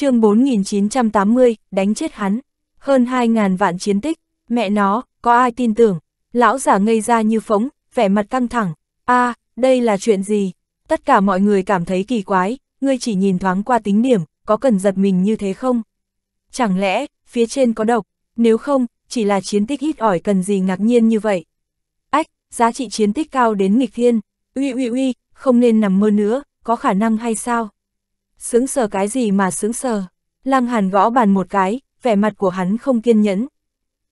chương 4980, đánh chết hắn, hơn 2.000 vạn chiến tích, mẹ nó, có ai tin tưởng, lão giả ngây ra như phóng, vẻ mặt căng thẳng, a à, đây là chuyện gì, tất cả mọi người cảm thấy kỳ quái, ngươi chỉ nhìn thoáng qua tính điểm, có cần giật mình như thế không? Chẳng lẽ, phía trên có độc, nếu không, chỉ là chiến tích hít ỏi cần gì ngạc nhiên như vậy? Ách, giá trị chiến tích cao đến nghịch thiên, uy uy uy, không nên nằm mơ nữa, có khả năng hay sao? sướng sờ cái gì mà sướng sờ. Lăng Hàn gõ bàn một cái, vẻ mặt của hắn không kiên nhẫn.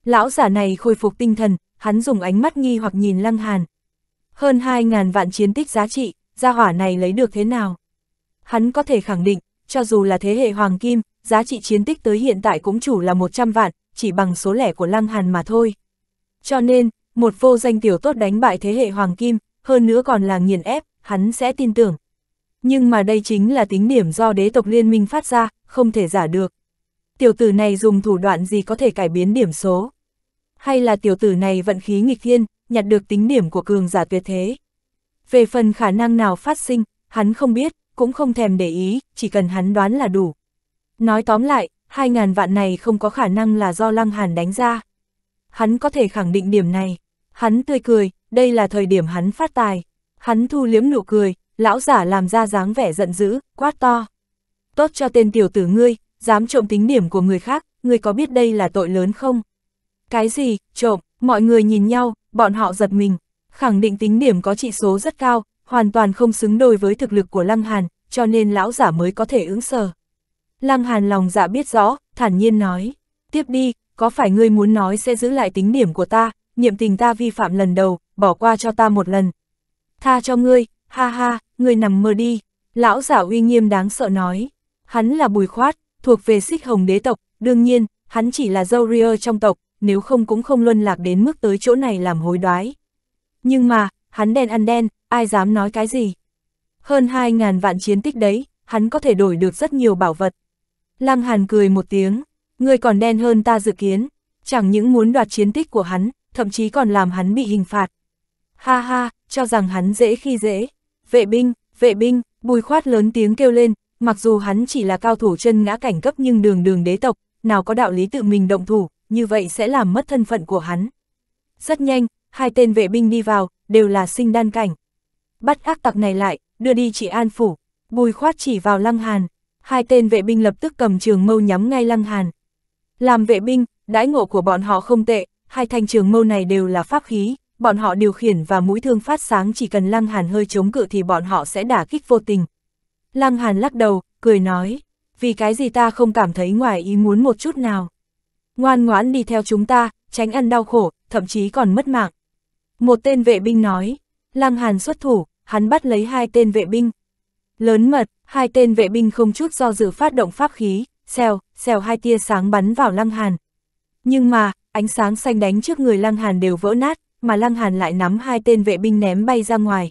Lão giả này khôi phục tinh thần, hắn dùng ánh mắt nghi hoặc nhìn Lăng Hàn. Hơn 2.000 vạn chiến tích giá trị, gia hỏa này lấy được thế nào? Hắn có thể khẳng định, cho dù là thế hệ Hoàng Kim, giá trị chiến tích tới hiện tại cũng chủ là 100 vạn, chỉ bằng số lẻ của Lăng Hàn mà thôi. Cho nên, một vô danh tiểu tốt đánh bại thế hệ Hoàng Kim, hơn nữa còn là nghiền ép, hắn sẽ tin tưởng. Nhưng mà đây chính là tính điểm do đế tộc liên minh phát ra, không thể giả được. Tiểu tử này dùng thủ đoạn gì có thể cải biến điểm số? Hay là tiểu tử này vận khí nghịch thiên, nhặt được tính điểm của cường giả tuyệt thế? Về phần khả năng nào phát sinh, hắn không biết, cũng không thèm để ý, chỉ cần hắn đoán là đủ. Nói tóm lại, 2.000 vạn này không có khả năng là do Lăng Hàn đánh ra. Hắn có thể khẳng định điểm này. Hắn tươi cười, đây là thời điểm hắn phát tài. Hắn thu liếm nụ cười, lão giả làm ra dáng vẻ giận dữ, quát to. Tốt cho tên tiểu tử ngươi, dám trộm tính điểm của người khác, ngươi có biết đây là tội lớn không? Cái gì, trộm, mọi người nhìn nhau, bọn họ giật mình, khẳng định tính điểm có trị số rất cao, hoàn toàn không xứng đôi với thực lực của Lăng Hàn, cho nên lão giả mới có thể ứng sờ. Lăng Hàn lòng dạ biết rõ, thản nhiên nói, tiếp đi, có phải ngươi muốn nói sẽ giữ lại tính điểm của ta, niệm tình ta vi phạm lần đầu, bỏ qua cho ta một lần. Tha cho ngươi, ha ha, người nằm mơ đi, lão giả uy nghiêm đáng sợ nói. Hắn là bùi khoát, thuộc về xích hồng đế tộc, đương nhiên, hắn chỉ là dâu ria trong tộc, nếu không cũng không luân lạc đến mức tới chỗ này làm hối đoái. Nhưng mà, hắn đen ăn đen, ai dám nói cái gì? Hơn hai ngàn vạn chiến tích đấy, hắn có thể đổi được rất nhiều bảo vật. Lăng Hàn cười một tiếng, người còn đen hơn ta dự kiến, chẳng những muốn đoạt chiến tích của hắn, thậm chí còn làm hắn bị hình phạt. Ha ha, cho rằng hắn dễ khi dễ vệ binh, vệ binh, bùi khoát lớn tiếng kêu lên, mặc dù hắn chỉ là cao thủ chân ngã cảnh cấp nhưng đường đường đế tộc, nào có đạo lý tự mình động thủ, như vậy sẽ làm mất thân phận của hắn. Rất nhanh, hai tên vệ binh đi vào, đều là sinh đan cảnh. Bắt ác tặc này lại, đưa đi chị An Phủ, bùi khoát chỉ vào Lăng Hàn. Hai tên vệ binh lập tức cầm trường mâu nhắm ngay Lăng Hàn. Làm vệ binh, đãi ngộ của bọn họ không tệ, hai thanh trường mâu này đều là pháp khí, bọn họ điều khiển và mũi thương phát sáng chỉ cần Lăng Hàn hơi chống cự thì bọn họ sẽ đả kích vô tình. Lăng Hàn lắc đầu, cười nói, vì cái gì ta không cảm thấy ngoài ý muốn một chút nào. Ngoan ngoãn đi theo chúng ta, tránh ăn đau khổ, thậm chí còn mất mạng. Một tên vệ binh nói, Lăng Hàn xuất thủ, hắn bắt lấy hai tên vệ binh. Lớn mật, hai tên vệ binh không chút do dự phát động pháp khí, xèo, xèo hai tia sáng bắn vào Lăng Hàn. Nhưng mà, ánh sáng xanh đánh trước người Lăng Hàn đều vỡ nát, mà Lăng Hàn lại nắm hai tên vệ binh ném bay ra ngoài.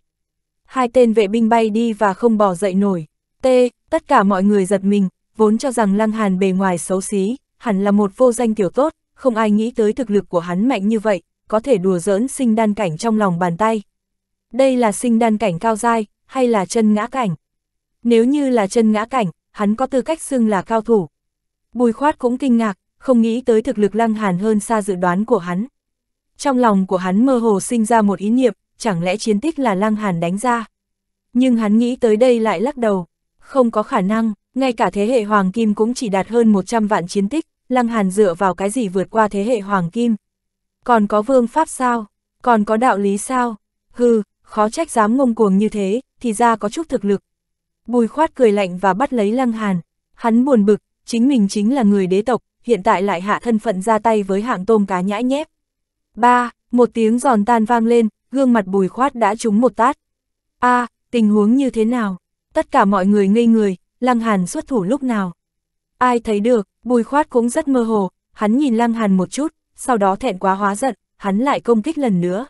Hai tên vệ binh bay đi và không bỏ dậy nổi. T, tất cả mọi người giật mình, vốn cho rằng Lăng Hàn bề ngoài xấu xí, hẳn là một vô danh tiểu tốt, không ai nghĩ tới thực lực của hắn mạnh như vậy, có thể đùa giỡn sinh đan cảnh trong lòng bàn tay. Đây là sinh đan cảnh cao dai, hay là chân ngã cảnh? Nếu như là chân ngã cảnh, hắn có tư cách xưng là cao thủ. Bùi khoát cũng kinh ngạc, không nghĩ tới thực lực lăng hàn hơn xa dự đoán của hắn trong lòng của hắn mơ hồ sinh ra một ý niệm, chẳng lẽ chiến tích là Lăng Hàn đánh ra. Nhưng hắn nghĩ tới đây lại lắc đầu, không có khả năng, ngay cả thế hệ Hoàng Kim cũng chỉ đạt hơn 100 vạn chiến tích, Lăng Hàn dựa vào cái gì vượt qua thế hệ Hoàng Kim. Còn có vương pháp sao? Còn có đạo lý sao? Hừ, khó trách dám ngông cuồng như thế, thì ra có chút thực lực. Bùi khoát cười lạnh và bắt lấy Lăng Hàn. Hắn buồn bực, chính mình chính là người đế tộc, hiện tại lại hạ thân phận ra tay với hạng tôm cá nhãi nhép. Ba, một tiếng giòn tan vang lên, gương mặt bùi khoát đã trúng một tát. A, tình huống như thế nào? Tất cả mọi người ngây người, Lăng Hàn xuất thủ lúc nào? Ai thấy được, bùi khoát cũng rất mơ hồ, hắn nhìn Lăng Hàn một chút, sau đó thẹn quá hóa giận, hắn lại công kích lần nữa.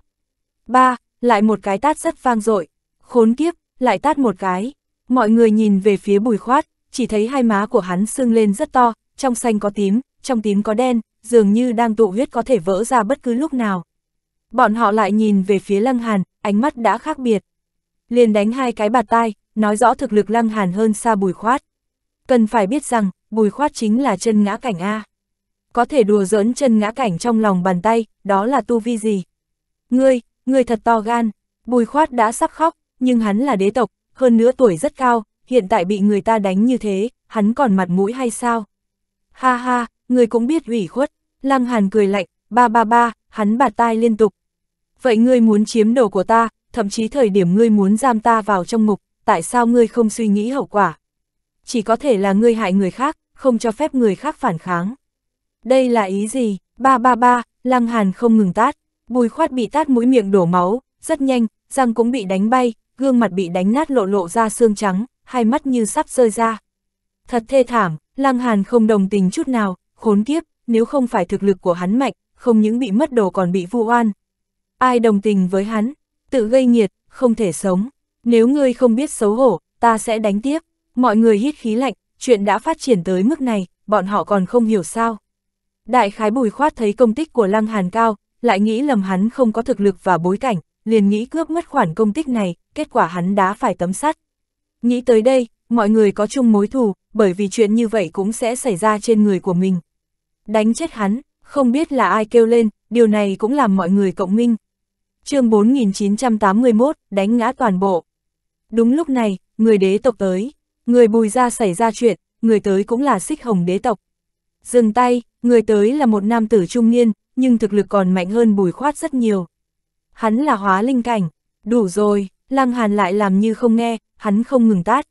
Ba, lại một cái tát rất vang dội, khốn kiếp, lại tát một cái. Mọi người nhìn về phía bùi khoát, chỉ thấy hai má của hắn sưng lên rất to, trong xanh có tím, trong tím có đen, dường như đang tụ huyết có thể vỡ ra bất cứ lúc nào. Bọn họ lại nhìn về phía Lăng Hàn, ánh mắt đã khác biệt. Liền đánh hai cái bạt tai, nói rõ thực lực Lăng Hàn hơn xa Bùi Khoát. Cần phải biết rằng, Bùi Khoát chính là chân ngã cảnh A. Có thể đùa giỡn chân ngã cảnh trong lòng bàn tay, đó là tu vi gì? Ngươi, ngươi thật to gan, Bùi Khoát đã sắp khóc, nhưng hắn là đế tộc, hơn nữa tuổi rất cao, hiện tại bị người ta đánh như thế, hắn còn mặt mũi hay sao? Ha ha, người cũng biết ủy khuất, Lăng Hàn cười lạnh, ba ba ba, hắn bạt tai liên tục. Vậy ngươi muốn chiếm đồ của ta, thậm chí thời điểm ngươi muốn giam ta vào trong ngục, tại sao ngươi không suy nghĩ hậu quả? Chỉ có thể là ngươi hại người khác, không cho phép người khác phản kháng. Đây là ý gì? Ba ba ba, Lăng Hàn không ngừng tát, bùi khoát bị tát mũi miệng đổ máu, rất nhanh, răng cũng bị đánh bay, gương mặt bị đánh nát lộ lộ ra xương trắng, hai mắt như sắp rơi ra. Thật thê thảm, Lăng Hàn không đồng tình chút nào, khốn kiếp, nếu không phải thực lực của hắn mạnh, không những bị mất đồ còn bị vu oan. Ai đồng tình với hắn, tự gây nghiệt, không thể sống. Nếu ngươi không biết xấu hổ, ta sẽ đánh tiếp. Mọi người hít khí lạnh, chuyện đã phát triển tới mức này, bọn họ còn không hiểu sao. Đại khái bùi khoát thấy công tích của Lăng Hàn cao, lại nghĩ lầm hắn không có thực lực và bối cảnh, liền nghĩ cướp mất khoản công tích này, kết quả hắn đã phải tấm sắt. Nghĩ tới đây, mọi người có chung mối thù, bởi vì chuyện như vậy cũng sẽ xảy ra trên người của mình đánh chết hắn, không biết là ai kêu lên, điều này cũng làm mọi người cộng minh. chương 4981, đánh ngã toàn bộ. Đúng lúc này, người đế tộc tới, người bùi ra xảy ra chuyện, người tới cũng là xích hồng đế tộc. Dừng tay, người tới là một nam tử trung niên, nhưng thực lực còn mạnh hơn bùi khoát rất nhiều. Hắn là hóa linh cảnh, đủ rồi, lăng hàn lại làm như không nghe, hắn không ngừng tát.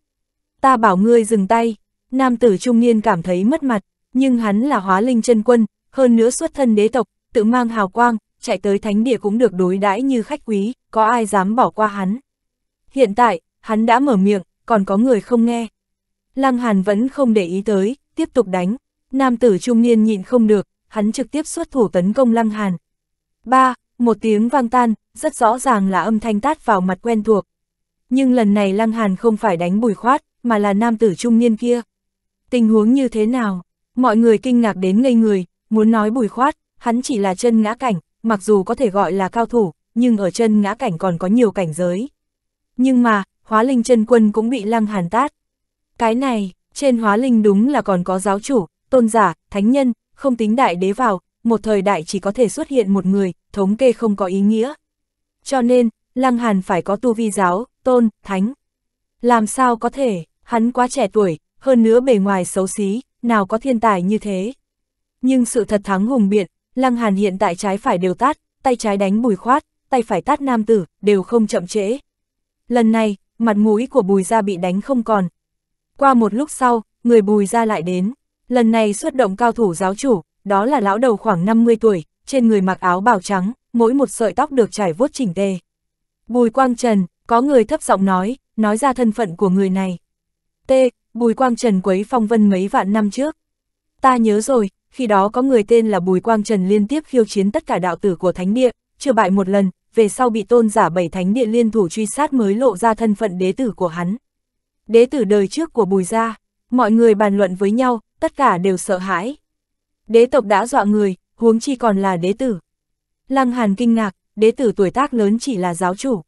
Ta bảo ngươi dừng tay, nam tử trung niên cảm thấy mất mặt, nhưng hắn là hóa linh chân quân, hơn nữa xuất thân đế tộc, tự mang hào quang, chạy tới thánh địa cũng được đối đãi như khách quý, có ai dám bỏ qua hắn. Hiện tại, hắn đã mở miệng, còn có người không nghe. Lăng Hàn vẫn không để ý tới, tiếp tục đánh. Nam tử trung niên nhịn không được, hắn trực tiếp xuất thủ tấn công Lăng Hàn. Ba, một tiếng vang tan, rất rõ ràng là âm thanh tát vào mặt quen thuộc. Nhưng lần này Lăng Hàn không phải đánh bùi khoát, mà là nam tử trung niên kia. Tình huống như thế nào? Mọi người kinh ngạc đến ngây người, muốn nói bùi khoát, hắn chỉ là chân ngã cảnh, mặc dù có thể gọi là cao thủ, nhưng ở chân ngã cảnh còn có nhiều cảnh giới. Nhưng mà, hóa linh chân quân cũng bị lăng hàn tát. Cái này, trên hóa linh đúng là còn có giáo chủ, tôn giả, thánh nhân, không tính đại đế vào, một thời đại chỉ có thể xuất hiện một người, thống kê không có ý nghĩa. Cho nên, lăng hàn phải có tu vi giáo, tôn, thánh. Làm sao có thể, hắn quá trẻ tuổi, hơn nữa bề ngoài xấu xí, nào có thiên tài như thế. Nhưng sự thật thắng hùng biện, Lăng Hàn hiện tại trái phải đều tát, tay trái đánh bùi khoát, tay phải tát nam tử, đều không chậm trễ. Lần này, mặt mũi của bùi ra bị đánh không còn. Qua một lúc sau, người bùi ra lại đến. Lần này xuất động cao thủ giáo chủ, đó là lão đầu khoảng 50 tuổi, trên người mặc áo bào trắng, mỗi một sợi tóc được trải vuốt chỉnh tề. Bùi Quang Trần, có người thấp giọng nói, nói ra thân phận của người này. T, Bùi Quang Trần quấy phong vân mấy vạn năm trước. Ta nhớ rồi, khi đó có người tên là Bùi Quang Trần liên tiếp khiêu chiến tất cả đạo tử của Thánh Địa, chưa bại một lần, về sau bị tôn giả bảy Thánh Địa liên thủ truy sát mới lộ ra thân phận đế tử của hắn. Đế tử đời trước của Bùi Gia, mọi người bàn luận với nhau, tất cả đều sợ hãi. Đế tộc đã dọa người, huống chi còn là đế tử. Lăng Hàn kinh ngạc, đế tử tuổi tác lớn chỉ là giáo chủ.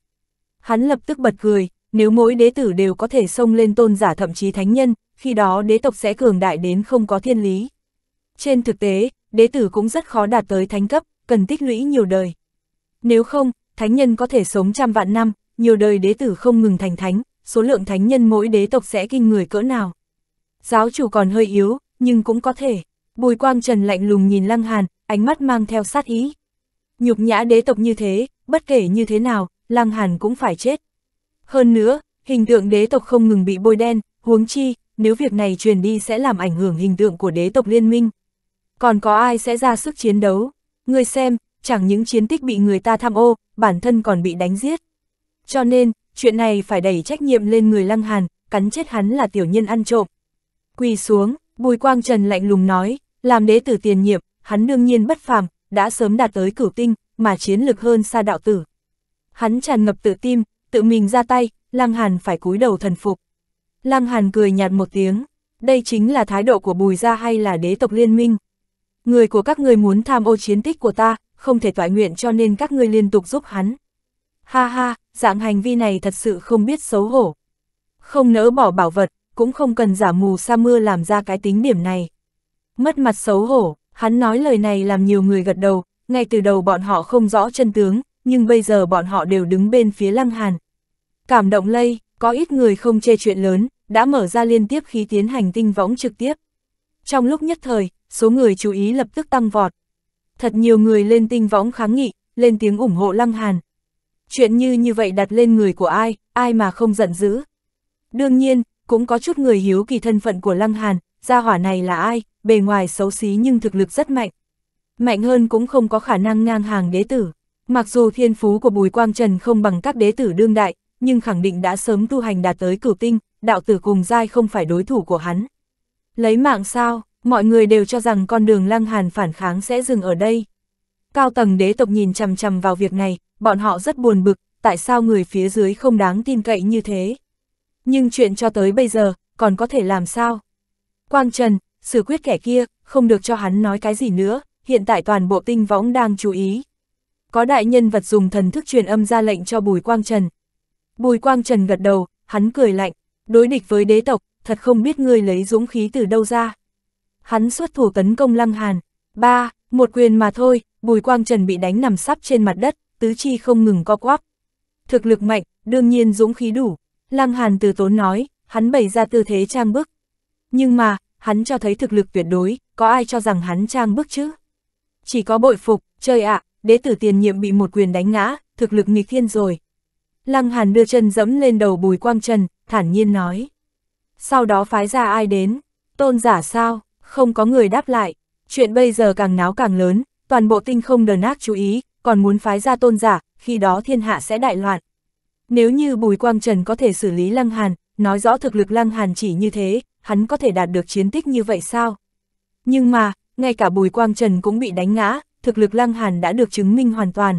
Hắn lập tức bật cười, nếu mỗi đế tử đều có thể xông lên tôn giả thậm chí thánh nhân, khi đó đế tộc sẽ cường đại đến không có thiên lý. Trên thực tế, đế tử cũng rất khó đạt tới thánh cấp, cần tích lũy nhiều đời. Nếu không, thánh nhân có thể sống trăm vạn năm, nhiều đời đế tử không ngừng thành thánh, số lượng thánh nhân mỗi đế tộc sẽ kinh người cỡ nào. Giáo chủ còn hơi yếu, nhưng cũng có thể. Bùi quang trần lạnh lùng nhìn lăng hàn, ánh mắt mang theo sát ý. Nhục nhã đế tộc như thế, bất kể như thế nào, lăng hàn cũng phải chết. Hơn nữa, hình tượng đế tộc không ngừng bị bôi đen, huống chi, nếu việc này truyền đi sẽ làm ảnh hưởng hình tượng của đế tộc liên minh. Còn có ai sẽ ra sức chiến đấu? Người xem, chẳng những chiến tích bị người ta tham ô, bản thân còn bị đánh giết. Cho nên, chuyện này phải đẩy trách nhiệm lên người Lăng Hàn, cắn chết hắn là tiểu nhân ăn trộm. Quỳ xuống, Bùi Quang Trần lạnh lùng nói, làm đế tử tiền nhiệm, hắn đương nhiên bất phàm, đã sớm đạt tới cửu tinh, mà chiến lực hơn xa đạo tử. Hắn tràn ngập tự tin, tự mình ra tay, Lăng Hàn phải cúi đầu thần phục. Lăng Hàn cười nhạt một tiếng, đây chính là thái độ của Bùi Gia hay là đế tộc liên minh. Người của các ngươi muốn tham ô chiến tích của ta, không thể tọa nguyện cho nên các ngươi liên tục giúp hắn. Ha ha, dạng hành vi này thật sự không biết xấu hổ. Không nỡ bỏ bảo vật, cũng không cần giả mù sa mưa làm ra cái tính điểm này. Mất mặt xấu hổ, hắn nói lời này làm nhiều người gật đầu, ngay từ đầu bọn họ không rõ chân tướng, nhưng bây giờ bọn họ đều đứng bên phía Lăng Hàn. Cảm động lây, có ít người không chê chuyện lớn, đã mở ra liên tiếp khí tiến hành tinh võng trực tiếp. Trong lúc nhất thời, số người chú ý lập tức tăng vọt. Thật nhiều người lên tinh võng kháng nghị, lên tiếng ủng hộ Lăng Hàn. Chuyện như như vậy đặt lên người của ai, ai mà không giận dữ. Đương nhiên, cũng có chút người hiếu kỳ thân phận của Lăng Hàn, gia hỏa này là ai, bề ngoài xấu xí nhưng thực lực rất mạnh. Mạnh hơn cũng không có khả năng ngang hàng đế tử. Mặc dù thiên phú của Bùi Quang Trần không bằng các đế tử đương đại, nhưng khẳng định đã sớm tu hành đạt tới cửu tinh, đạo tử cùng giai không phải đối thủ của hắn. Lấy mạng sao, mọi người đều cho rằng con đường Lăng Hàn phản kháng sẽ dừng ở đây. Cao tầng đế tộc nhìn chằm chằm vào việc này, bọn họ rất buồn bực, tại sao người phía dưới không đáng tin cậy như thế. Nhưng chuyện cho tới bây giờ, còn có thể làm sao? Quang Trần, xử quyết kẻ kia, không được cho hắn nói cái gì nữa, hiện tại toàn bộ tinh võng đang chú ý có đại nhân vật dùng thần thức truyền âm ra lệnh cho Bùi Quang Trần. Bùi Quang Trần gật đầu, hắn cười lạnh, đối địch với đế tộc, thật không biết ngươi lấy dũng khí từ đâu ra. Hắn xuất thủ tấn công Lăng Hàn, ba, một quyền mà thôi, Bùi Quang Trần bị đánh nằm sắp trên mặt đất, tứ chi không ngừng co quắp. Thực lực mạnh, đương nhiên dũng khí đủ, Lăng Hàn từ tốn nói, hắn bày ra tư thế trang bức. Nhưng mà, hắn cho thấy thực lực tuyệt đối, có ai cho rằng hắn trang bức chứ? Chỉ có bội phục, chơi ạ, à, đệ tử tiền nhiệm bị một quyền đánh ngã, thực lực nghịch thiên rồi. Lăng Hàn đưa chân dẫm lên đầu Bùi Quang Trần, thản nhiên nói. Sau đó phái ra ai đến? Tôn giả sao? Không có người đáp lại. Chuyện bây giờ càng náo càng lớn, toàn bộ tinh không đờn ác chú ý, còn muốn phái ra tôn giả, khi đó thiên hạ sẽ đại loạn. Nếu như Bùi Quang Trần có thể xử lý Lăng Hàn, nói rõ thực lực Lăng Hàn chỉ như thế, hắn có thể đạt được chiến tích như vậy sao? Nhưng mà, ngay cả Bùi Quang Trần cũng bị đánh ngã, thực lực Lăng Hàn đã được chứng minh hoàn toàn.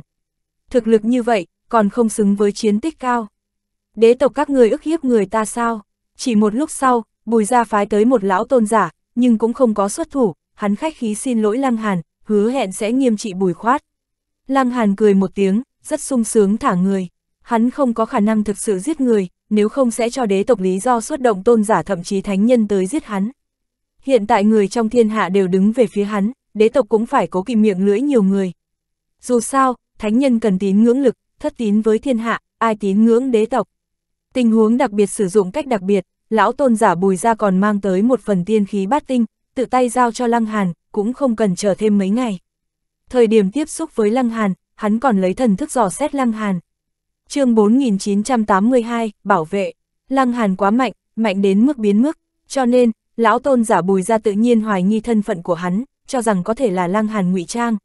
Thực lực như vậy, còn không xứng với chiến tích cao. Đế tộc các người ức hiếp người ta sao? Chỉ một lúc sau, Bùi Gia phái tới một lão tôn giả, nhưng cũng không có xuất thủ, hắn khách khí xin lỗi Lăng Hàn, hứa hẹn sẽ nghiêm trị Bùi Khoát. Lăng Hàn cười một tiếng, rất sung sướng thả người. Hắn không có khả năng thực sự giết người, nếu không sẽ cho đế tộc lý do xuất động tôn giả thậm chí thánh nhân tới giết hắn. Hiện tại người trong thiên hạ đều đứng về phía hắn, đế tộc cũng phải cố kìm miệng lưỡi nhiều người. Dù sao, thánh nhân cần tín ngưỡng lực, thất tín với thiên hạ, ai tín ngưỡng đế tộc. Tình huống đặc biệt sử dụng cách đặc biệt, lão tôn giả bùi ra còn mang tới một phần tiên khí bát tinh, tự tay giao cho Lăng Hàn, cũng không cần chờ thêm mấy ngày. Thời điểm tiếp xúc với Lăng Hàn, hắn còn lấy thần thức dò xét Lăng Hàn. chương 4982, bảo vệ, Lăng Hàn quá mạnh, mạnh đến mức biến mức, cho nên, lão tôn giả bùi ra tự nhiên hoài nghi thân phận của hắn, cho rằng có thể là Lăng Hàn ngụy trang.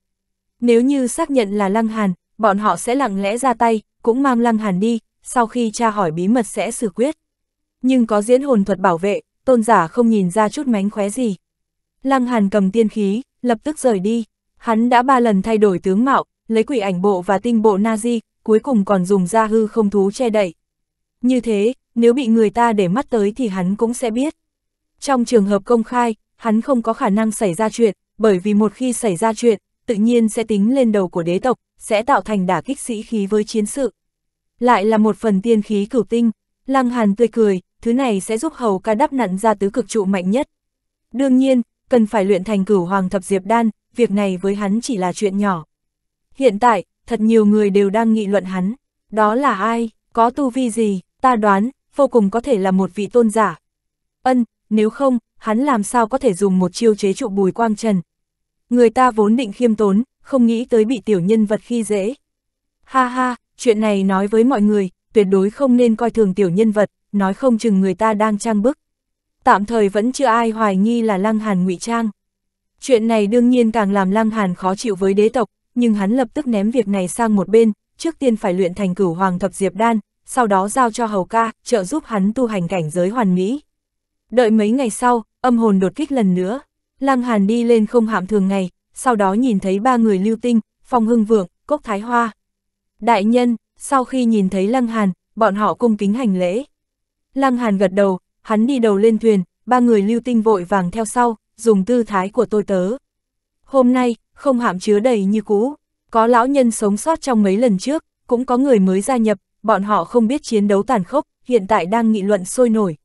Nếu như xác nhận là Lăng Hàn, bọn họ sẽ lặng lẽ ra tay, cũng mang Lăng Hàn đi, sau khi tra hỏi bí mật sẽ xử quyết. Nhưng có diễn hồn thuật bảo vệ, tôn giả không nhìn ra chút mánh khóe gì. Lăng Hàn cầm tiên khí, lập tức rời đi. Hắn đã ba lần thay đổi tướng mạo, lấy quỷ ảnh bộ và tinh bộ Nazi, cuối cùng còn dùng ra hư không thú che đậy. Như thế, nếu bị người ta để mắt tới thì hắn cũng sẽ biết. Trong trường hợp công khai, hắn không có khả năng xảy ra chuyện, bởi vì một khi xảy ra chuyện, tự nhiên sẽ tính lên đầu của đế tộc, sẽ tạo thành đả kích sĩ khí với chiến sự. Lại là một phần tiên khí cửu tinh, Lăng Hàn tươi cười, thứ này sẽ giúp hầu ca đắp nặn ra tứ cực trụ mạnh nhất. Đương nhiên, cần phải luyện thành cửu hoàng thập diệp đan, việc này với hắn chỉ là chuyện nhỏ. Hiện tại, thật nhiều người đều đang nghị luận hắn, đó là ai, có tu vi gì, ta đoán, vô cùng có thể là một vị tôn giả. Ân, nếu không, hắn làm sao có thể dùng một chiêu chế trụ bùi quang trần. Người ta vốn định khiêm tốn, không nghĩ tới bị tiểu nhân vật khi dễ. Ha ha, chuyện này nói với mọi người, tuyệt đối không nên coi thường tiểu nhân vật, nói không chừng người ta đang trang bức. Tạm thời vẫn chưa ai hoài nghi là Lăng Hàn ngụy trang. Chuyện này đương nhiên càng làm Lăng Hàn khó chịu với đế tộc, nhưng hắn lập tức ném việc này sang một bên, trước tiên phải luyện thành cửu hoàng thập diệp đan, sau đó giao cho Hầu ca, trợ giúp hắn tu hành cảnh giới hoàn mỹ. Đợi mấy ngày sau, Âm hồn đột kích lần nữa, Lăng Hàn đi lên không hạm thường ngày, sau đó nhìn thấy ba người lưu tinh, Phong hưng vượng, cốc thái hoa. Đại nhân, sau khi nhìn thấy Lăng Hàn, bọn họ cung kính hành lễ. Lăng Hàn gật đầu, hắn đi đầu lên thuyền, ba người lưu tinh vội vàng theo sau, dùng tư thái của tôi tớ. Hôm nay, không hạm chứa đầy như cũ, có lão nhân sống sót trong mấy lần trước, cũng có người mới gia nhập, bọn họ không biết chiến đấu tàn khốc, hiện tại đang nghị luận sôi nổi.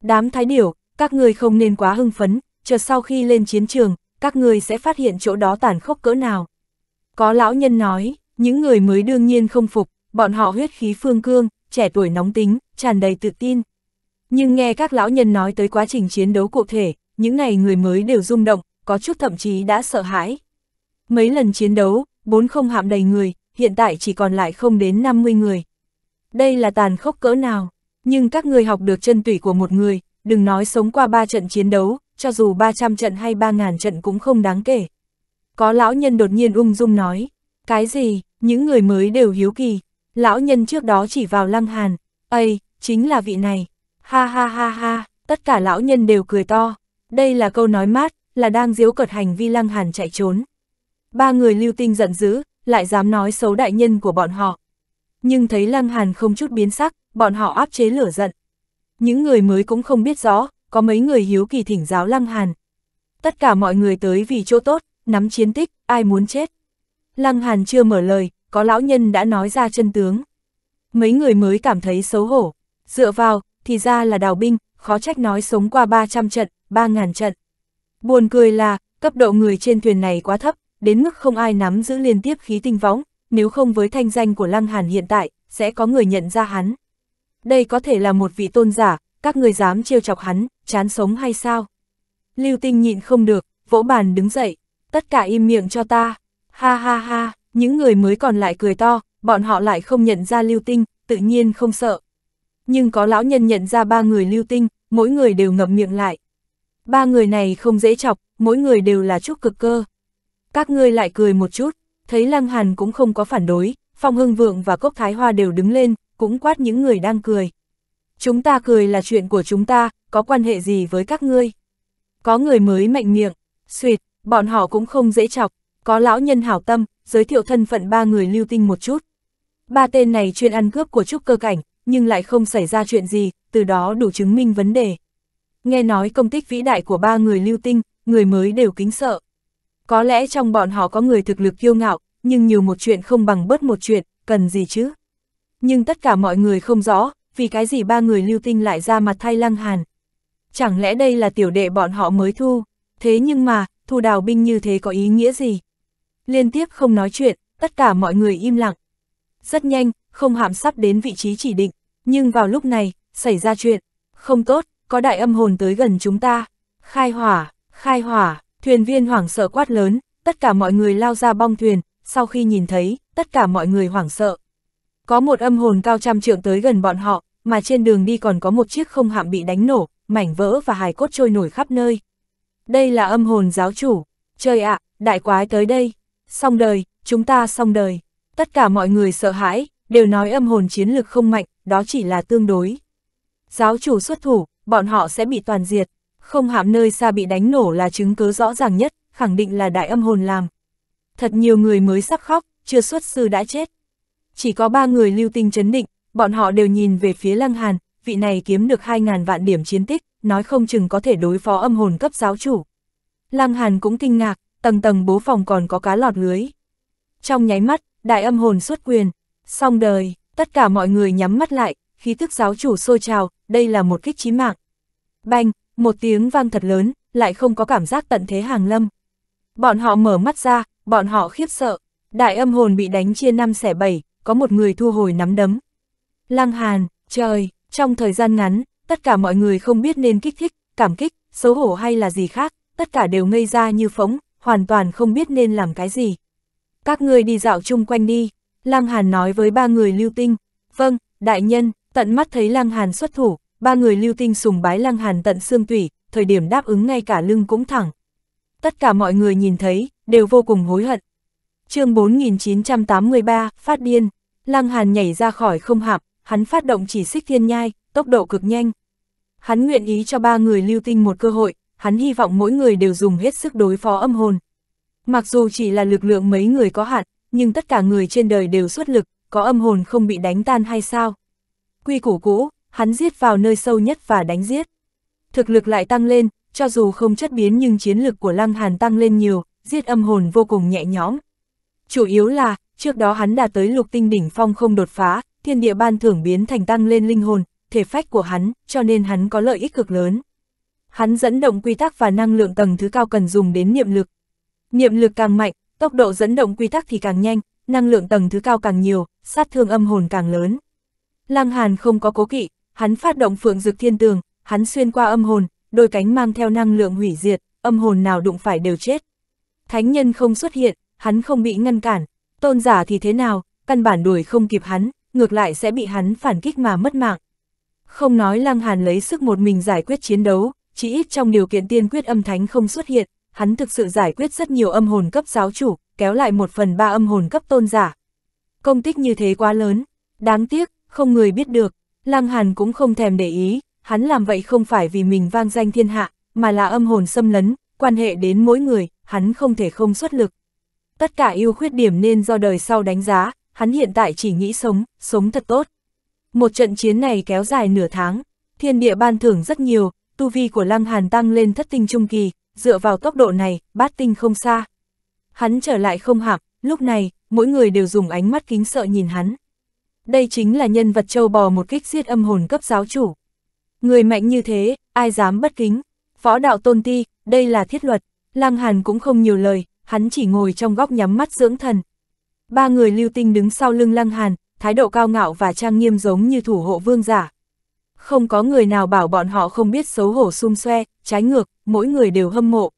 Đám thái điểu, các người không nên quá hưng phấn, chờ sau khi lên chiến trường, các người sẽ phát hiện chỗ đó tàn khốc cỡ nào. Có lão nhân nói, những người mới đương nhiên không phục, bọn họ huyết khí phương cương, trẻ tuổi nóng tính, tràn đầy tự tin. Nhưng nghe các lão nhân nói tới quá trình chiến đấu cụ thể, những ngày người mới đều rung động, có chút thậm chí đã sợ hãi. Mấy lần chiến đấu, bốn không hạm đầy người, hiện tại chỉ còn lại không đến 50 người. Đây là tàn khốc cỡ nào, nhưng các người học được chân tủy của một người, đừng nói sống qua ba trận chiến đấu, cho dù 300 trận hay 3.000 trận cũng không đáng kể. Có lão nhân đột nhiên ung dung nói, cái gì, những người mới đều hiếu kỳ, lão nhân trước đó chỉ vào lăng hàn, ây, chính là vị này, ha ha ha ha, tất cả lão nhân đều cười to, đây là câu nói mát, là đang diếu cợt hành vi lăng hàn chạy trốn. Ba người lưu tinh giận dữ, lại dám nói xấu đại nhân của bọn họ. Nhưng thấy lăng hàn không chút biến sắc, bọn họ áp chế lửa giận. Những người mới cũng không biết rõ, có mấy người hiếu kỳ thỉnh giáo Lăng Hàn. Tất cả mọi người tới vì chỗ tốt, nắm chiến tích, ai muốn chết. Lăng Hàn chưa mở lời, có lão nhân đã nói ra chân tướng. Mấy người mới cảm thấy xấu hổ. Dựa vào, thì ra là đào binh, khó trách nói sống qua 300 trận, 3.000 trận. Buồn cười là, cấp độ người trên thuyền này quá thấp, đến mức không ai nắm giữ liên tiếp khí tinh võng, nếu không với thanh danh của Lăng Hàn hiện tại, sẽ có người nhận ra hắn đây có thể là một vị tôn giả, các người dám trêu chọc hắn, chán sống hay sao? Lưu Tinh nhịn không được, vỗ bàn đứng dậy, tất cả im miệng cho ta. Ha ha ha, những người mới còn lại cười to, bọn họ lại không nhận ra Lưu Tinh, tự nhiên không sợ. Nhưng có lão nhân nhận ra ba người Lưu Tinh, mỗi người đều ngậm miệng lại. Ba người này không dễ chọc, mỗi người đều là chút cực cơ. Các ngươi lại cười một chút, thấy Lăng Hàn cũng không có phản đối, Phong Hưng Vượng và Cốc Thái Hoa đều đứng lên, cũng quát những người đang cười. Chúng ta cười là chuyện của chúng ta, có quan hệ gì với các ngươi? Có người mới mạnh miệng, suyệt, bọn họ cũng không dễ chọc, có lão nhân hảo tâm, giới thiệu thân phận ba người lưu tinh một chút. Ba tên này chuyên ăn cướp của trúc cơ cảnh, nhưng lại không xảy ra chuyện gì, từ đó đủ chứng minh vấn đề. Nghe nói công tích vĩ đại của ba người lưu tinh, người mới đều kính sợ. Có lẽ trong bọn họ có người thực lực kiêu ngạo, nhưng nhiều một chuyện không bằng bớt một chuyện, cần gì chứ? nhưng tất cả mọi người không rõ, vì cái gì ba người lưu tinh lại ra mặt thay lăng hàn. Chẳng lẽ đây là tiểu đệ bọn họ mới thu, thế nhưng mà, thu đào binh như thế có ý nghĩa gì? Liên tiếp không nói chuyện, tất cả mọi người im lặng. Rất nhanh, không hạm sắp đến vị trí chỉ định, nhưng vào lúc này, xảy ra chuyện. Không tốt, có đại âm hồn tới gần chúng ta. Khai hỏa, khai hỏa, thuyền viên hoảng sợ quát lớn, tất cả mọi người lao ra bong thuyền, sau khi nhìn thấy, tất cả mọi người hoảng sợ. Có một âm hồn cao trăm trượng tới gần bọn họ, mà trên đường đi còn có một chiếc không hạm bị đánh nổ, mảnh vỡ và hài cốt trôi nổi khắp nơi. Đây là âm hồn giáo chủ. Trời ạ, đại quái tới đây. Xong đời, chúng ta xong đời. Tất cả mọi người sợ hãi, đều nói âm hồn chiến lực không mạnh, đó chỉ là tương đối. Giáo chủ xuất thủ, bọn họ sẽ bị toàn diệt. Không hạm nơi xa bị đánh nổ là chứng cứ rõ ràng nhất, khẳng định là đại âm hồn làm. Thật nhiều người mới sắp khóc, chưa xuất sư đã chết chỉ có ba người lưu tinh chấn định, bọn họ đều nhìn về phía Lăng Hàn, vị này kiếm được 2.000 vạn điểm chiến tích, nói không chừng có thể đối phó âm hồn cấp giáo chủ. Lăng Hàn cũng kinh ngạc, tầng tầng bố phòng còn có cá lọt lưới. Trong nháy mắt, đại âm hồn xuất quyền, xong đời, tất cả mọi người nhắm mắt lại, khí thức giáo chủ sôi trào, đây là một kích chí mạng. Banh, một tiếng vang thật lớn, lại không có cảm giác tận thế hàng lâm. Bọn họ mở mắt ra, bọn họ khiếp sợ, đại âm hồn bị đánh chia năm xẻ bảy, có một người thu hồi nắm đấm. Lăng Hàn, trời, trong thời gian ngắn, tất cả mọi người không biết nên kích thích, cảm kích, xấu hổ hay là gì khác, tất cả đều ngây ra như phóng, hoàn toàn không biết nên làm cái gì. Các người đi dạo chung quanh đi, Lăng Hàn nói với ba người lưu tinh. Vâng, đại nhân, tận mắt thấy Lăng Hàn xuất thủ, ba người lưu tinh sùng bái Lăng Hàn tận xương tủy, thời điểm đáp ứng ngay cả lưng cũng thẳng. Tất cả mọi người nhìn thấy, đều vô cùng hối hận, chương 4983, phát điên, Lăng Hàn nhảy ra khỏi không hạm hắn phát động chỉ xích thiên nhai, tốc độ cực nhanh. Hắn nguyện ý cho ba người lưu tinh một cơ hội, hắn hy vọng mỗi người đều dùng hết sức đối phó âm hồn. Mặc dù chỉ là lực lượng mấy người có hạn, nhưng tất cả người trên đời đều xuất lực, có âm hồn không bị đánh tan hay sao? Quy củ cũ, hắn giết vào nơi sâu nhất và đánh giết. Thực lực lại tăng lên, cho dù không chất biến nhưng chiến lực của Lăng Hàn tăng lên nhiều, giết âm hồn vô cùng nhẹ nhõm, Chủ yếu là, trước đó hắn đã tới lục tinh đỉnh phong không đột phá, thiên địa ban thưởng biến thành tăng lên linh hồn, thể phách của hắn, cho nên hắn có lợi ích cực lớn. Hắn dẫn động quy tắc và năng lượng tầng thứ cao cần dùng đến niệm lực. Niệm lực càng mạnh, tốc độ dẫn động quy tắc thì càng nhanh, năng lượng tầng thứ cao càng nhiều, sát thương âm hồn càng lớn. Lăng Hàn không có cố kỵ, hắn phát động phượng dực thiên tường, hắn xuyên qua âm hồn, đôi cánh mang theo năng lượng hủy diệt, âm hồn nào đụng phải đều chết. Thánh nhân không xuất hiện, hắn không bị ngăn cản, tôn giả thì thế nào, căn bản đuổi không kịp hắn, ngược lại sẽ bị hắn phản kích mà mất mạng. Không nói Lăng Hàn lấy sức một mình giải quyết chiến đấu, chỉ ít trong điều kiện tiên quyết âm thánh không xuất hiện, hắn thực sự giải quyết rất nhiều âm hồn cấp giáo chủ, kéo lại một phần ba âm hồn cấp tôn giả. Công tích như thế quá lớn, đáng tiếc, không người biết được, Lăng Hàn cũng không thèm để ý, hắn làm vậy không phải vì mình vang danh thiên hạ, mà là âm hồn xâm lấn, quan hệ đến mỗi người, hắn không thể không xuất lực. Tất cả ưu khuyết điểm nên do đời sau đánh giá, hắn hiện tại chỉ nghĩ sống, sống thật tốt. Một trận chiến này kéo dài nửa tháng, thiên địa ban thưởng rất nhiều, tu vi của Lăng Hàn tăng lên thất tinh trung kỳ, dựa vào tốc độ này, bát tinh không xa. Hắn trở lại không hạm lúc này, mỗi người đều dùng ánh mắt kính sợ nhìn hắn. Đây chính là nhân vật châu bò một kích giết âm hồn cấp giáo chủ. Người mạnh như thế, ai dám bất kính. phó đạo tôn ti, đây là thiết luật. Lăng Hàn cũng không nhiều lời, hắn chỉ ngồi trong góc nhắm mắt dưỡng thần. Ba người lưu tinh đứng sau lưng lăng hàn, thái độ cao ngạo và trang nghiêm giống như thủ hộ vương giả. Không có người nào bảo bọn họ không biết xấu hổ xung xoe, trái ngược, mỗi người đều hâm mộ.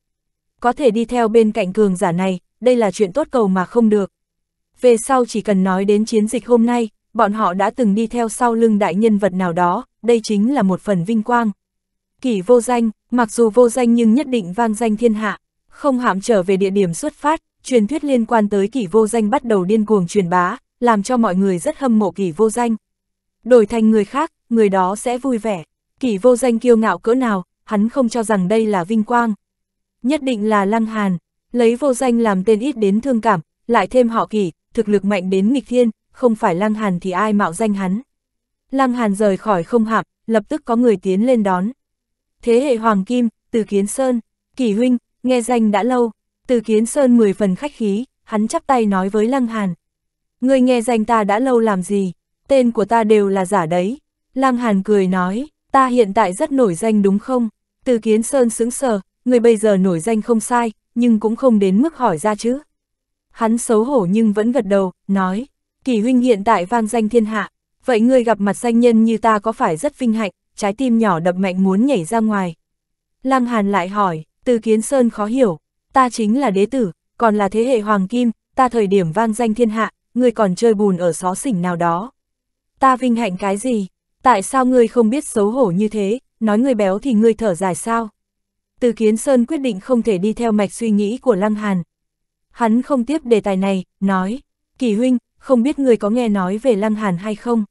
Có thể đi theo bên cạnh cường giả này, đây là chuyện tốt cầu mà không được. Về sau chỉ cần nói đến chiến dịch hôm nay, bọn họ đã từng đi theo sau lưng đại nhân vật nào đó, đây chính là một phần vinh quang. Kỷ vô danh, mặc dù vô danh nhưng nhất định vang danh thiên hạ. Không hạm trở về địa điểm xuất phát, truyền thuyết liên quan tới kỷ vô danh bắt đầu điên cuồng truyền bá, làm cho mọi người rất hâm mộ kỷ vô danh. Đổi thành người khác, người đó sẽ vui vẻ. Kỷ vô danh kiêu ngạo cỡ nào, hắn không cho rằng đây là vinh quang. Nhất định là lăng hàn, lấy vô danh làm tên ít đến thương cảm, lại thêm họ kỷ, thực lực mạnh đến nghịch thiên, không phải lăng hàn thì ai mạo danh hắn. Lăng hàn rời khỏi không hạm, lập tức có người tiến lên đón. Thế hệ Hoàng Kim, từ Kiến Sơn, Kỷ Huynh, Nghe danh đã lâu, từ kiến sơn mười phần khách khí, hắn chắp tay nói với Lăng Hàn. Ngươi nghe danh ta đã lâu làm gì, tên của ta đều là giả đấy. Lăng Hàn cười nói, ta hiện tại rất nổi danh đúng không? Từ kiến sơn sững sờ, người bây giờ nổi danh không sai, nhưng cũng không đến mức hỏi ra chứ. Hắn xấu hổ nhưng vẫn gật đầu, nói, kỳ huynh hiện tại vang danh thiên hạ, vậy ngươi gặp mặt danh nhân như ta có phải rất vinh hạnh, trái tim nhỏ đập mạnh muốn nhảy ra ngoài. Lăng Hàn lại hỏi, từ Kiến Sơn khó hiểu, ta chính là đế tử, còn là thế hệ hoàng kim, ta thời điểm vang danh thiên hạ, ngươi còn chơi bùn ở xó xỉnh nào đó. Ta vinh hạnh cái gì? Tại sao ngươi không biết xấu hổ như thế, nói ngươi béo thì ngươi thở dài sao? Từ Kiến Sơn quyết định không thể đi theo mạch suy nghĩ của Lăng Hàn. Hắn không tiếp đề tài này, nói, kỳ huynh, không biết người có nghe nói về Lăng Hàn hay không?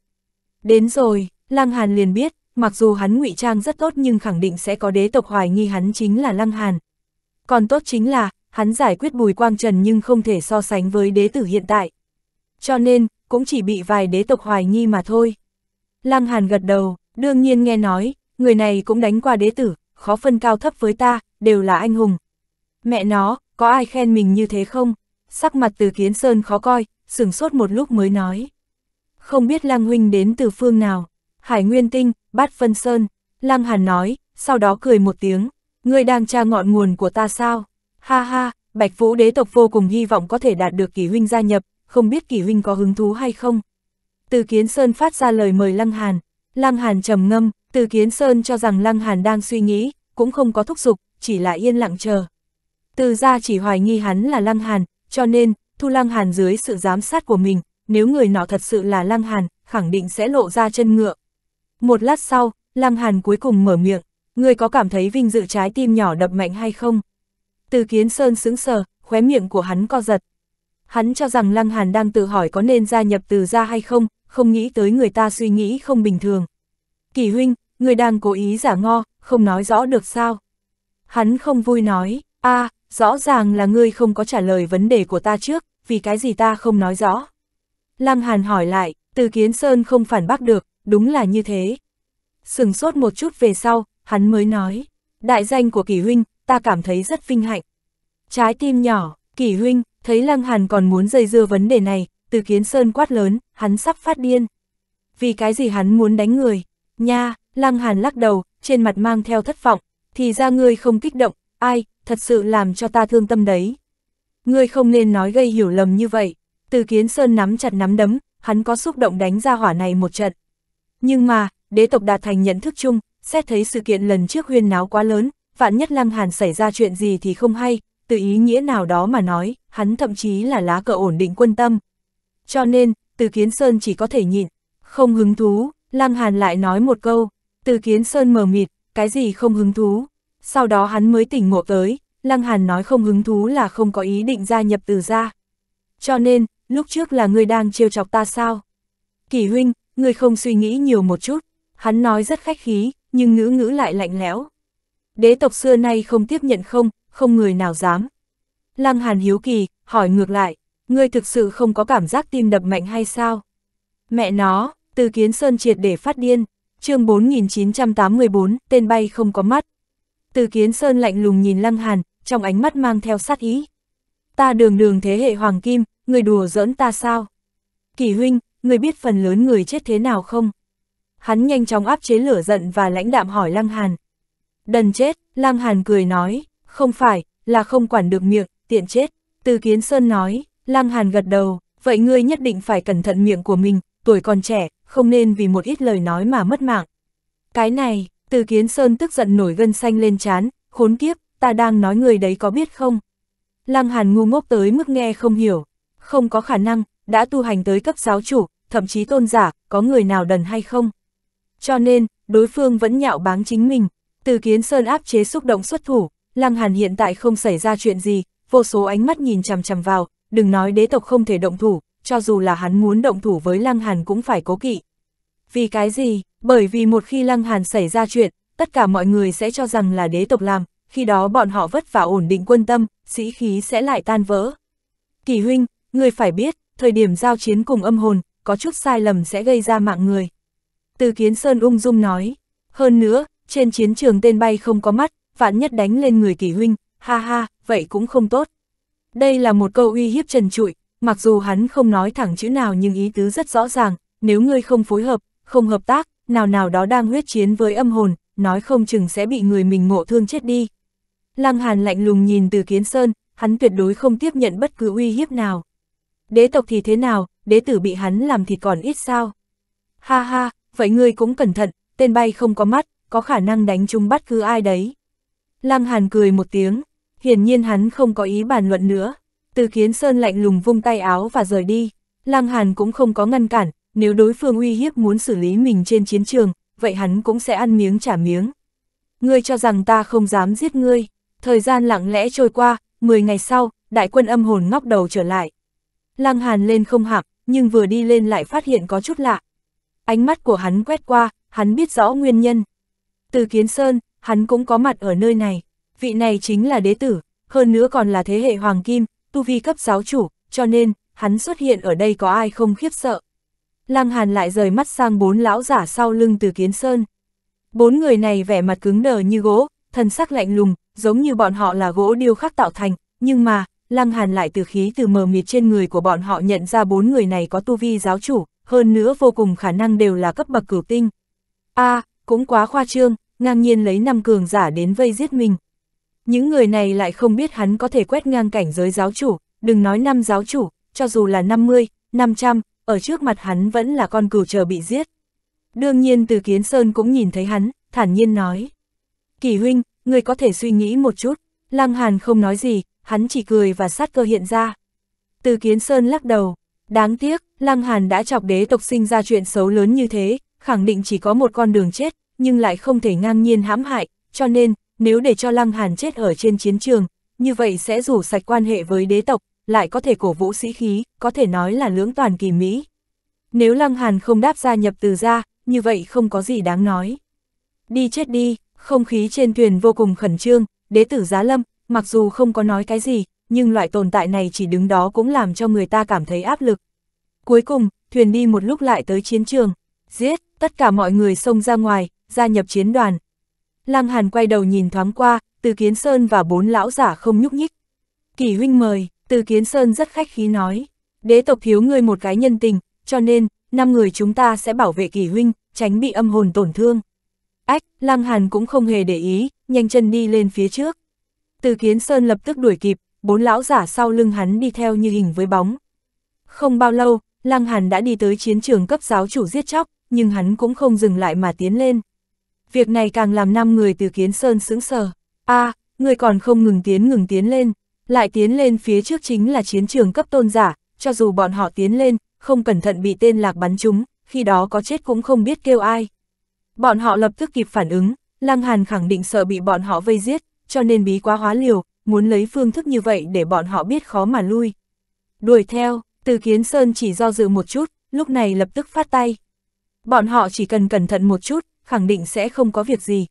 Đến rồi, Lăng Hàn liền biết, mặc dù hắn ngụy trang rất tốt nhưng khẳng định sẽ có đế tộc hoài nghi hắn chính là Lăng Hàn. Còn tốt chính là, hắn giải quyết Bùi Quang Trần nhưng không thể so sánh với đế tử hiện tại. Cho nên, cũng chỉ bị vài đế tộc hoài nghi mà thôi. Lăng Hàn gật đầu, đương nhiên nghe nói, người này cũng đánh qua đế tử, khó phân cao thấp với ta, đều là anh hùng. Mẹ nó, có ai khen mình như thế không? Sắc mặt từ kiến sơn khó coi, sửng sốt một lúc mới nói. Không biết Lăng Huynh đến từ phương nào? Hải Nguyên Tinh, Bát Phân Sơn, Lăng Hàn nói, sau đó cười một tiếng, ngươi đang tra ngọn nguồn của ta sao? Ha ha, Bạch Vũ đế tộc vô cùng hy vọng có thể đạt được kỷ huynh gia nhập, không biết kỷ huynh có hứng thú hay không? Từ Kiến Sơn phát ra lời mời Lăng Hàn, Lăng Hàn trầm ngâm, Từ Kiến Sơn cho rằng Lăng Hàn đang suy nghĩ, cũng không có thúc giục, chỉ là yên lặng chờ. Từ gia chỉ hoài nghi hắn là Lăng Hàn, cho nên, thu Lăng Hàn dưới sự giám sát của mình, nếu người nọ thật sự là Lăng Hàn, khẳng định sẽ lộ ra chân ngựa, một lát sau, Lăng Hàn cuối cùng mở miệng, người có cảm thấy vinh dự trái tim nhỏ đập mạnh hay không? Từ Kiến Sơn sững sờ, khóe miệng của hắn co giật. Hắn cho rằng Lăng Hàn đang tự hỏi có nên gia nhập từ gia hay không, không nghĩ tới người ta suy nghĩ không bình thường. Kỳ huynh, người đang cố ý giả ngo, không nói rõ được sao? Hắn không vui nói, a à, rõ ràng là ngươi không có trả lời vấn đề của ta trước, vì cái gì ta không nói rõ. Lăng Hàn hỏi lại, từ Kiến Sơn không phản bác được, đúng là như thế. Sừng sốt một chút về sau, hắn mới nói, đại danh của kỷ huynh, ta cảm thấy rất vinh hạnh. Trái tim nhỏ, kỷ huynh, thấy Lăng Hàn còn muốn dây dưa vấn đề này, từ kiến sơn quát lớn, hắn sắp phát điên. Vì cái gì hắn muốn đánh người? Nha, Lăng Hàn lắc đầu, trên mặt mang theo thất vọng, thì ra ngươi không kích động, ai, thật sự làm cho ta thương tâm đấy. Ngươi không nên nói gây hiểu lầm như vậy. Từ kiến sơn nắm chặt nắm đấm, hắn có xúc động đánh ra hỏa này một trận. Nhưng mà, đế tộc đạt thành nhận thức chung, xét thấy sự kiện lần trước huyên náo quá lớn, vạn nhất Lăng Hàn xảy ra chuyện gì thì không hay, từ ý nghĩa nào đó mà nói, hắn thậm chí là lá cờ ổn định quân tâm. Cho nên, từ Kiến Sơn chỉ có thể nhịn, không hứng thú, Lăng Hàn lại nói một câu, từ Kiến Sơn mờ mịt, cái gì không hứng thú. Sau đó hắn mới tỉnh ngộ tới, Lăng Hàn nói không hứng thú là không có ý định gia nhập từ gia. Cho nên, lúc trước là người đang trêu chọc ta sao? Kỳ huynh, ngươi không suy nghĩ nhiều một chút, hắn nói rất khách khí, nhưng ngữ ngữ lại lạnh lẽo. Đế tộc xưa nay không tiếp nhận không, không người nào dám. Lăng Hàn hiếu kỳ, hỏi ngược lại, ngươi thực sự không có cảm giác tim đập mạnh hay sao? Mẹ nó, từ kiến sơn triệt để phát điên, chương 4984, tên bay không có mắt. Từ kiến sơn lạnh lùng nhìn Lăng Hàn, trong ánh mắt mang theo sát ý. Ta đường đường thế hệ hoàng kim, người đùa giỡn ta sao? Kỳ huynh, người biết phần lớn người chết thế nào không? Hắn nhanh chóng áp chế lửa giận và lãnh đạm hỏi Lăng Hàn. Đần chết, Lăng Hàn cười nói, không phải, là không quản được miệng, tiện chết. Từ Kiến Sơn nói, Lăng Hàn gật đầu, vậy ngươi nhất định phải cẩn thận miệng của mình, tuổi còn trẻ, không nên vì một ít lời nói mà mất mạng. Cái này, Từ Kiến Sơn tức giận nổi gân xanh lên chán, khốn kiếp, ta đang nói người đấy có biết không? Lăng Hàn ngu ngốc tới mức nghe không hiểu, không có khả năng, đã tu hành tới cấp giáo chủ, thậm chí tôn giả, có người nào đần hay không. Cho nên, đối phương vẫn nhạo báng chính mình. Từ kiến sơn áp chế xúc động xuất thủ, Lăng Hàn hiện tại không xảy ra chuyện gì, vô số ánh mắt nhìn chằm chằm vào, đừng nói đế tộc không thể động thủ, cho dù là hắn muốn động thủ với Lăng Hàn cũng phải cố kỵ. Vì cái gì? Bởi vì một khi Lăng Hàn xảy ra chuyện, tất cả mọi người sẽ cho rằng là đế tộc làm, khi đó bọn họ vất vả ổn định quân tâm, sĩ khí sẽ lại tan vỡ. Kỳ huynh, người phải biết, thời điểm giao chiến cùng âm hồn, có chút sai lầm sẽ gây ra mạng người. Từ Kiến Sơn ung dung nói, hơn nữa, trên chiến trường tên bay không có mắt, vạn nhất đánh lên người kỷ huynh, ha ha, vậy cũng không tốt. Đây là một câu uy hiếp trần trụi, mặc dù hắn không nói thẳng chữ nào nhưng ý tứ rất rõ ràng, nếu ngươi không phối hợp, không hợp tác, nào nào đó đang huyết chiến với âm hồn, nói không chừng sẽ bị người mình ngộ thương chết đi. Lăng Hàn lạnh lùng nhìn từ Kiến Sơn, hắn tuyệt đối không tiếp nhận bất cứ uy hiếp nào. Đế tộc thì thế nào, đế tử bị hắn làm thịt còn ít sao. Ha ha, vậy ngươi cũng cẩn thận, tên bay không có mắt, có khả năng đánh chung bất cứ ai đấy. Lăng Hàn cười một tiếng, hiển nhiên hắn không có ý bàn luận nữa. Từ Kiến Sơn lạnh lùng vung tay áo và rời đi, Lăng Hàn cũng không có ngăn cản, nếu đối phương uy hiếp muốn xử lý mình trên chiến trường, vậy hắn cũng sẽ ăn miếng trả miếng. Ngươi cho rằng ta không dám giết ngươi, thời gian lặng lẽ trôi qua, 10 ngày sau, đại quân âm hồn ngóc đầu trở lại. Lăng Hàn lên không hạng, nhưng vừa đi lên lại phát hiện có chút lạ. Ánh mắt của hắn quét qua, hắn biết rõ nguyên nhân. Từ Kiến Sơn, hắn cũng có mặt ở nơi này. Vị này chính là đế tử, hơn nữa còn là thế hệ hoàng kim, tu vi cấp giáo chủ, cho nên, hắn xuất hiện ở đây có ai không khiếp sợ. Lăng Hàn lại rời mắt sang bốn lão giả sau lưng từ Kiến Sơn. Bốn người này vẻ mặt cứng đờ như gỗ, thân sắc lạnh lùng, giống như bọn họ là gỗ điêu khắc tạo thành, nhưng mà, Lăng Hàn lại từ khí từ mờ mịt trên người của bọn họ nhận ra bốn người này có tu vi giáo chủ, hơn nữa vô cùng khả năng đều là cấp bậc cửu tinh. a à, cũng quá khoa trương, ngang nhiên lấy năm cường giả đến vây giết mình. Những người này lại không biết hắn có thể quét ngang cảnh giới giáo chủ, đừng nói năm giáo chủ, cho dù là 50, 500, ở trước mặt hắn vẫn là con cừu chờ bị giết. Đương nhiên từ kiến sơn cũng nhìn thấy hắn, thản nhiên nói. Kỳ huynh, người có thể suy nghĩ một chút, Lăng Hàn không nói gì, hắn chỉ cười và sát cơ hiện ra. Từ Kiến Sơn lắc đầu, đáng tiếc, Lăng Hàn đã chọc đế tộc sinh ra chuyện xấu lớn như thế, khẳng định chỉ có một con đường chết, nhưng lại không thể ngang nhiên hãm hại, cho nên, nếu để cho Lăng Hàn chết ở trên chiến trường, như vậy sẽ rủ sạch quan hệ với đế tộc, lại có thể cổ vũ sĩ khí, có thể nói là lưỡng toàn kỳ Mỹ. Nếu Lăng Hàn không đáp gia nhập từ ra, như vậy không có gì đáng nói. Đi chết đi, không khí trên thuyền vô cùng khẩn trương, đế tử Giá Lâm, mặc dù không có nói cái gì, nhưng loại tồn tại này chỉ đứng đó cũng làm cho người ta cảm thấy áp lực. Cuối cùng, thuyền đi một lúc lại tới chiến trường, giết, tất cả mọi người xông ra ngoài, gia nhập chiến đoàn. Lăng Hàn quay đầu nhìn thoáng qua, Từ Kiến Sơn và bốn lão giả không nhúc nhích. Kỳ huynh mời, Từ Kiến Sơn rất khách khí nói, đế tộc thiếu ngươi một cái nhân tình, cho nên, năm người chúng ta sẽ bảo vệ kỳ huynh, tránh bị âm hồn tổn thương. Ách, Lăng Hàn cũng không hề để ý, nhanh chân đi lên phía trước. Từ Kiến Sơn lập tức đuổi kịp, bốn lão giả sau lưng hắn đi theo như hình với bóng. Không bao lâu, Lăng Hàn đã đi tới chiến trường cấp giáo chủ giết chóc, nhưng hắn cũng không dừng lại mà tiến lên. Việc này càng làm năm người từ Kiến Sơn sững sờ. a à, người còn không ngừng tiến ngừng tiến lên, lại tiến lên phía trước chính là chiến trường cấp tôn giả, cho dù bọn họ tiến lên, không cẩn thận bị tên lạc bắn trúng, khi đó có chết cũng không biết kêu ai. Bọn họ lập tức kịp phản ứng, Lăng Hàn khẳng định sợ bị bọn họ vây giết, cho nên bí quá hóa liều, muốn lấy phương thức như vậy để bọn họ biết khó mà lui. Đuổi theo, từ kiến sơn chỉ do dự một chút, lúc này lập tức phát tay. Bọn họ chỉ cần cẩn thận một chút, khẳng định sẽ không có việc gì.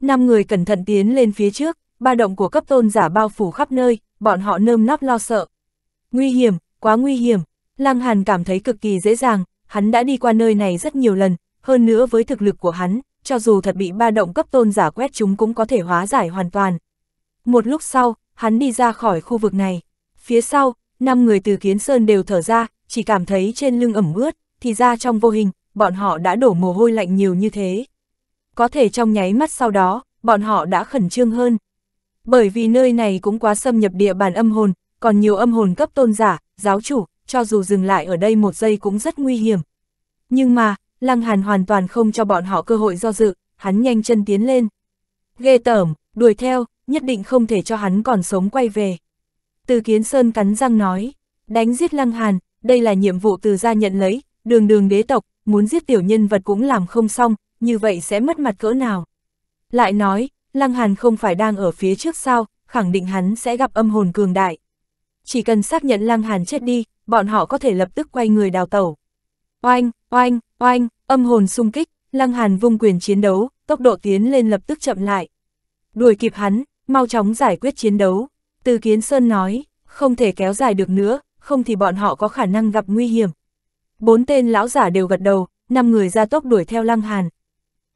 Năm người cẩn thận tiến lên phía trước, ba động của cấp tôn giả bao phủ khắp nơi, bọn họ nơm náp lo sợ. Nguy hiểm, quá nguy hiểm, Lăng Hàn cảm thấy cực kỳ dễ dàng, hắn đã đi qua nơi này rất nhiều lần, hơn nữa với thực lực của hắn, cho dù thật bị ba động cấp tôn giả quét chúng cũng có thể hóa giải hoàn toàn. Một lúc sau, hắn đi ra khỏi khu vực này. Phía sau, năm người từ Kiến Sơn đều thở ra, chỉ cảm thấy trên lưng ẩm ướt, thì ra trong vô hình, bọn họ đã đổ mồ hôi lạnh nhiều như thế. Có thể trong nháy mắt sau đó, bọn họ đã khẩn trương hơn. Bởi vì nơi này cũng quá xâm nhập địa bàn âm hồn, còn nhiều âm hồn cấp tôn giả, giáo chủ, cho dù dừng lại ở đây một giây cũng rất nguy hiểm. Nhưng mà, Lăng Hàn hoàn toàn không cho bọn họ cơ hội do dự, hắn nhanh chân tiến lên. Ghê tởm, đuổi theo, nhất định không thể cho hắn còn sống quay về. Từ Kiến Sơn cắn răng nói, đánh giết Lăng Hàn, đây là nhiệm vụ từ gia nhận lấy, đường đường đế tộc, muốn giết tiểu nhân vật cũng làm không xong, như vậy sẽ mất mặt cỡ nào. Lại nói, Lăng Hàn không phải đang ở phía trước sao, khẳng định hắn sẽ gặp âm hồn cường đại. Chỉ cần xác nhận Lăng Hàn chết đi, bọn họ có thể lập tức quay người đào tẩu. Oanh, oanh, oanh, âm hồn sung kích, Lăng Hàn vung quyền chiến đấu, tốc độ tiến lên lập tức chậm lại. Đuổi kịp hắn, mau chóng giải quyết chiến đấu. Từ Kiến Sơn nói, không thể kéo dài được nữa, không thì bọn họ có khả năng gặp nguy hiểm. Bốn tên lão giả đều gật đầu, năm người ra tốc đuổi theo Lăng Hàn.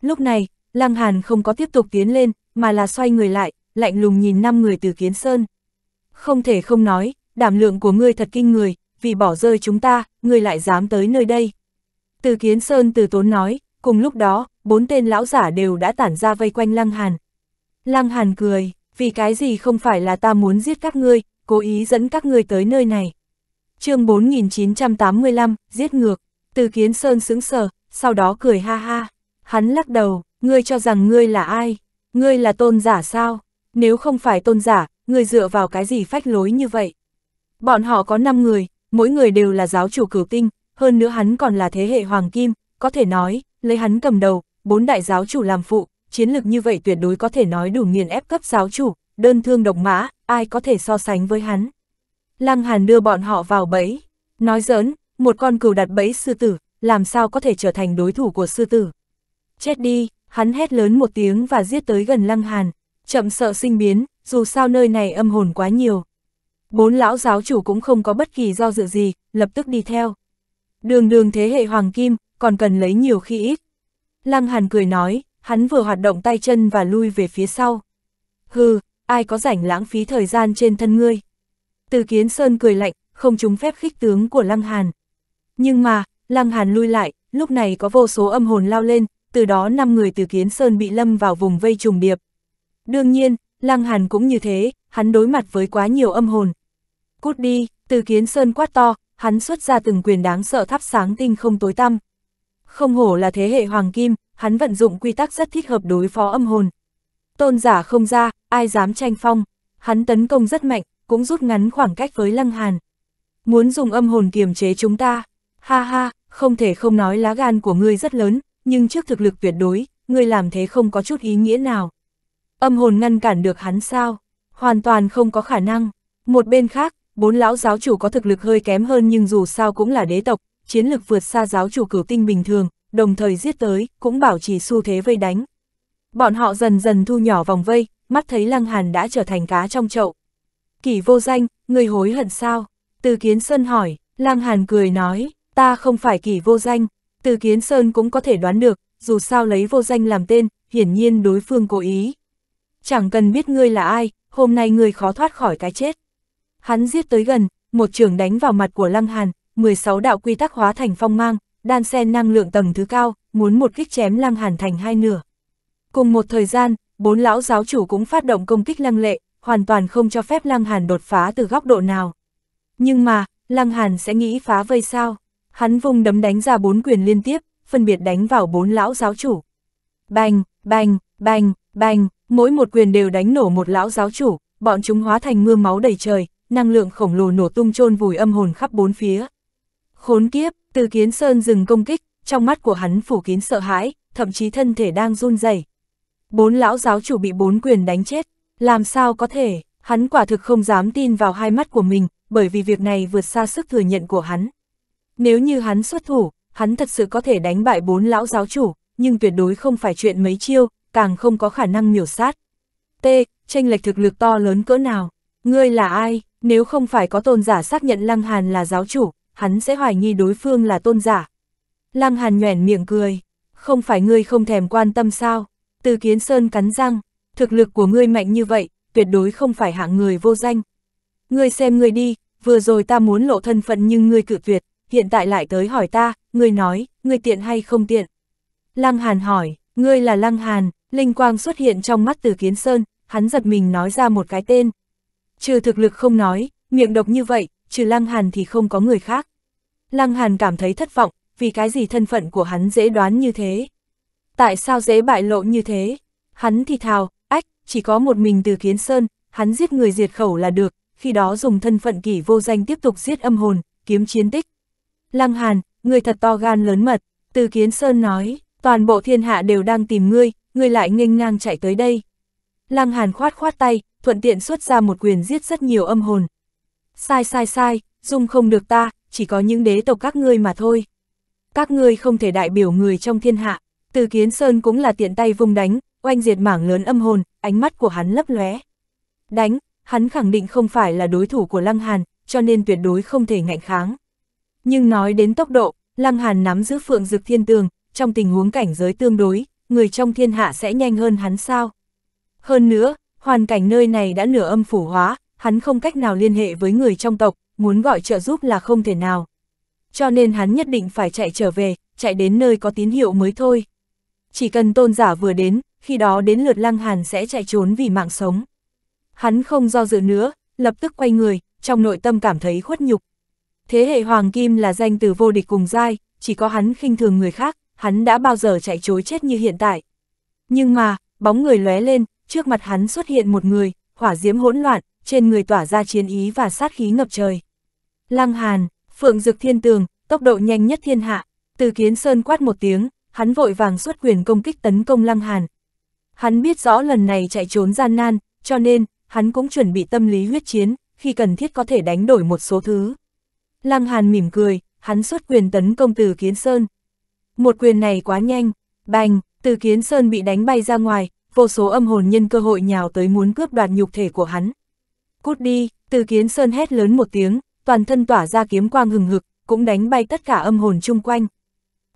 Lúc này, Lăng Hàn không có tiếp tục tiến lên, mà là xoay người lại, lạnh lùng nhìn năm người từ Kiến Sơn. Không thể không nói, đảm lượng của ngươi thật kinh người, vì bỏ rơi chúng ta, ngươi lại dám tới nơi đây. Từ Kiến Sơn từ tốn nói, cùng lúc đó, bốn tên lão giả đều đã tản ra vây quanh Lăng Hàn. Lăng Hàn cười, vì cái gì không phải là ta muốn giết các ngươi, cố ý dẫn các ngươi tới nơi này. chương 4985, giết ngược, từ Kiến Sơn sững sờ, sau đó cười ha ha. Hắn lắc đầu, ngươi cho rằng ngươi là ai? Ngươi là tôn giả sao? Nếu không phải tôn giả, ngươi dựa vào cái gì phách lối như vậy? Bọn họ có 5 người, mỗi người đều là giáo chủ cửu tinh, hơn nữa hắn còn là thế hệ hoàng kim, có thể nói, lấy hắn cầm đầu, bốn đại giáo chủ làm phụ, chiến lực như vậy tuyệt đối có thể nói đủ nghiền ép cấp giáo chủ, đơn thương độc mã, ai có thể so sánh với hắn. Lăng Hàn đưa bọn họ vào bẫy, nói giỡn, một con cừu đặt bẫy sư tử, làm sao có thể trở thành đối thủ của sư tử. Chết đi, hắn hét lớn một tiếng và giết tới gần Lăng Hàn, chậm sợ sinh biến, dù sao nơi này âm hồn quá nhiều bốn lão giáo chủ cũng không có bất kỳ do dự gì, lập tức đi theo. Đường đường thế hệ hoàng kim, còn cần lấy nhiều khi ít. Lăng Hàn cười nói, hắn vừa hoạt động tay chân và lui về phía sau. Hừ, ai có rảnh lãng phí thời gian trên thân ngươi. Từ kiến sơn cười lạnh, không trúng phép khích tướng của Lăng Hàn. Nhưng mà, Lăng Hàn lui lại, lúc này có vô số âm hồn lao lên, từ đó 5 người từ kiến sơn bị lâm vào vùng vây trùng điệp. Đương nhiên, Lăng Hàn cũng như thế, hắn đối mặt với quá nhiều âm hồn, cút đi, từ kiến sơn quát to, hắn xuất ra từng quyền đáng sợ thắp sáng tinh không tối tăm. Không hổ là thế hệ hoàng kim, hắn vận dụng quy tắc rất thích hợp đối phó âm hồn. Tôn giả không ra, ai dám tranh phong, hắn tấn công rất mạnh, cũng rút ngắn khoảng cách với Lăng Hàn. Muốn dùng âm hồn kiềm chế chúng ta, ha ha, không thể không nói lá gan của ngươi rất lớn, nhưng trước thực lực tuyệt đối, ngươi làm thế không có chút ý nghĩa nào. Âm hồn ngăn cản được hắn sao? Hoàn toàn không có khả năng. Một bên khác, bốn lão giáo chủ có thực lực hơi kém hơn nhưng dù sao cũng là đế tộc, chiến lực vượt xa giáo chủ cửu tinh bình thường, đồng thời giết tới, cũng bảo trì xu thế vây đánh. Bọn họ dần dần thu nhỏ vòng vây, mắt thấy Lăng Hàn đã trở thành cá trong chậu. Kỷ vô danh, người hối hận sao? Từ Kiến Sơn hỏi, Lăng Hàn cười nói, ta không phải kỷ vô danh. Từ Kiến Sơn cũng có thể đoán được, dù sao lấy vô danh làm tên, hiển nhiên đối phương cố ý. Chẳng cần biết ngươi là ai, hôm nay ngươi khó thoát khỏi cái chết. Hắn giết tới gần, một trường đánh vào mặt của Lăng Hàn, 16 đạo quy tắc hóa thành phong mang, đan xen năng lượng tầng thứ cao, muốn một kích chém Lăng Hàn thành hai nửa. Cùng một thời gian, bốn lão giáo chủ cũng phát động công kích lăng lệ, hoàn toàn không cho phép Lăng Hàn đột phá từ góc độ nào. Nhưng mà, Lăng Hàn sẽ nghĩ phá vây sao? Hắn vùng đấm đánh ra bốn quyền liên tiếp, phân biệt đánh vào bốn lão giáo chủ. Bành, bành, bành, bành, mỗi một quyền đều đánh nổ một lão giáo chủ, bọn chúng hóa thành mưa máu đầy trời, năng lượng khổng lồ nổ tung chôn vùi âm hồn khắp bốn phía. Khốn kiếp, từ kiến sơn dừng công kích, trong mắt của hắn phủ kín sợ hãi, thậm chí thân thể đang run rẩy. Bốn lão giáo chủ bị bốn quyền đánh chết, làm sao có thể, hắn quả thực không dám tin vào hai mắt của mình, bởi vì việc này vượt xa sức thừa nhận của hắn. Nếu như hắn xuất thủ, hắn thật sự có thể đánh bại bốn lão giáo chủ, nhưng tuyệt đối không phải chuyện mấy chiêu, càng không có khả năng miểu sát. T, tranh lệch thực lực to lớn cỡ nào, ngươi là ai, nếu không phải có tôn giả xác nhận Lăng Hàn là giáo chủ, hắn sẽ hoài nghi đối phương là tôn giả. Lăng Hàn nhoẻn miệng cười, không phải ngươi không thèm quan tâm sao? Từ Kiến Sơn cắn răng, thực lực của ngươi mạnh như vậy, tuyệt đối không phải hạng người vô danh. Ngươi xem ngươi đi, vừa rồi ta muốn lộ thân phận nhưng ngươi cự tuyệt, hiện tại lại tới hỏi ta, ngươi nói, ngươi tiện hay không tiện? Lăng Hàn hỏi, ngươi là Lăng Hàn, linh quang xuất hiện trong mắt Từ Kiến Sơn, hắn giật mình nói ra một cái tên, Trừ thực lực không nói, miệng độc như vậy, trừ Lăng Hàn thì không có người khác. Lăng Hàn cảm thấy thất vọng, vì cái gì thân phận của hắn dễ đoán như thế. Tại sao dễ bại lộ như thế? Hắn thì thào, ách, chỉ có một mình từ kiến sơn, hắn giết người diệt khẩu là được, khi đó dùng thân phận kỷ vô danh tiếp tục giết âm hồn, kiếm chiến tích. Lăng Hàn, người thật to gan lớn mật, từ kiến sơn nói, toàn bộ thiên hạ đều đang tìm ngươi, ngươi lại nghênh ngang chạy tới đây. Lăng Hàn khoát khoát tay, thuận tiện xuất ra một quyền giết rất nhiều âm hồn. Sai sai sai, dung không được ta, chỉ có những đế tộc các ngươi mà thôi. Các ngươi không thể đại biểu người trong thiên hạ, từ kiến sơn cũng là tiện tay vung đánh, oanh diệt mảng lớn âm hồn, ánh mắt của hắn lấp lóe. Đánh, hắn khẳng định không phải là đối thủ của Lăng Hàn, cho nên tuyệt đối không thể ngạnh kháng. Nhưng nói đến tốc độ, Lăng Hàn nắm giữ phượng dực thiên tường, trong tình huống cảnh giới tương đối, người trong thiên hạ sẽ nhanh hơn hắn sao? Hơn nữa, hoàn cảnh nơi này đã nửa âm phủ hóa, hắn không cách nào liên hệ với người trong tộc, muốn gọi trợ giúp là không thể nào. Cho nên hắn nhất định phải chạy trở về, chạy đến nơi có tín hiệu mới thôi. Chỉ cần tôn giả vừa đến, khi đó đến lượt lăng hàn sẽ chạy trốn vì mạng sống. Hắn không do dự nữa, lập tức quay người, trong nội tâm cảm thấy khuất nhục. Thế hệ Hoàng Kim là danh từ vô địch cùng giai, chỉ có hắn khinh thường người khác, hắn đã bao giờ chạy chối chết như hiện tại. Nhưng mà, bóng người lóe lên, trước mặt hắn xuất hiện một người, hỏa diễm hỗn loạn, trên người tỏa ra chiến ý và sát khí ngập trời. Lăng Hàn, Phượng Dực Thiên Tường, tốc độ nhanh nhất thiên hạ, từ kiến sơn quát một tiếng, hắn vội vàng xuất quyền công kích tấn công Lăng Hàn. Hắn biết rõ lần này chạy trốn gian nan, cho nên, hắn cũng chuẩn bị tâm lý huyết chiến, khi cần thiết có thể đánh đổi một số thứ. Lăng Hàn mỉm cười, hắn xuất quyền tấn công từ kiến sơn. Một quyền này quá nhanh, bành, từ kiến sơn bị đánh bay ra ngoài, vô số âm hồn nhân cơ hội nhào tới muốn cướp đoạt nhục thể của hắn. Cút đi, từ kiến sơn hét lớn một tiếng, toàn thân tỏa ra kiếm quang hừng hực, cũng đánh bay tất cả âm hồn chung quanh.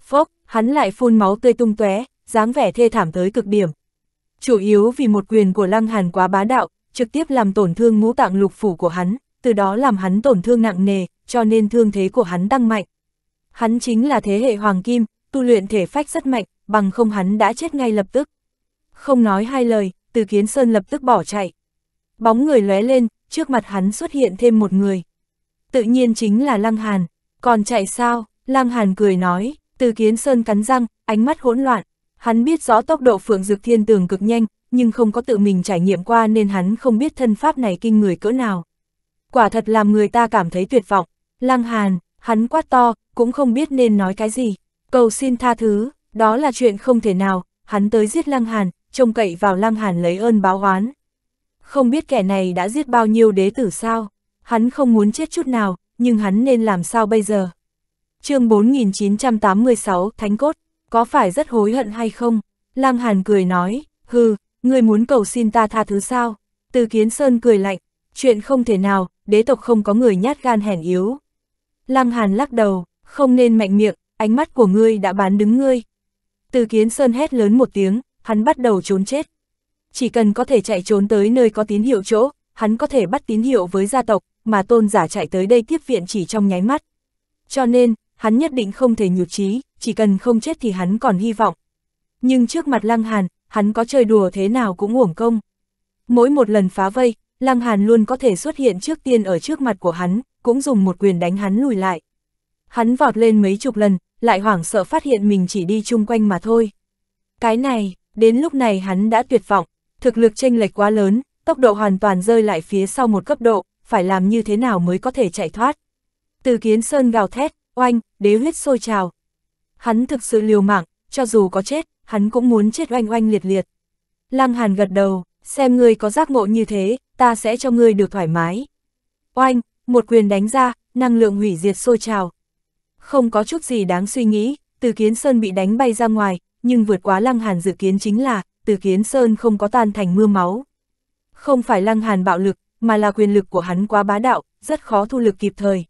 Phốc, hắn lại phun máu tươi tung tóe, dáng vẻ thê thảm tới cực điểm. Chủ yếu vì một quyền của Lăng Hàn quá bá đạo, trực tiếp làm tổn thương ngũ tạng lục phủ của hắn, từ đó làm hắn tổn thương nặng nề, cho nên thương thế của hắn tăng mạnh. Hắn chính là thế hệ hoàng kim, tu luyện thể phách rất mạnh, bằng không hắn đã chết ngay lập tức. Không nói hai lời, Từ Kiến Sơn lập tức bỏ chạy. Bóng người lóe lên, trước mặt hắn xuất hiện thêm một người. Tự nhiên chính là Lăng Hàn, còn chạy sao? Lăng Hàn cười nói, Từ Kiến Sơn cắn răng, ánh mắt hỗn loạn. Hắn biết rõ tốc độ Phượng dược Thiên Tường cực nhanh, nhưng không có tự mình trải nghiệm qua nên hắn không biết thân pháp này kinh người cỡ nào. Quả thật làm người ta cảm thấy tuyệt vọng. Lăng Hàn, hắn quát to, cũng không biết nên nói cái gì. Cầu xin tha thứ, đó là chuyện không thể nào, hắn tới giết Lăng Hàn, trông cậy vào Lăng Hàn lấy ơn báo oán. Không biết kẻ này đã giết bao nhiêu đế tử sao, hắn không muốn chết chút nào, nhưng hắn nên làm sao bây giờ? chương 4986, Thánh Cốt, có phải rất hối hận hay không? Lăng Hàn cười nói, hừ, ngươi muốn cầu xin ta tha thứ sao? Từ Kiến Sơn cười lạnh, chuyện không thể nào, đế tộc không có người nhát gan hèn yếu. Lăng Hàn lắc đầu, không nên mạnh miệng, ánh mắt của ngươi đã bán đứng ngươi. Từ Kiến Sơn hét lớn một tiếng, hắn bắt đầu trốn chết. Chỉ cần có thể chạy trốn tới nơi có tín hiệu chỗ, hắn có thể bắt tín hiệu với gia tộc, mà tôn giả chạy tới đây tiếp viện chỉ trong nháy mắt. Cho nên, hắn nhất định không thể nhụt chí, chỉ cần không chết thì hắn còn hy vọng. Nhưng trước mặt Lăng Hàn, hắn có chơi đùa thế nào cũng uổng công. Mỗi một lần phá vây, Lăng Hàn luôn có thể xuất hiện trước tiên ở trước mặt của hắn, cũng dùng một quyền đánh hắn lùi lại. Hắn vọt lên mấy chục lần, lại hoảng sợ phát hiện mình chỉ đi chung quanh mà thôi. Cái này, Đến lúc này hắn đã tuyệt vọng, thực lực chênh lệch quá lớn, tốc độ hoàn toàn rơi lại phía sau một cấp độ, phải làm như thế nào mới có thể chạy thoát. Từ kiến sơn gào thét, oanh, đế huyết sôi trào. Hắn thực sự liều mạng, cho dù có chết, hắn cũng muốn chết oanh oanh liệt liệt. Lăng hàn gật đầu, xem ngươi có giác ngộ như thế, ta sẽ cho ngươi được thoải mái. Oanh, một quyền đánh ra, năng lượng hủy diệt sôi trào. Không có chút gì đáng suy nghĩ, từ kiến sơn bị đánh bay ra ngoài, nhưng vượt quá Lăng Hàn dự kiến chính là, từ kiến sơn không có tan thành mưa máu. Không phải Lăng Hàn bạo lực, mà là quyền lực của hắn quá bá đạo, rất khó thu lực kịp thời.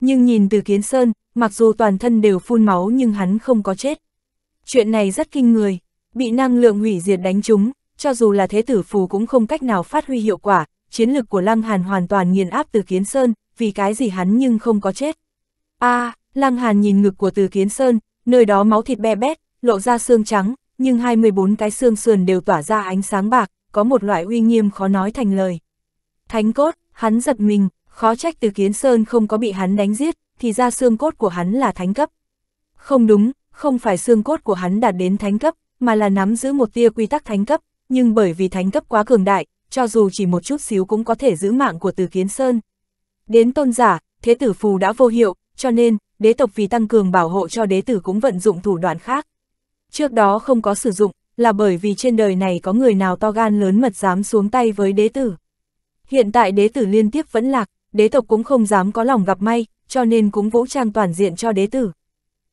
Nhưng nhìn từ kiến sơn, mặc dù toàn thân đều phun máu nhưng hắn không có chết. Chuyện này rất kinh người, bị năng lượng hủy diệt đánh trúng, cho dù là thế tử phù cũng không cách nào phát huy hiệu quả, chiến lực của Lăng Hàn hoàn toàn nghiền áp từ kiến sơn, vì cái gì hắn nhưng không có chết. a à, Lăng Hàn nhìn ngực của từ kiến sơn, nơi đó máu thịt be bét, lộ ra xương trắng, nhưng 24 cái xương sườn đều tỏa ra ánh sáng bạc, có một loại uy nghiêm khó nói thành lời. Thánh cốt, hắn giật mình, khó trách từ kiến sơn không có bị hắn đánh giết, thì ra xương cốt của hắn là thánh cấp. Không đúng, không phải xương cốt của hắn đạt đến thánh cấp, mà là nắm giữ một tia quy tắc thánh cấp, nhưng bởi vì thánh cấp quá cường đại, cho dù chỉ một chút xíu cũng có thể giữ mạng của từ kiến sơn. Đến tôn giả, thế tử phù đã vô hiệu, cho nên, đế tộc vì tăng cường bảo hộ cho đế tử cũng vận dụng thủ đoạn khác. Trước đó không có sử dụng, là bởi vì trên đời này có người nào to gan lớn mật dám xuống tay với đế tử. Hiện tại đế tử liên tiếp vẫn lạc, đế tộc cũng không dám có lòng gặp may, cho nên cũng vũ trang toàn diện cho đế tử.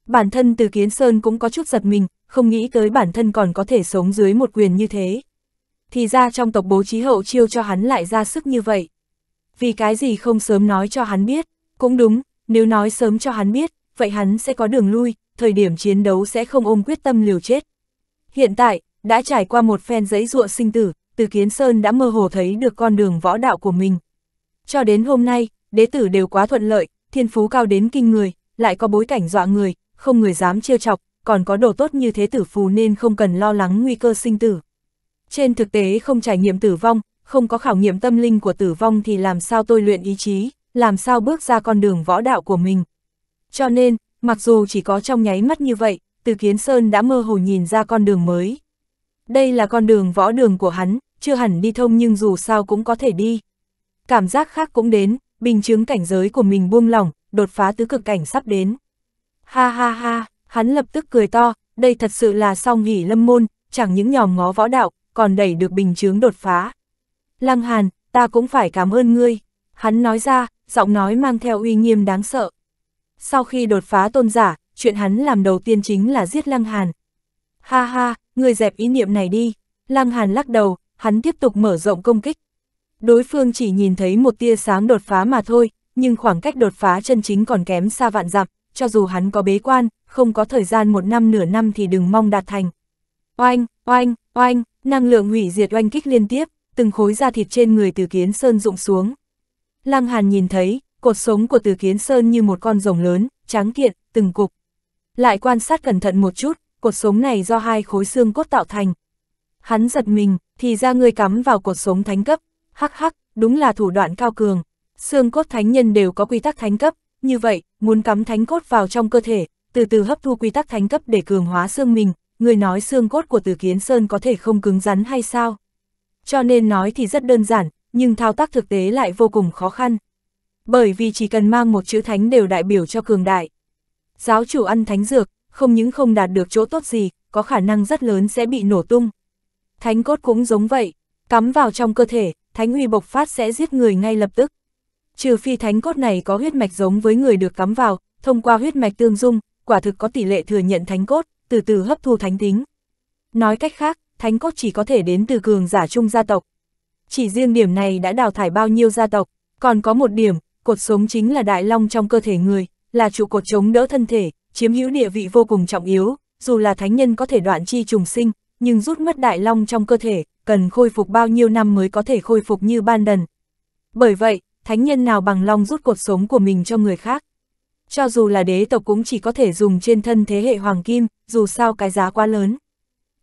Bản thân từ Kiến Sơn cũng có chút giật mình, không nghĩ tới bản thân còn có thể sống dưới một quyền như thế. Thì ra trong tộc bố trí hậu chiêu cho hắn lại ra sức như vậy. Vì cái gì không sớm nói cho hắn biết, cũng đúng, nếu nói sớm cho hắn biết, vậy hắn sẽ có đường lui, thời điểm chiến đấu sẽ không ôm quyết tâm liều chết. Hiện tại, đã trải qua một phen giấy ruộng sinh tử, từ Kiến Sơn đã mơ hồ thấy được con đường võ đạo của mình. Cho đến hôm nay, đế tử đều quá thuận lợi, thiên phú cao đến kinh người, lại có bối cảnh dọa người, không người dám trêu chọc, còn có đồ tốt như thế tử phù nên không cần lo lắng nguy cơ sinh tử. Trên thực tế không trải nghiệm tử vong, không có khảo nghiệm tâm linh của tử vong thì làm sao tôi luyện ý chí, làm sao bước ra con đường võ đạo của mình. Cho nên, Mặc dù chỉ có trong nháy mắt như vậy, từ Kiến Sơn đã mơ hồ nhìn ra con đường mới. Đây là con đường võ đường của hắn, chưa hẳn đi thông nhưng dù sao cũng có thể đi. Cảm giác khác cũng đến, bình chứng cảnh giới của mình buông lỏng, đột phá tứ cực cảnh sắp đến. Ha ha ha, hắn lập tức cười to, đây thật sự là song hỷ lâm môn, chẳng những nhòm ngó võ đạo, còn đẩy được bình chướng đột phá. Lăng Hàn, ta cũng phải cảm ơn ngươi. Hắn nói ra, giọng nói mang theo uy nghiêm đáng sợ. Sau khi đột phá tôn giả, chuyện hắn làm đầu tiên chính là giết Lăng Hàn. Ha ha, người dẹp ý niệm này đi. Lăng Hàn lắc đầu, hắn tiếp tục mở rộng công kích. Đối phương chỉ nhìn thấy một tia sáng đột phá mà thôi, nhưng khoảng cách đột phá chân chính còn kém xa vạn dặm, cho dù hắn có bế quan, không có thời gian một năm nửa năm thì đừng mong đạt thành. Oanh, oanh, oanh, năng lượng hủy diệt oanh kích liên tiếp, từng khối da thịt trên người từ kiến sơn rụng xuống. Lăng Hàn nhìn thấy, Cột sống của Từ Kiến Sơn như một con rồng lớn, tráng kiện, từng cục. Lại quan sát cẩn thận một chút, cột sống này do hai khối xương cốt tạo thành. Hắn giật mình, thì ra người cắm vào cột sống thánh cấp, hắc hắc, đúng là thủ đoạn cao cường. Xương cốt thánh nhân đều có quy tắc thánh cấp, như vậy, muốn cắm thánh cốt vào trong cơ thể, từ từ hấp thu quy tắc thánh cấp để cường hóa xương mình, người nói xương cốt của Từ Kiến Sơn có thể không cứng rắn hay sao? Cho nên nói thì rất đơn giản, nhưng thao tác thực tế lại vô cùng khó khăn bởi vì chỉ cần mang một chữ thánh đều đại biểu cho cường đại. Giáo chủ ăn thánh dược, không những không đạt được chỗ tốt gì, có khả năng rất lớn sẽ bị nổ tung. Thánh cốt cũng giống vậy, cắm vào trong cơ thể, thánh uy bộc phát sẽ giết người ngay lập tức. Trừ phi thánh cốt này có huyết mạch giống với người được cắm vào, thông qua huyết mạch tương dung, quả thực có tỷ lệ thừa nhận thánh cốt, từ từ hấp thu thánh tính. Nói cách khác, thánh cốt chỉ có thể đến từ cường giả trung gia tộc. Chỉ riêng điểm này đã đào thải bao nhiêu gia tộc, còn có một điểm, cột sống chính là đại long trong cơ thể người, là trụ cột chống đỡ thân thể, chiếm hữu địa vị vô cùng trọng yếu, dù là thánh nhân có thể đoạn chi trùng sinh, nhưng rút mất đại long trong cơ thể, cần khôi phục bao nhiêu năm mới có thể khôi phục như ban đần. Bởi vậy, thánh nhân nào bằng long rút cuộc sống của mình cho người khác. Cho dù là đế tộc cũng chỉ có thể dùng trên thân thế hệ hoàng kim, dù sao cái giá quá lớn.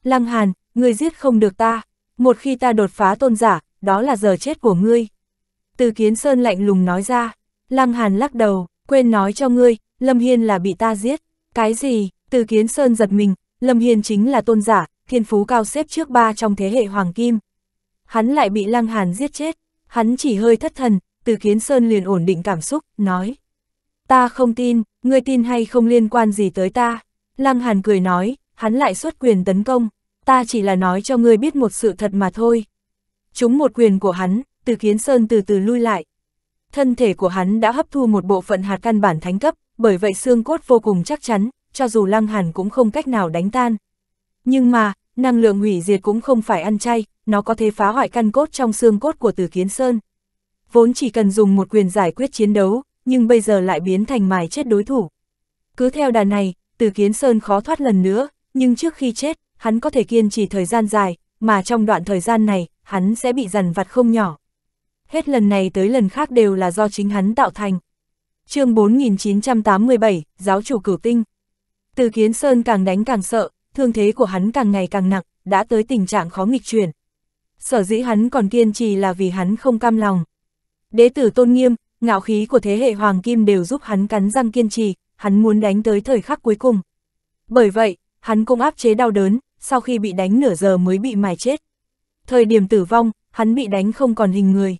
Lăng Hàn, ngươi giết không được ta, một khi ta đột phá tôn giả, đó là giờ chết của ngươi. Từ Kiến Sơn lạnh lùng nói ra, Lăng Hàn lắc đầu, quên nói cho ngươi, Lâm Hiên là bị ta giết. Cái gì? Từ Kiến Sơn giật mình, Lâm Hiên chính là tôn giả, thiên phú cao xếp trước ba trong thế hệ Hoàng Kim. Hắn lại bị Lăng Hàn giết chết, hắn chỉ hơi thất thần, Từ Kiến Sơn liền ổn định cảm xúc, nói. Ta không tin, ngươi tin hay không liên quan gì tới ta. Lăng Hàn cười nói, hắn lại xuất quyền tấn công, ta chỉ là nói cho ngươi biết một sự thật mà thôi. Chúng một quyền của hắn, từ kiến sơn từ từ lui lại. Thân thể của hắn đã hấp thu một bộ phận hạt căn bản thánh cấp, bởi vậy xương cốt vô cùng chắc chắn, cho dù lăng hàn cũng không cách nào đánh tan. Nhưng mà, năng lượng hủy diệt cũng không phải ăn chay, nó có thể phá hoại căn cốt trong xương cốt của từ kiến sơn. Vốn chỉ cần dùng một quyền giải quyết chiến đấu, nhưng bây giờ lại biến thành mài chết đối thủ. Cứ theo đà này, từ kiến sơn khó thoát lần nữa, nhưng trước khi chết, hắn có thể kiên trì thời gian dài, mà trong đoạn thời gian này, hắn sẽ bị dằn vặt không nhỏ hết lần này tới lần khác đều là do chính hắn tạo thành. chương 4987, Giáo chủ cửu tinh. Từ Kiến Sơn càng đánh càng sợ, thương thế của hắn càng ngày càng nặng, đã tới tình trạng khó nghịch chuyển. Sở dĩ hắn còn kiên trì là vì hắn không cam lòng. Đế tử tôn nghiêm, ngạo khí của thế hệ Hoàng Kim đều giúp hắn cắn răng kiên trì, hắn muốn đánh tới thời khắc cuối cùng. Bởi vậy, hắn cũng áp chế đau đớn, sau khi bị đánh nửa giờ mới bị mài chết. Thời điểm tử vong, hắn bị đánh không còn hình người.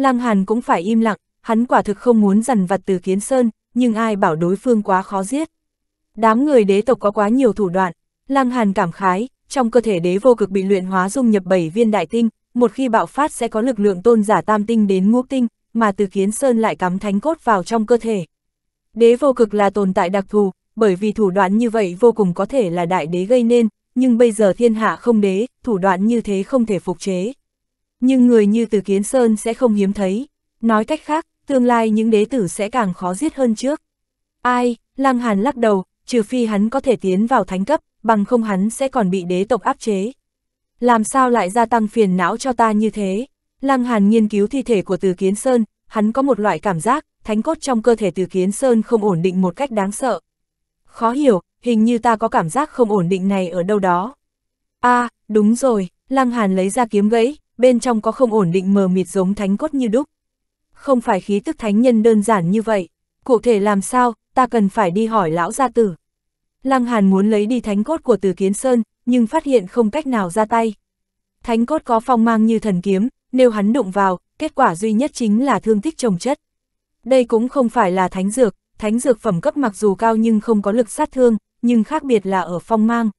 Lăng Hàn cũng phải im lặng, hắn quả thực không muốn dằn vặt từ Kiến Sơn, nhưng ai bảo đối phương quá khó giết. Đám người đế tộc có quá nhiều thủ đoạn, Lăng Hàn cảm khái, trong cơ thể đế vô cực bị luyện hóa dung nhập 7 viên đại tinh, một khi bạo phát sẽ có lực lượng tôn giả tam tinh đến ngũ tinh, mà từ Kiến Sơn lại cắm thánh cốt vào trong cơ thể. Đế vô cực là tồn tại đặc thù, bởi vì thủ đoạn như vậy vô cùng có thể là đại đế gây nên, nhưng bây giờ thiên hạ không đế, thủ đoạn như thế không thể phục chế. Nhưng người như Từ Kiến Sơn sẽ không hiếm thấy. Nói cách khác, tương lai những đế tử sẽ càng khó giết hơn trước. Ai, Lăng Hàn lắc đầu, trừ phi hắn có thể tiến vào thánh cấp, bằng không hắn sẽ còn bị đế tộc áp chế. Làm sao lại gia tăng phiền não cho ta như thế? Lăng Hàn nghiên cứu thi thể của Từ Kiến Sơn, hắn có một loại cảm giác, thánh cốt trong cơ thể Từ Kiến Sơn không ổn định một cách đáng sợ. Khó hiểu, hình như ta có cảm giác không ổn định này ở đâu đó. a à, đúng rồi, Lăng Hàn lấy ra kiếm gãy, bên trong có không ổn định mờ mịt giống thánh cốt như đúc. Không phải khí tức thánh nhân đơn giản như vậy, cụ thể làm sao, ta cần phải đi hỏi lão gia tử. Lăng Hàn muốn lấy đi thánh cốt của Từ Kiến Sơn, nhưng phát hiện không cách nào ra tay. Thánh cốt có phong mang như thần kiếm, nếu hắn đụng vào, kết quả duy nhất chính là thương tích trồng chất. Đây cũng không phải là thánh dược, thánh dược phẩm cấp mặc dù cao nhưng không có lực sát thương, nhưng khác biệt là ở phong mang.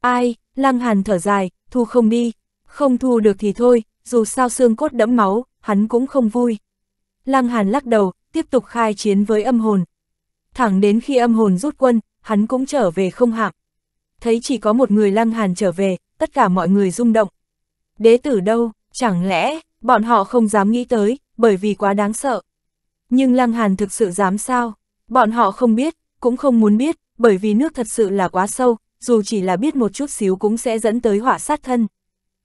Ai, Lăng Hàn thở dài, thu không đi, không thu được thì thôi, dù sao xương cốt đẫm máu, hắn cũng không vui. Lăng Hàn lắc đầu, tiếp tục khai chiến với âm hồn. Thẳng đến khi âm hồn rút quân, hắn cũng trở về không hạm Thấy chỉ có một người Lăng Hàn trở về, tất cả mọi người rung động. Đế tử đâu, chẳng lẽ, bọn họ không dám nghĩ tới, bởi vì quá đáng sợ. Nhưng Lăng Hàn thực sự dám sao? Bọn họ không biết, cũng không muốn biết, bởi vì nước thật sự là quá sâu, dù chỉ là biết một chút xíu cũng sẽ dẫn tới họa sát thân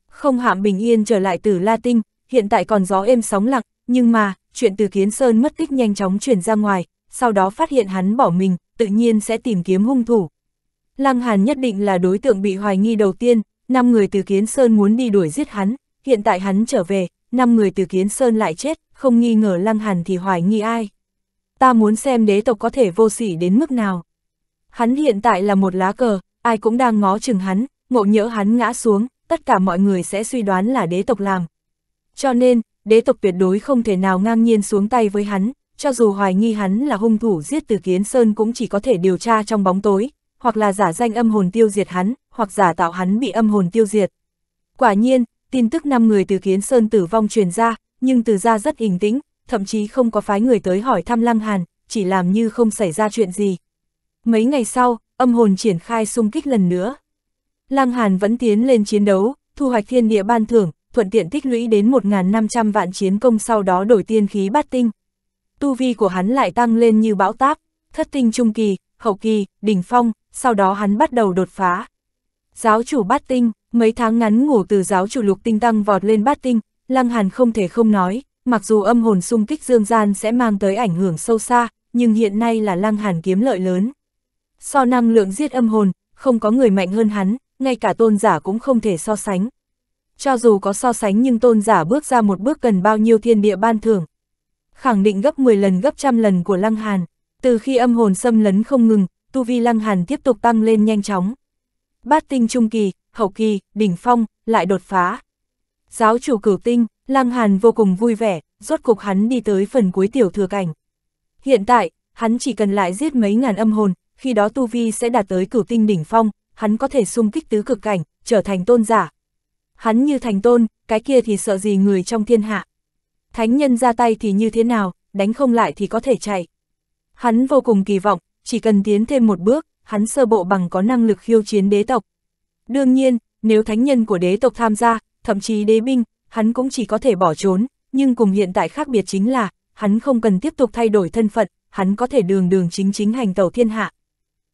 không hạm bình yên trở lại từ La Tinh, hiện tại còn gió êm sóng lặng, nhưng mà, chuyện từ Kiến Sơn mất tích nhanh chóng chuyển ra ngoài, sau đó phát hiện hắn bỏ mình, tự nhiên sẽ tìm kiếm hung thủ. Lăng Hàn nhất định là đối tượng bị hoài nghi đầu tiên, năm người từ Kiến Sơn muốn đi đuổi giết hắn, hiện tại hắn trở về, năm người từ Kiến Sơn lại chết, không nghi ngờ Lăng Hàn thì hoài nghi ai. Ta muốn xem đế tộc có thể vô sỉ đến mức nào. Hắn hiện tại là một lá cờ, ai cũng đang ngó chừng hắn, ngộ nhỡ hắn ngã xuống, tất cả mọi người sẽ suy đoán là đế tộc làm. Cho nên, đế tộc tuyệt đối không thể nào ngang nhiên xuống tay với hắn, cho dù hoài nghi hắn là hung thủ giết từ kiến sơn cũng chỉ có thể điều tra trong bóng tối, hoặc là giả danh âm hồn tiêu diệt hắn, hoặc giả tạo hắn bị âm hồn tiêu diệt. Quả nhiên, tin tức 5 người từ kiến sơn tử vong truyền ra, nhưng từ ra rất bình tĩnh, thậm chí không có phái người tới hỏi thăm Lăng Hàn, chỉ làm như không xảy ra chuyện gì. Mấy ngày sau, âm hồn triển khai xung kích lần nữa, Lăng Hàn vẫn tiến lên chiến đấu, thu hoạch thiên địa ban thưởng, thuận tiện tích lũy đến 1.500 vạn chiến công sau đó đổi tiên khí bát tinh. Tu vi của hắn lại tăng lên như bão táp, thất tinh trung kỳ, hậu kỳ, đỉnh phong, sau đó hắn bắt đầu đột phá. Giáo chủ bát tinh, mấy tháng ngắn ngủ từ giáo chủ lục tinh tăng vọt lên bát tinh, Lăng Hàn không thể không nói, mặc dù âm hồn xung kích dương gian sẽ mang tới ảnh hưởng sâu xa, nhưng hiện nay là Lăng Hàn kiếm lợi lớn. So năng lượng giết âm hồn, không có người mạnh hơn hắn, ngay cả tôn giả cũng không thể so sánh. Cho dù có so sánh nhưng tôn giả bước ra một bước cần bao nhiêu thiên địa ban thưởng. Khẳng định gấp 10 lần gấp trăm lần của Lăng Hàn, từ khi âm hồn xâm lấn không ngừng, tu vi Lăng Hàn tiếp tục tăng lên nhanh chóng. Bát tinh trung kỳ, hậu kỳ, đỉnh phong, lại đột phá. Giáo chủ cửu tinh, Lăng Hàn vô cùng vui vẻ, rốt cục hắn đi tới phần cuối tiểu thừa cảnh. Hiện tại, hắn chỉ cần lại giết mấy ngàn âm hồn, khi đó tu vi sẽ đạt tới cửu tinh đỉnh phong, hắn có thể xung kích tứ cực cảnh, trở thành tôn giả. Hắn như thành tôn, cái kia thì sợ gì người trong thiên hạ. Thánh nhân ra tay thì như thế nào, đánh không lại thì có thể chạy. Hắn vô cùng kỳ vọng, chỉ cần tiến thêm một bước, hắn sơ bộ bằng có năng lực khiêu chiến đế tộc. Đương nhiên, nếu thánh nhân của đế tộc tham gia, thậm chí đế binh, hắn cũng chỉ có thể bỏ trốn, nhưng cùng hiện tại khác biệt chính là, hắn không cần tiếp tục thay đổi thân phận, hắn có thể đường đường chính chính hành tàu thiên hạ.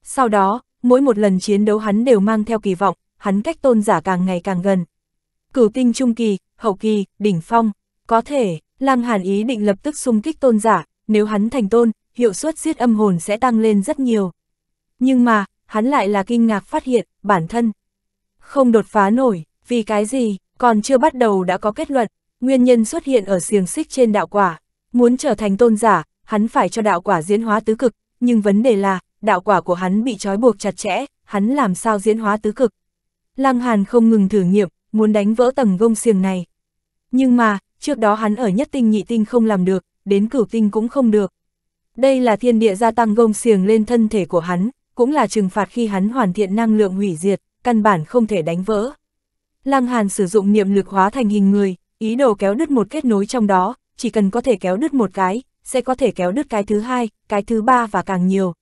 Sau đó, mỗi một lần chiến đấu hắn đều mang theo kỳ vọng, hắn cách tôn giả càng ngày càng gần. Cửu tinh trung kỳ, hậu kỳ, đỉnh phong, có thể, lang Hàn ý định lập tức xung kích tôn giả, nếu hắn thành tôn, hiệu suất giết âm hồn sẽ tăng lên rất nhiều. Nhưng mà, hắn lại là kinh ngạc phát hiện, bản thân không đột phá nổi, vì cái gì, còn chưa bắt đầu đã có kết luận, nguyên nhân xuất hiện ở xiềng xích trên đạo quả. Muốn trở thành tôn giả, hắn phải cho đạo quả diễn hóa tứ cực, nhưng vấn đề là, đạo quả của hắn bị trói buộc chặt chẽ, hắn làm sao diễn hóa tứ cực. Lăng Hàn không ngừng thử nghiệm, muốn đánh vỡ tầng gông xiềng này. Nhưng mà, trước đó hắn ở nhất tinh nhị tinh không làm được, đến cửu tinh cũng không được. Đây là thiên địa gia tăng gông xiềng lên thân thể của hắn, cũng là trừng phạt khi hắn hoàn thiện năng lượng hủy diệt, căn bản không thể đánh vỡ. Lăng Hàn sử dụng niệm lực hóa thành hình người, ý đồ kéo đứt một kết nối trong đó, chỉ cần có thể kéo đứt một cái, sẽ có thể kéo đứt cái thứ hai, cái thứ ba và càng nhiều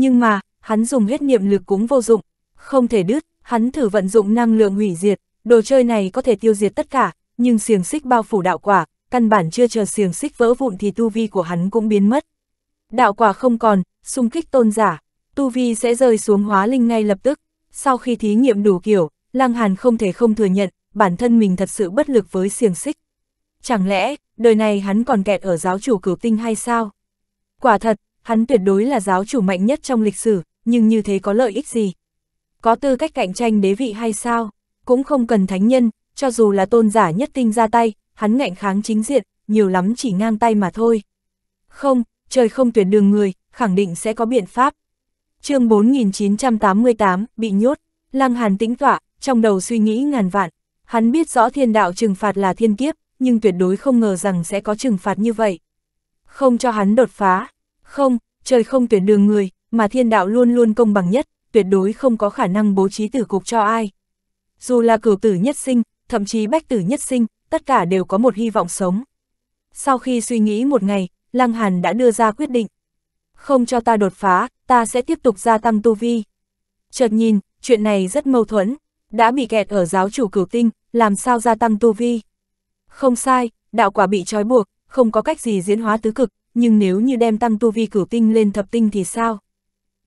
nhưng mà, hắn dùng hết niệm lực cũng vô dụng, không thể đứt, hắn thử vận dụng năng lượng hủy diệt, đồ chơi này có thể tiêu diệt tất cả, nhưng xiềng xích bao phủ đạo quả, căn bản chưa chờ xiềng xích vỡ vụn thì tu vi của hắn cũng biến mất. Đạo quả không còn, xung kích tôn giả, tu vi sẽ rơi xuống hóa linh ngay lập tức. Sau khi thí nghiệm đủ kiểu, Lăng Hàn không thể không thừa nhận, bản thân mình thật sự bất lực với xiềng xích. Chẳng lẽ, đời này hắn còn kẹt ở giáo chủ cửu tinh hay sao? Quả thật, hắn tuyệt đối là giáo chủ mạnh nhất trong lịch sử, nhưng như thế có lợi ích gì? Có tư cách cạnh tranh đế vị hay sao? Cũng không cần thánh nhân, cho dù là tôn giả nhất tinh ra tay, hắn ngạnh kháng chính diện, nhiều lắm chỉ ngang tay mà thôi. Không, trời không tuyển đường người, khẳng định sẽ có biện pháp. chương 4988, bị nhốt, lăng hàn tĩnh tọa, trong đầu suy nghĩ ngàn vạn. Hắn biết rõ thiên đạo trừng phạt là thiên kiếp, nhưng tuyệt đối không ngờ rằng sẽ có trừng phạt như vậy. Không cho hắn đột phá, không, trời không tuyển đường người, mà thiên đạo luôn luôn công bằng nhất, tuyệt đối không có khả năng bố trí tử cục cho ai. Dù là cửu tử nhất sinh, thậm chí bách tử nhất sinh, tất cả đều có một hy vọng sống. Sau khi suy nghĩ một ngày, Lăng Hàn đã đưa ra quyết định. Không cho ta đột phá, ta sẽ tiếp tục gia tăng tu vi. Chợt nhìn, chuyện này rất mâu thuẫn, đã bị kẹt ở giáo chủ cửu tinh, làm sao gia tăng tu vi. Không sai, đạo quả bị trói buộc, không có cách gì diễn hóa tứ cực, nhưng nếu như đem tăng tu vi cửu tinh lên thập tinh thì sao?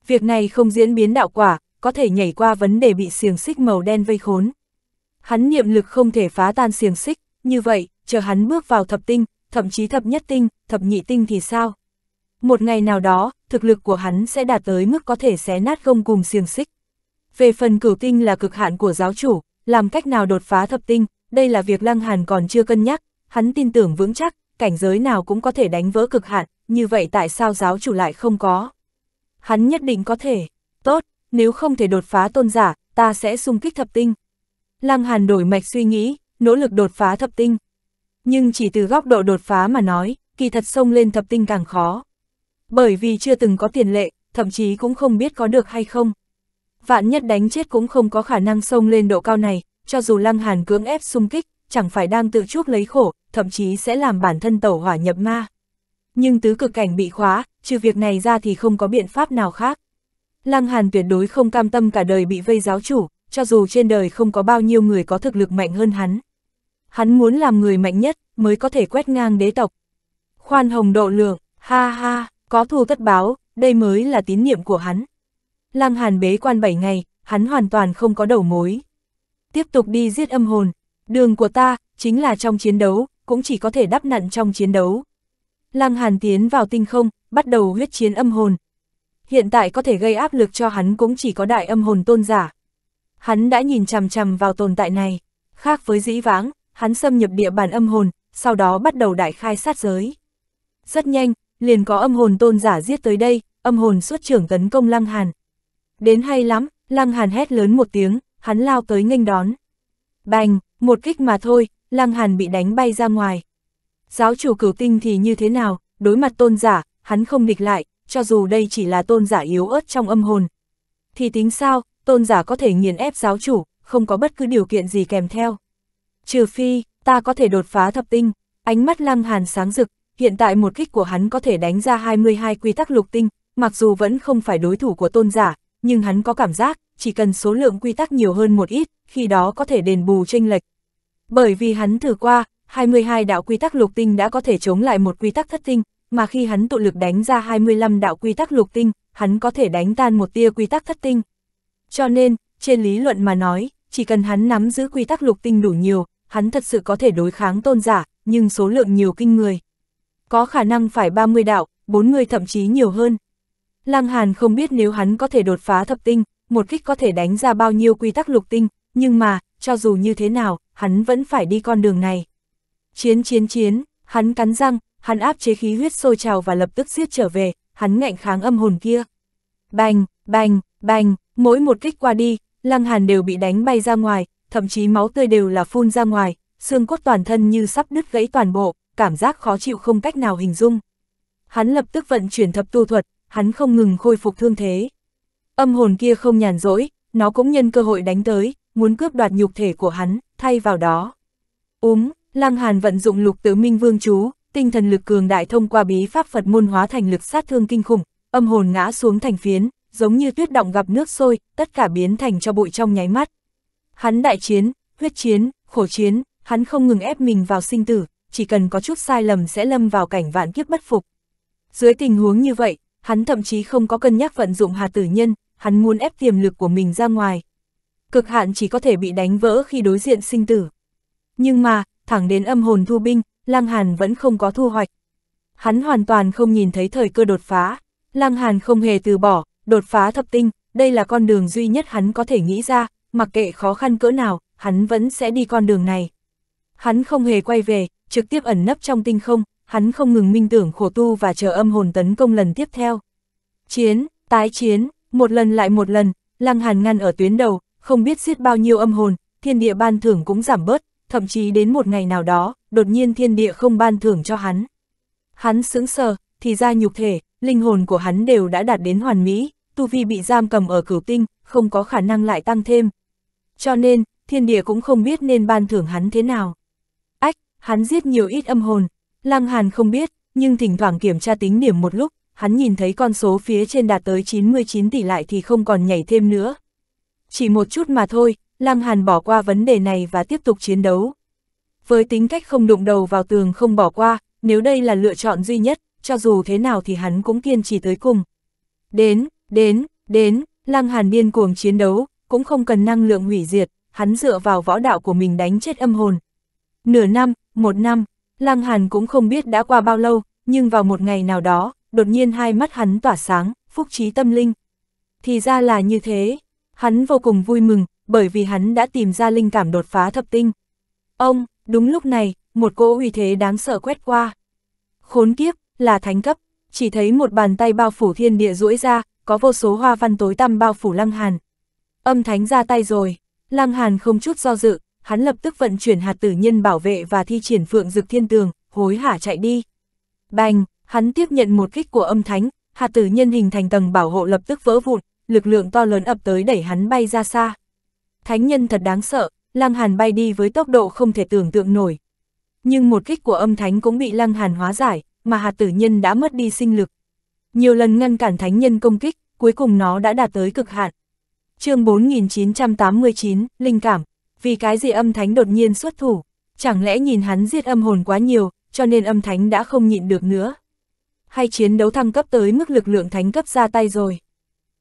Việc này không diễn biến đạo quả, có thể nhảy qua vấn đề bị xiềng xích màu đen vây khốn. Hắn niệm lực không thể phá tan xiềng xích, như vậy, chờ hắn bước vào thập tinh, thậm chí thập nhất tinh, thập nhị tinh thì sao? Một ngày nào đó, thực lực của hắn sẽ đạt tới mức có thể xé nát gông cùng xiềng xích. Về phần cửu tinh là cực hạn của giáo chủ, làm cách nào đột phá thập tinh, đây là việc Lăng Hàn còn chưa cân nhắc, hắn tin tưởng vững chắc, cảnh giới nào cũng có thể đánh vỡ cực hạn, như vậy tại sao giáo chủ lại không có? Hắn nhất định có thể. Tốt, nếu không thể đột phá tôn giả, ta sẽ xung kích thập tinh. Lăng Hàn đổi mạch suy nghĩ, nỗ lực đột phá thập tinh. Nhưng chỉ từ góc độ đột phá mà nói, kỳ thật xông lên thập tinh càng khó. Bởi vì chưa từng có tiền lệ, thậm chí cũng không biết có được hay không. Vạn nhất đánh chết cũng không có khả năng xông lên độ cao này, cho dù Lăng Hàn cưỡng ép xung kích, chẳng phải đang tự chuốc lấy khổ, thậm chí sẽ làm bản thân tẩu hỏa nhập ma. Nhưng tứ cực cảnh bị khóa, trừ việc này ra thì không có biện pháp nào khác. Lăng Hàn tuyệt đối không cam tâm cả đời bị vây giáo chủ, cho dù trên đời không có bao nhiêu người có thực lực mạnh hơn hắn. Hắn muốn làm người mạnh nhất, mới có thể quét ngang đế tộc. Khoan hồng độ lượng, ha ha, có thù tất báo, đây mới là tín niệm của hắn. Lăng Hàn bế quan 7 ngày, hắn hoàn toàn không có đầu mối. Tiếp tục đi giết âm hồn, Đường của ta, chính là trong chiến đấu, cũng chỉ có thể đắp nặn trong chiến đấu. Lăng Hàn tiến vào tinh không, bắt đầu huyết chiến âm hồn. Hiện tại có thể gây áp lực cho hắn cũng chỉ có đại âm hồn tôn giả. Hắn đã nhìn chằm chằm vào tồn tại này. Khác với dĩ vãng, hắn xâm nhập địa bàn âm hồn, sau đó bắt đầu đại khai sát giới. Rất nhanh, liền có âm hồn tôn giả giết tới đây, âm hồn xuất trưởng tấn công Lăng Hàn. Đến hay lắm, Lăng Hàn hét lớn một tiếng, hắn lao tới nghênh đón. Bành, một kích mà thôi, Lăng Hàn bị đánh bay ra ngoài. Giáo chủ cửu tinh thì như thế nào, đối mặt tôn giả, hắn không địch lại, cho dù đây chỉ là tôn giả yếu ớt trong âm hồn. Thì tính sao, tôn giả có thể nghiền ép giáo chủ, không có bất cứ điều kiện gì kèm theo. Trừ phi, ta có thể đột phá thập tinh, ánh mắt Lăng Hàn sáng rực, hiện tại một kích của hắn có thể đánh ra 22 quy tắc lục tinh, mặc dù vẫn không phải đối thủ của tôn giả, nhưng hắn có cảm giác, chỉ cần số lượng quy tắc nhiều hơn một ít, khi đó có thể đền bù tranh lệch. Bởi vì hắn thử qua, 22 đạo quy tắc lục tinh đã có thể chống lại một quy tắc thất tinh, mà khi hắn tụ lực đánh ra 25 đạo quy tắc lục tinh, hắn có thể đánh tan một tia quy tắc thất tinh. Cho nên, trên lý luận mà nói, chỉ cần hắn nắm giữ quy tắc lục tinh đủ nhiều, hắn thật sự có thể đối kháng tôn giả, nhưng số lượng nhiều kinh người. Có khả năng phải 30 đạo, 40 thậm chí nhiều hơn. Lăng Hàn không biết nếu hắn có thể đột phá thập tinh, một kích có thể đánh ra bao nhiêu quy tắc lục tinh, nhưng mà, cho dù như thế nào, hắn vẫn phải đi con đường này. Chiến chiến chiến, hắn cắn răng, hắn áp chế khí huyết sôi trào và lập tức siết trở về, hắn ngạnh kháng âm hồn kia. Bành, bành, bành, mỗi một kích qua đi, Lăng Hàn đều bị đánh bay ra ngoài, thậm chí máu tươi đều là phun ra ngoài, xương cốt toàn thân như sắp đứt gãy toàn bộ, cảm giác khó chịu không cách nào hình dung. Hắn lập tức vận chuyển thập tu thuật, hắn không ngừng khôi phục thương thế. Âm hồn kia không nhàn rỗi, nó cũng nhân cơ hội đánh tới, muốn cướp đoạt nhục thể của hắn, thay vào đó. Úm, Lăng Hàn vận dụng lục tứ minh vương chú, tinh thần lực cường đại thông qua bí pháp Phật môn hóa thành lực sát thương kinh khủng, âm hồn ngã xuống thành phiến, giống như tuyết động gặp nước sôi, tất cả biến thành cho bụi trong nháy mắt. Hắn đại chiến, huyết chiến, khổ chiến, hắn không ngừng ép mình vào sinh tử, chỉ cần có chút sai lầm sẽ lâm vào cảnh vạn kiếp bất phục. Dưới tình huống như vậy, hắn thậm chí không có cân nhắc vận dụng hà tử nhân, hắn muốn ép tiềm lực của mình ra ngoài. Cực hạn chỉ có thể bị đánh vỡ khi đối diện sinh tử. Nhưng mà, thẳng đến âm hồn thu binh, Lang Hàn vẫn không có thu hoạch. Hắn hoàn toàn không nhìn thấy thời cơ đột phá, Lang Hàn không hề từ bỏ, đột phá thập tinh, đây là con đường duy nhất hắn có thể nghĩ ra, mặc kệ khó khăn cỡ nào, hắn vẫn sẽ đi con đường này. Hắn không hề quay về, trực tiếp ẩn nấp trong tinh không, hắn không ngừng minh tưởng khổ tu và chờ âm hồn tấn công lần tiếp theo. Chiến, tái chiến, một lần lại một lần, Lăng Hàn ngăn ở tuyến đầu, không biết giết bao nhiêu âm hồn, thiên địa ban thưởng cũng giảm bớt, thậm chí đến một ngày nào đó, đột nhiên thiên địa không ban thưởng cho hắn. Hắn sững sờ, thì ra nhục thể, linh hồn của hắn đều đã đạt đến hoàn mỹ, tu vi bị giam cầm ở cửu tinh, không có khả năng lại tăng thêm. Cho nên, thiên địa cũng không biết nên ban thưởng hắn thế nào. Ách, hắn giết nhiều ít âm hồn, Lăng Hàn không biết, nhưng thỉnh thoảng kiểm tra tính điểm một lúc, hắn nhìn thấy con số phía trên đạt tới 99 tỷ lại thì không còn nhảy thêm nữa. Chỉ một chút mà thôi, Lăng Hàn bỏ qua vấn đề này và tiếp tục chiến đấu. Với tính cách không đụng đầu vào tường không bỏ qua, nếu đây là lựa chọn duy nhất, cho dù thế nào thì hắn cũng kiên trì tới cùng. Đến, đến, đến, Lăng Hàn điên cuồng chiến đấu, cũng không cần năng lượng hủy diệt, hắn dựa vào võ đạo của mình đánh chết âm hồn. Nửa năm, một năm, Lăng Hàn cũng không biết đã qua bao lâu, nhưng vào một ngày nào đó, đột nhiên hai mắt hắn tỏa sáng, phúc trí tâm linh. Thì ra là như thế, hắn vô cùng vui mừng, bởi vì hắn đã tìm ra linh cảm đột phá thập tinh. Ông, đúng lúc này, một cỗ uy thế đáng sợ quét qua. Khốn kiếp, là thánh cấp, chỉ thấy một bàn tay bao phủ thiên địa duỗi ra, có vô số hoa văn tối tăm bao phủ Lăng Hàn. Âm thánh ra tay rồi, Lăng Hàn không chút do dự, hắn lập tức vận chuyển hạt tử nhân bảo vệ và thi triển phượng dực thiên tường, hối hả chạy đi. Bành, Hắn tiếp nhận một kích của âm thánh, hạt tử nhân hình thành tầng bảo hộ lập tức vỡ vụn, lực lượng to lớn ập tới đẩy hắn bay ra xa. Thánh nhân thật đáng sợ, Lăng Hàn bay đi với tốc độ không thể tưởng tượng nổi. Nhưng một kích của âm thánh cũng bị Lăng Hàn hóa giải, mà hạt tử nhân đã mất đi sinh lực. Nhiều lần ngăn cản thánh nhân công kích, cuối cùng nó đã đạt tới cực hạn. chương 4989, Linh Cảm, vì cái gì âm thánh đột nhiên xuất thủ, chẳng lẽ nhìn hắn giết âm hồn quá nhiều, cho nên âm thánh đã không nhịn được nữa hay chiến đấu thăng cấp tới mức lực lượng thánh cấp ra tay rồi.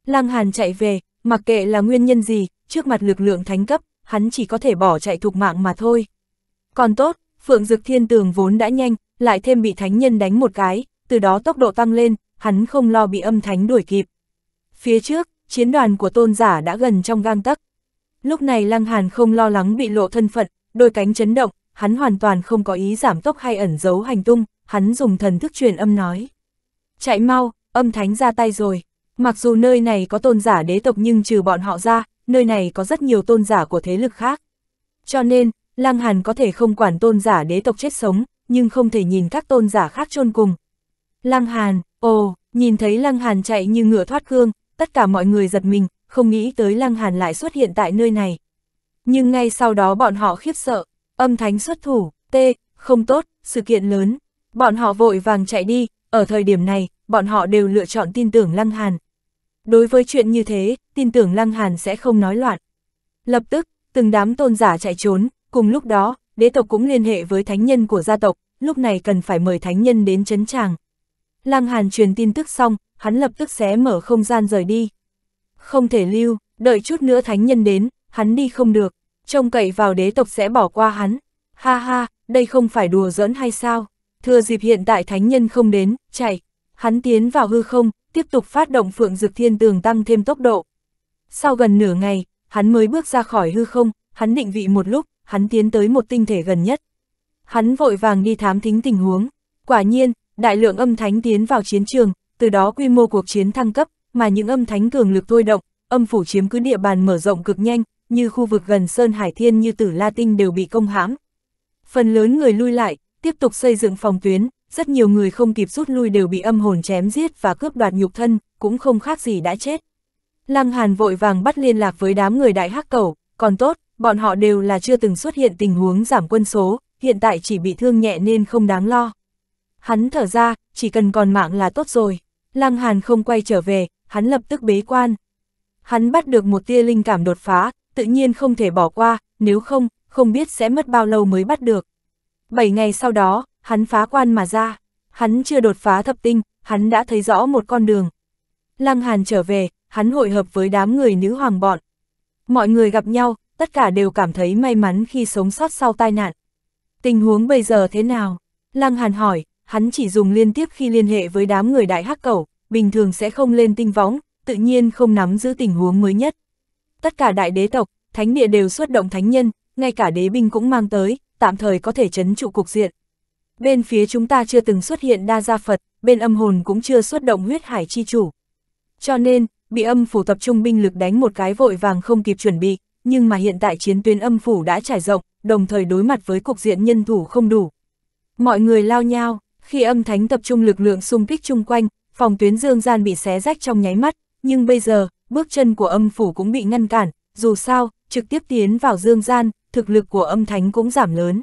Lăng Hàn chạy về, mặc kệ là nguyên nhân gì, trước mặt lực lượng thánh cấp, hắn chỉ có thể bỏ chạy thục mạng mà thôi. Còn tốt, Phượng Dực Thiên Tường vốn đã nhanh, lại thêm bị thánh nhân đánh một cái, từ đó tốc độ tăng lên, hắn không lo bị âm thánh đuổi kịp. Phía trước, chiến đoàn của tôn giả đã gần trong gang tấc. Lúc này Lăng Hàn không lo lắng bị lộ thân phận, đôi cánh chấn động, hắn hoàn toàn không có ý giảm tốc hay ẩn giấu hành tung, hắn dùng thần thức truyền âm nói chạy mau, âm thánh ra tay rồi. Mặc dù nơi này có tôn giả đế tộc nhưng trừ bọn họ ra, nơi này có rất nhiều tôn giả của thế lực khác. Cho nên, Lăng Hàn có thể không quản tôn giả đế tộc chết sống, nhưng không thể nhìn các tôn giả khác chôn cùng. Lăng Hàn, ồ, nhìn thấy Lăng Hàn chạy như ngựa thoát cương, tất cả mọi người giật mình, không nghĩ tới Lăng Hàn lại xuất hiện tại nơi này. Nhưng ngay sau đó bọn họ khiếp sợ, âm thánh xuất thủ, tê, không tốt, sự kiện lớn. Bọn họ vội vàng chạy đi, ở thời điểm này, bọn họ đều lựa chọn tin tưởng Lăng Hàn. Đối với chuyện như thế, tin tưởng Lăng Hàn sẽ không nói loạn. Lập tức, từng đám tôn giả chạy trốn, cùng lúc đó, đế tộc cũng liên hệ với thánh nhân của gia tộc, lúc này cần phải mời thánh nhân đến chấn tràng. Lăng Hàn truyền tin tức xong, hắn lập tức xé mở không gian rời đi. Không thể lưu, đợi chút nữa thánh nhân đến, hắn đi không được, trông cậy vào đế tộc sẽ bỏ qua hắn. Ha ha, đây không phải đùa giỡn hay sao? thừa dịp hiện tại thánh nhân không đến, chạy. Hắn tiến vào hư không, tiếp tục phát động phượng dực thiên tường tăng thêm tốc độ. Sau gần nửa ngày, hắn mới bước ra khỏi hư không, hắn định vị một lúc, hắn tiến tới một tinh thể gần nhất. Hắn vội vàng đi thám thính tình huống. Quả nhiên, đại lượng âm thánh tiến vào chiến trường, từ đó quy mô cuộc chiến thăng cấp, mà những âm thánh cường lực thôi động, âm phủ chiếm cứ địa bàn mở rộng cực nhanh, như khu vực gần Sơn Hải Thiên như Tử La Tinh đều bị công hãm. Phần lớn người lui lại, tiếp tục xây dựng phòng tuyến, rất nhiều người không kịp rút lui đều bị âm hồn chém giết và cướp đoạt nhục thân, cũng không khác gì đã chết. Lăng Hàn vội vàng bắt liên lạc với đám người đại hắc cầu, còn tốt, bọn họ đều là chưa từng xuất hiện tình huống giảm quân số, hiện tại chỉ bị thương nhẹ nên không đáng lo. Hắn thở ra, chỉ cần còn mạng là tốt rồi. Lăng Hàn không quay trở về, hắn lập tức bế quan. Hắn bắt được một tia linh cảm đột phá, tự nhiên không thể bỏ qua, nếu không, không biết sẽ mất bao lâu mới bắt được bảy ngày sau đó, hắn phá quan mà ra. Hắn chưa đột phá thập tinh, hắn đã thấy rõ một con đường. Lăng Hàn trở về, hắn hội hợp với đám người nữ hoàng bọn. Mọi người gặp nhau, tất cả đều cảm thấy may mắn khi sống sót sau tai nạn. Tình huống bây giờ thế nào? Lăng Hàn hỏi, hắn chỉ dùng liên tiếp khi liên hệ với đám người đại hắc cẩu, bình thường sẽ không lên tinh võng, tự nhiên không nắm giữ tình huống mới nhất. Tất cả đại đế tộc, thánh địa đều xuất động thánh nhân, ngay cả đế binh cũng mang tới, tạm thời có thể chấn trụ cục diện. Bên phía chúng ta chưa từng xuất hiện đa gia Phật, bên âm hồn cũng chưa xuất động huyết hải chi chủ. Cho nên, bị âm phủ tập trung binh lực đánh một cái vội vàng không kịp chuẩn bị, nhưng mà hiện tại chiến tuyến âm phủ đã trải rộng, đồng thời đối mặt với cục diện nhân thủ không đủ. Mọi người lao nhau, khi âm thánh tập trung lực lượng xung kích chung quanh, phòng tuyến dương gian bị xé rách trong nháy mắt, nhưng bây giờ, bước chân của âm phủ cũng bị ngăn cản, dù sao, trực tiếp tiến vào dương gian, thực lực của âm thánh cũng giảm lớn.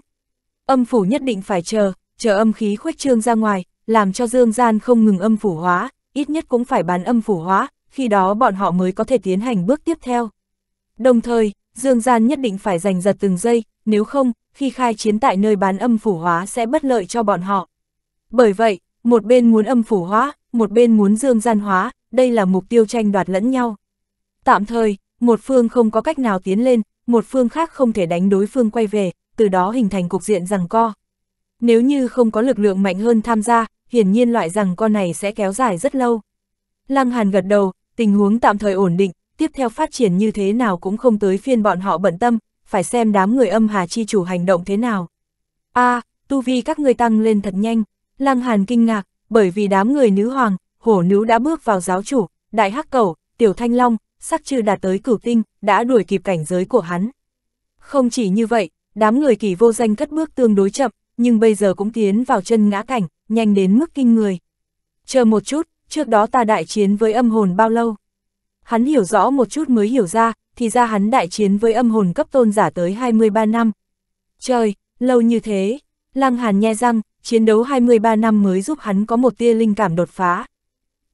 Âm phủ nhất định phải chờ, chờ âm khí khuếch trương ra ngoài, làm cho dương gian không ngừng âm phủ hóa, ít nhất cũng phải bán âm phủ hóa, khi đó bọn họ mới có thể tiến hành bước tiếp theo. Đồng thời, dương gian nhất định phải giành giật từng giây, nếu không, khi khai chiến tại nơi bán âm phủ hóa sẽ bất lợi cho bọn họ. Bởi vậy, một bên muốn âm phủ hóa, một bên muốn dương gian hóa, đây là mục tiêu tranh đoạt lẫn nhau. Tạm thời, một phương không có cách nào tiến lên, một phương khác không thể đánh đối phương quay về, từ đó hình thành cục diện rằng co. Nếu như không có lực lượng mạnh hơn tham gia, hiển nhiên loại rằng co này sẽ kéo dài rất lâu. Lăng Hàn gật đầu, tình huống tạm thời ổn định, tiếp theo phát triển như thế nào cũng không tới phiên bọn họ bận tâm, phải xem đám người âm hà chi chủ hành động thế nào. a à, tu vi các ngươi tăng lên thật nhanh, Lăng Hàn kinh ngạc, bởi vì đám người nữ hoàng, hổ nữ đã bước vào giáo chủ, đại hắc cầu tiểu thanh long, sắc trừ đạt tới cửu tinh, đã đuổi kịp cảnh giới của hắn. Không chỉ như vậy, đám người kỳ vô danh cất bước tương đối chậm, nhưng bây giờ cũng tiến vào chân ngã cảnh, nhanh đến mức kinh người. Chờ một chút, trước đó ta đại chiến với âm hồn bao lâu? Hắn hiểu rõ một chút mới hiểu ra, thì ra hắn đại chiến với âm hồn cấp tôn giả tới 23 năm. Trời, lâu như thế, Lăng Hàn nhe răng, chiến đấu 23 năm mới giúp hắn có một tia linh cảm đột phá.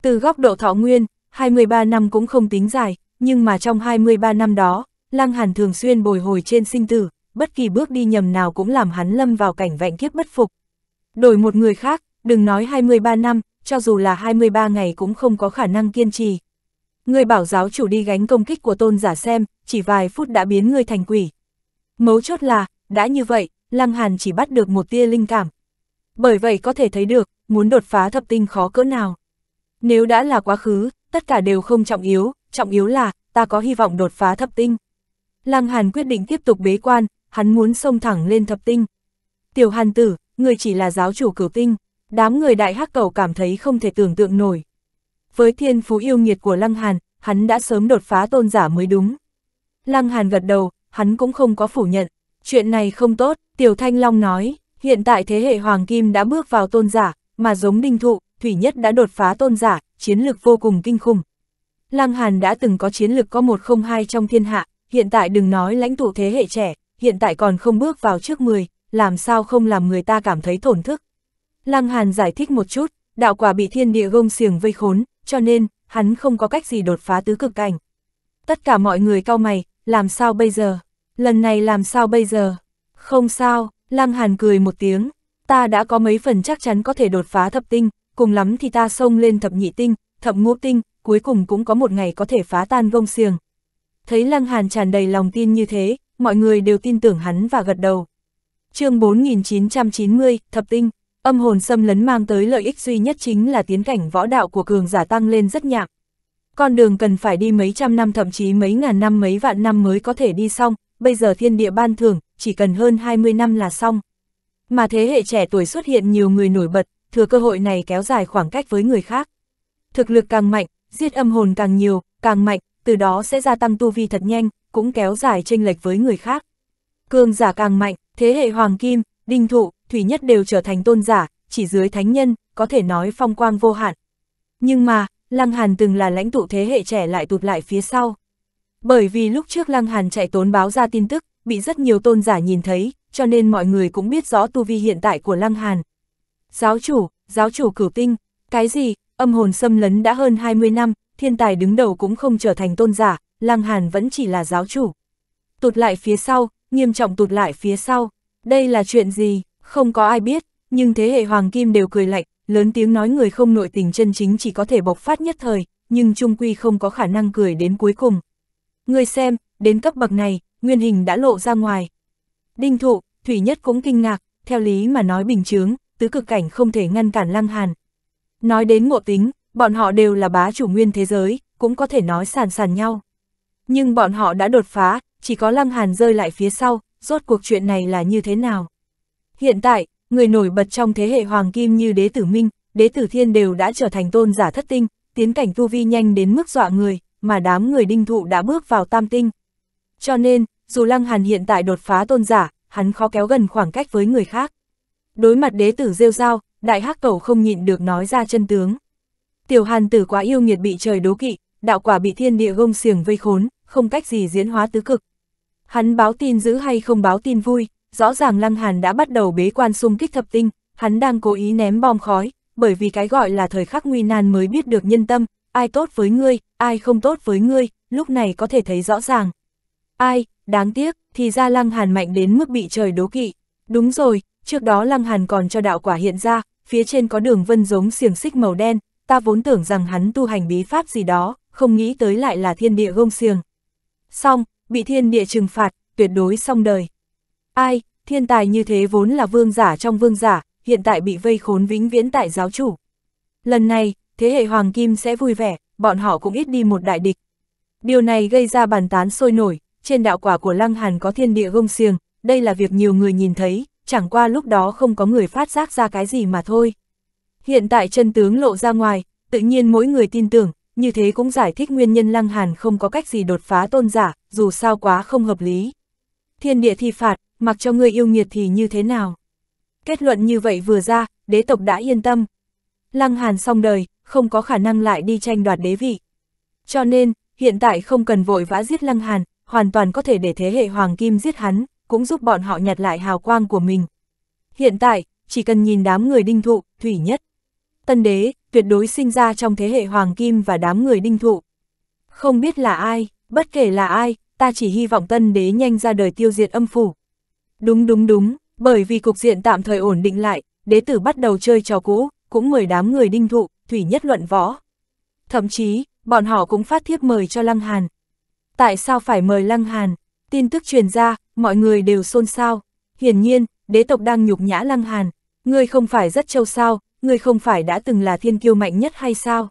Từ góc độ thọ nguyên, 23 năm cũng không tính dài, nhưng mà trong 23 năm đó, Lăng Hàn thường xuyên bồi hồi trên sinh tử, bất kỳ bước đi nhầm nào cũng làm hắn lâm vào cảnh vẹn kiếp bất phục. Đổi một người khác, đừng nói 23 năm, cho dù là 23 ngày cũng không có khả năng kiên trì. Người bảo giáo chủ đi gánh công kích của tôn giả xem, chỉ vài phút đã biến người thành quỷ. Mấu chốt là, đã như vậy, Lăng Hàn chỉ bắt được một tia linh cảm. Bởi vậy có thể thấy được, muốn đột phá thập tinh khó cỡ nào. Nếu đã là quá khứ, tất cả đều không trọng yếu, trọng yếu là, ta có hy vọng đột phá thập tinh. Lăng Hàn quyết định tiếp tục bế quan, hắn muốn xông thẳng lên thập tinh. Tiểu Hàn tử, người chỉ là giáo chủ cửu tinh, đám người đại hắc cầu cảm thấy không thể tưởng tượng nổi. Với thiên phú yêu nghiệt của Lăng Hàn, hắn đã sớm đột phá tôn giả mới đúng. Lăng Hàn gật đầu, hắn cũng không có phủ nhận, chuyện này không tốt, Tiểu Thanh Long nói, hiện tại thế hệ Hoàng Kim đã bước vào tôn giả, mà giống đinh thụ, Thủy Nhất đã đột phá tôn giả, chiến lực vô cùng kinh khủng. Lăng Hàn đã từng có chiến lực có một không hai trong thiên hạ, hiện tại đừng nói lãnh tụ thế hệ trẻ, hiện tại còn không bước vào trước 10, làm sao không làm người ta cảm thấy thổn thức. Lăng Hàn giải thích một chút, đạo quả bị thiên địa gông xiềng vây khốn, cho nên, hắn không có cách gì đột phá tứ cực cảnh. Tất cả mọi người cao mày, làm sao bây giờ? Lần này làm sao bây giờ? Không sao, Lăng Hàn cười một tiếng, ta đã có mấy phần chắc chắn có thể đột phá thập tinh, cùng lắm thì ta xông lên thập nhị tinh, thập ngũ tinh, cuối cùng cũng có một ngày có thể phá tan gông xiềng. Thấy Lăng Hàn tràn đầy lòng tin như thế, mọi người đều tin tưởng hắn và gật đầu. chương 4990, thập tinh, âm hồn xâm lấn mang tới lợi ích duy nhất chính là tiến cảnh võ đạo của cường giả tăng lên rất nhạc. Con đường cần phải đi mấy trăm năm thậm chí mấy ngàn năm mấy vạn năm mới có thể đi xong, bây giờ thiên địa ban thưởng chỉ cần hơn 20 năm là xong. Mà thế hệ trẻ tuổi xuất hiện nhiều người nổi bật, thừa cơ hội này kéo dài khoảng cách với người khác. Thực lực càng mạnh, giết âm hồn càng nhiều, càng mạnh, từ đó sẽ gia tăng tu vi thật nhanh, cũng kéo dài tranh lệch với người khác. Cường giả càng mạnh, thế hệ Hoàng Kim, Đinh Thụ, Thủy Nhất đều trở thành tôn giả, chỉ dưới thánh nhân, có thể nói phong quang vô hạn. Nhưng mà, Lăng Hàn từng là lãnh tụ thế hệ trẻ lại tụt lại phía sau. Bởi vì lúc trước Lăng Hàn chạy tốn báo ra tin tức, bị rất nhiều tôn giả nhìn thấy, cho nên mọi người cũng biết rõ tu vi hiện tại của Lăng Hàn. Giáo chủ, giáo chủ cửu tinh, cái gì, âm hồn xâm lấn đã hơn 20 năm, thiên tài đứng đầu cũng không trở thành tôn giả, Lăng Hàn vẫn chỉ là giáo chủ. Tụt lại phía sau, nghiêm trọng tụt lại phía sau. Đây là chuyện gì, không có ai biết, nhưng thế hệ Hoàng Kim đều cười lạnh, lớn tiếng nói người không nội tình chân chính chỉ có thể bộc phát nhất thời, nhưng trung quy không có khả năng cười đến cuối cùng. Người xem, đến cấp bậc này, nguyên hình đã lộ ra ngoài. Đinh thụ, Thủy Nhất cũng kinh ngạc, theo lý mà nói bình chướng, tứ cực cảnh không thể ngăn cản Lăng Hàn. Nói đến ngộ tính, bọn họ đều là bá chủ nguyên thế giới, cũng có thể nói sàn sàn nhau. Nhưng bọn họ đã đột phá, chỉ có Lăng Hàn rơi lại phía sau, rốt cuộc chuyện này là như thế nào. Hiện tại, người nổi bật trong thế hệ Hoàng Kim như Đế Tử Minh, Đế Tử Thiên đều đã trở thành tôn giả thất tinh, tiến cảnh tu vi nhanh đến mức dọa người, mà đám người đinh thụ đã bước vào tam tinh. Cho nên, dù Lăng Hàn hiện tại đột phá tôn giả, hắn khó kéo gần khoảng cách với người khác. Đối mặt đế tử rêu rao, đại hắc cầu không nhịn được nói ra chân tướng. Tiểu hàn tử quá yêu nghiệt bị trời đố kỵ, đạo quả bị thiên địa gông xiềng vây khốn, không cách gì diễn hóa tứ cực. Hắn báo tin giữ hay không báo tin vui, rõ ràng lăng hàn đã bắt đầu bế quan xung kích thập tinh, hắn đang cố ý ném bom khói, bởi vì cái gọi là thời khắc nguy nan mới biết được nhân tâm, ai tốt với ngươi, ai không tốt với ngươi, lúc này có thể thấy rõ ràng. Ai, đáng tiếc, thì ra lăng hàn mạnh đến mức bị trời đố kỵ. Đúng rồi, trước đó Lăng Hàn còn cho đạo quả hiện ra, phía trên có đường vân giống xiềng xích màu đen, ta vốn tưởng rằng hắn tu hành bí pháp gì đó, không nghĩ tới lại là thiên địa gông xiềng. Xong, bị thiên địa trừng phạt, tuyệt đối xong đời. Ai, thiên tài như thế vốn là vương giả trong vương giả, hiện tại bị vây khốn vĩnh viễn tại giáo chủ. Lần này, thế hệ Hoàng Kim sẽ vui vẻ, bọn họ cũng ít đi một đại địch. Điều này gây ra bàn tán sôi nổi, trên đạo quả của Lăng Hàn có thiên địa gông xiềng, đây là việc nhiều người nhìn thấy, chẳng qua lúc đó không có người phát giác ra cái gì mà thôi. Hiện tại chân tướng lộ ra ngoài, tự nhiên mỗi người tin tưởng, như thế cũng giải thích nguyên nhân Lăng Hàn không có cách gì đột phá tôn giả, dù sao quá không hợp lý. Thiên địa thì phạt, mặc cho người yêu nghiệt thì như thế nào. Kết luận như vậy vừa ra, đế tộc đã yên tâm. Lăng Hàn xong đời, không có khả năng lại đi tranh đoạt đế vị. Cho nên, hiện tại không cần vội vã giết Lăng Hàn, hoàn toàn có thể để thế hệ Hoàng Kim giết hắn, cũng giúp bọn họ nhặt lại hào quang của mình. Hiện tại, chỉ cần nhìn đám người đinh thụ, thủy nhất. Tân đế, tuyệt đối sinh ra trong thế hệ hoàng kim và đám người đinh thụ. Không biết là ai, bất kể là ai, ta chỉ hy vọng tân đế nhanh ra đời tiêu diệt âm phủ. Đúng đúng đúng, bởi vì cục diện tạm thời ổn định lại, đế tử bắt đầu chơi trò cũ, cũng mời đám người đinh thụ, thủy nhất luận võ. Thậm chí, bọn họ cũng phát thiếp mời cho Lăng Hàn. Tại sao phải mời Lăng Hàn? Tin tức truyền ra, mọi người đều xôn xao. Hiển nhiên, đế tộc đang nhục nhã Lăng Hàn, ngươi không phải rất châu sao, ngươi không phải đã từng là thiên kiêu mạnh nhất hay sao?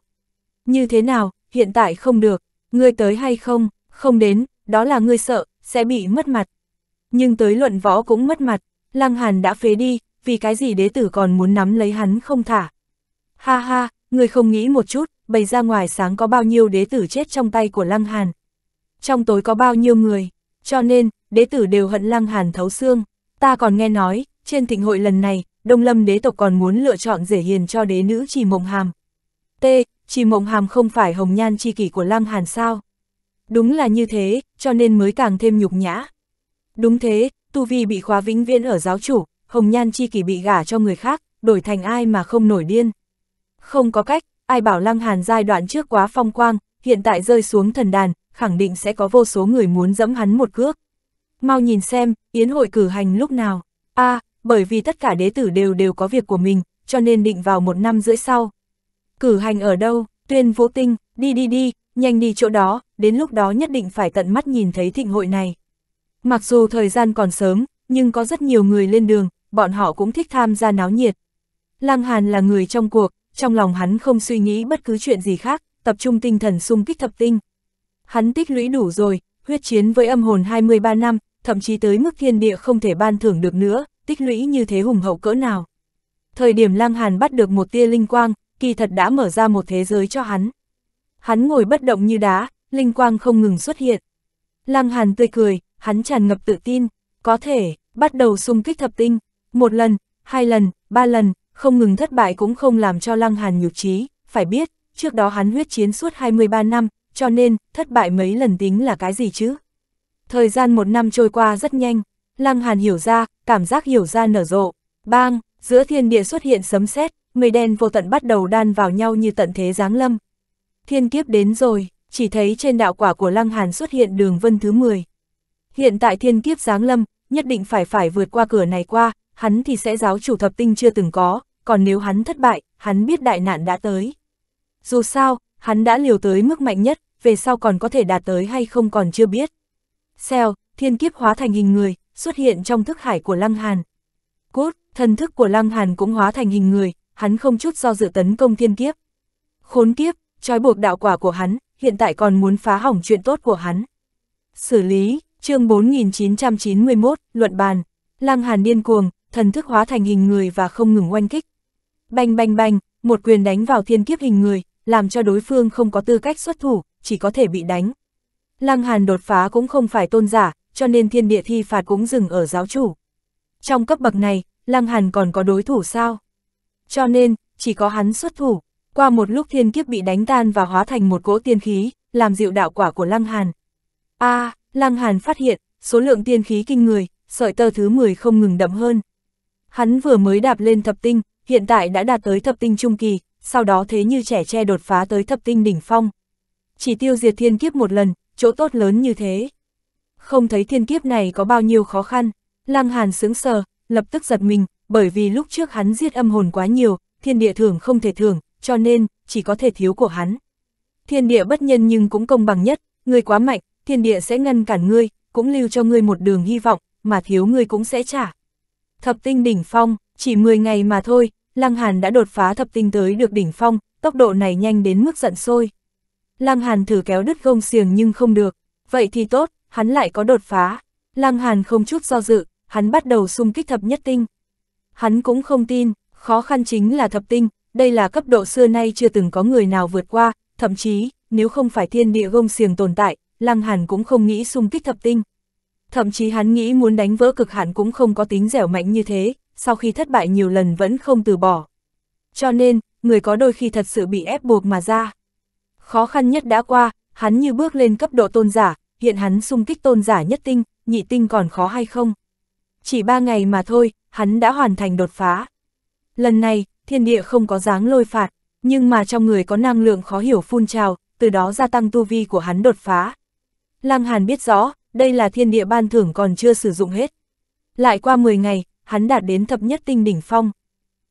Như thế nào, hiện tại không được, ngươi tới hay không, không đến, đó là ngươi sợ, sẽ bị mất mặt. Nhưng tới luận võ cũng mất mặt, Lăng Hàn đã phế đi, vì cái gì đế tử còn muốn nắm lấy hắn không thả. Ha ha, ngươi không nghĩ một chút, bày ra ngoài sáng có bao nhiêu đế tử chết trong tay của Lăng Hàn. Trong tối có bao nhiêu người, cho nên, đệ tử đều hận lăng hàn thấu xương. Ta còn nghe nói, trên thịnh hội lần này, Đông Lâm đế tộc còn muốn lựa chọn rể hiền cho đế nữ Trì Mộng Hàm. T. Trì Mộng Hàm không phải hồng nhan chi kỷ của Lăng Hàn sao? Đúng là như thế, cho nên mới càng thêm nhục nhã. Đúng thế, Tu Vi bị khóa vĩnh viễn ở giáo chủ, hồng nhan chi kỷ bị gả cho người khác, đổi thành ai mà không nổi điên. Không có cách, ai bảo Lăng Hàn giai đoạn trước quá phong quang, hiện tại rơi xuống thần đàn, khẳng định sẽ có vô số người muốn dẫm hắn một cước mau nhìn xem, yến hội cử hành lúc nào. a à, bởi vì tất cả đế tử đều đều có việc của mình, cho nên định vào một năm rưỡi sau. Cử hành ở đâu, tuyên vũ tinh, đi đi đi, nhanh đi chỗ đó, đến lúc đó nhất định phải tận mắt nhìn thấy thịnh hội này. Mặc dù thời gian còn sớm, nhưng có rất nhiều người lên đường, bọn họ cũng thích tham gia náo nhiệt. Lăng Hàn là người trong cuộc, trong lòng hắn không suy nghĩ bất cứ chuyện gì khác, tập trung tinh thần xung kích thập tinh. Hắn tích lũy đủ rồi, huyết chiến với âm hồn 23 năm, thậm chí tới mức thiên địa không thể ban thưởng được nữa, tích lũy như thế hùng hậu cỡ nào. Thời điểm Lăng Hàn bắt được một tia linh quang, kỳ thật đã mở ra một thế giới cho hắn. Hắn ngồi bất động như đá, linh quang không ngừng xuất hiện. Lăng Hàn tươi cười, hắn tràn ngập tự tin, có thể, bắt đầu xung kích thập tinh, một lần, hai lần, ba lần, không ngừng thất bại cũng không làm cho Lăng Hàn nhục trí, phải biết, trước đó hắn huyết chiến suốt 23 năm, cho nên, thất bại mấy lần tính là cái gì chứ? Thời gian một năm trôi qua rất nhanh, Lăng Hàn hiểu ra, cảm giác hiểu ra nở rộ. Bang, giữa thiên địa xuất hiện sấm sét, mây đen vô tận bắt đầu đan vào nhau như tận thế giáng lâm. Thiên kiếp đến rồi, chỉ thấy trên đạo quả của Lăng Hàn xuất hiện đường vân thứ 10. Hiện tại thiên kiếp giáng lâm, nhất định phải phải vượt qua cửa này qua, hắn thì sẽ giáo chủ thập tinh chưa từng có, còn nếu hắn thất bại, hắn biết đại nạn đã tới. Dù sao, hắn đã liều tới mức mạnh nhất, về sau còn có thể đạt tới hay không còn chưa biết. Xeo, thiên kiếp hóa thành hình người, xuất hiện trong thức hải của Lăng Hàn. Cốt, thần thức của Lăng Hàn cũng hóa thành hình người, hắn không chút do dự tấn công thiên kiếp. Khốn kiếp, trói buộc đạo quả của hắn, hiện tại còn muốn phá hỏng chuyện tốt của hắn. Xử lý, chương 4991, luận bàn. Lăng Hàn điên cuồng, thần thức hóa thành hình người và không ngừng oanh kích. Bành bành bành, một quyền đánh vào thiên kiếp hình người, làm cho đối phương không có tư cách xuất thủ, chỉ có thể bị đánh. Lăng Hàn đột phá cũng không phải tôn giả, cho nên thiên địa thi phạt cũng dừng ở giáo chủ. Trong cấp bậc này, Lăng Hàn còn có đối thủ sao? Cho nên, chỉ có hắn xuất thủ. Qua một lúc thiên kiếp bị đánh tan và hóa thành một cỗ tiên khí, làm dịu đạo quả của Lăng Hàn. A, à, Lăng Hàn phát hiện, số lượng tiên khí kinh người, sợi tơ thứ 10 không ngừng đậm hơn. Hắn vừa mới đạp lên thập tinh, hiện tại đã đạt tới thập tinh trung kỳ, sau đó thế như trẻ tre đột phá tới thập tinh đỉnh phong. Chỉ tiêu diệt thiên kiếp một lần, chỗ tốt lớn như thế. Không thấy thiên kiếp này có bao nhiêu khó khăn, Lăng Hàn sướng sờ, lập tức giật mình, bởi vì lúc trước hắn giết âm hồn quá nhiều, thiên địa thưởng không thể thưởng, cho nên, chỉ có thể thiếu của hắn. Thiên địa bất nhân nhưng cũng công bằng nhất, người quá mạnh, thiên địa sẽ ngăn cản ngươi, cũng lưu cho ngươi một đường hy vọng, mà thiếu ngươi cũng sẽ trả. Thập tinh đỉnh phong, chỉ 10 ngày mà thôi, Lăng Hàn đã đột phá thập tinh tới được đỉnh phong, tốc độ này nhanh đến mức giận sôi. Lăng Hàn thử kéo đứt gông xiềng nhưng không được, vậy thì tốt, hắn lại có đột phá. Lăng Hàn không chút do dự, hắn bắt đầu xung kích thập nhất tinh. Hắn cũng không tin, khó khăn chính là thập tinh, đây là cấp độ xưa nay chưa từng có người nào vượt qua, thậm chí, nếu không phải thiên địa gông xiềng tồn tại, Lăng Hàn cũng không nghĩ xung kích thập tinh. Thậm chí hắn nghĩ muốn đánh vỡ cực hạn cũng không có tính dẻo mạnh như thế, sau khi thất bại nhiều lần vẫn không từ bỏ. Cho nên, người có đôi khi thật sự bị ép buộc mà ra. Khó khăn nhất đã qua, hắn như bước lên cấp độ tôn giả, hiện hắn xung kích tôn giả nhất tinh, nhị tinh còn khó hay không? Chỉ ba ngày mà thôi, hắn đã hoàn thành đột phá. Lần này, thiên địa không có dáng lôi phạt, nhưng mà trong người có năng lượng khó hiểu phun trào, từ đó gia tăng tu vi của hắn đột phá. Lăng Hàn biết rõ, đây là thiên địa ban thưởng còn chưa sử dụng hết. Lại qua 10 ngày, hắn đạt đến thập nhất tinh đỉnh phong.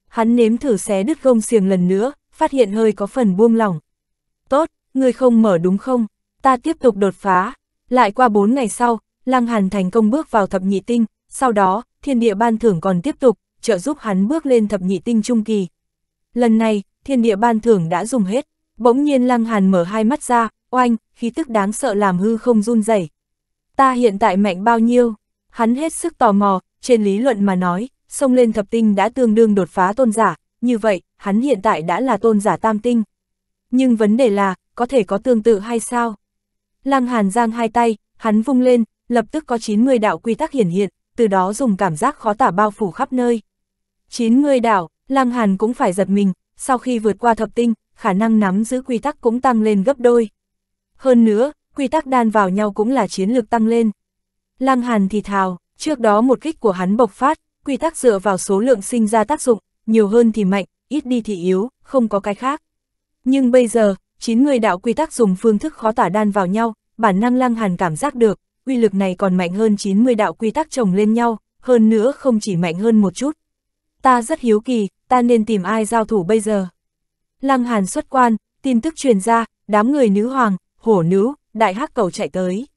Hắn nếm thử xé đứt gông xiềng lần nữa, phát hiện hơi có phần buông lỏng, Tốt, ngươi không mở đúng không? Ta tiếp tục đột phá. Lại qua 4 ngày sau, Lăng Hàn thành công bước vào thập nhị tinh, sau đó, thiên địa ban thưởng còn tiếp tục, trợ giúp hắn bước lên thập nhị tinh trung kỳ. Lần này, thiên địa ban thưởng đã dùng hết, bỗng nhiên Lăng Hàn mở hai mắt ra, oanh, khí tức đáng sợ làm hư không run rẩy. Ta hiện tại mạnh bao nhiêu? Hắn hết sức tò mò, trên lý luận mà nói, xông lên thập tinh đã tương đương đột phá tôn giả, như vậy, hắn hiện tại đã là tôn giả tam tinh nhưng vấn đề là, có thể có tương tự hay sao? Lăng Hàn giang hai tay, hắn vung lên, lập tức có 90 đạo quy tắc hiển hiện, từ đó dùng cảm giác khó tả bao phủ khắp nơi. 90 đạo, Lăng Hàn cũng phải giật mình, sau khi vượt qua thập tinh, khả năng nắm giữ quy tắc cũng tăng lên gấp đôi. Hơn nữa, quy tắc đan vào nhau cũng là chiến lược tăng lên. Lăng Hàn thì thào, trước đó một kích của hắn bộc phát, quy tắc dựa vào số lượng sinh ra tác dụng, nhiều hơn thì mạnh, ít đi thì yếu, không có cái khác. Nhưng bây giờ, chín người đạo quy tắc dùng phương thức khó tả đan vào nhau, bản năng lăng hàn cảm giác được, uy lực này còn mạnh hơn 90 đạo quy tắc chồng lên nhau, hơn nữa không chỉ mạnh hơn một chút. Ta rất hiếu kỳ, ta nên tìm ai giao thủ bây giờ. Lăng hàn xuất quan, tin tức truyền ra, đám người nữ hoàng, hổ nữ, đại hắc cầu chạy tới.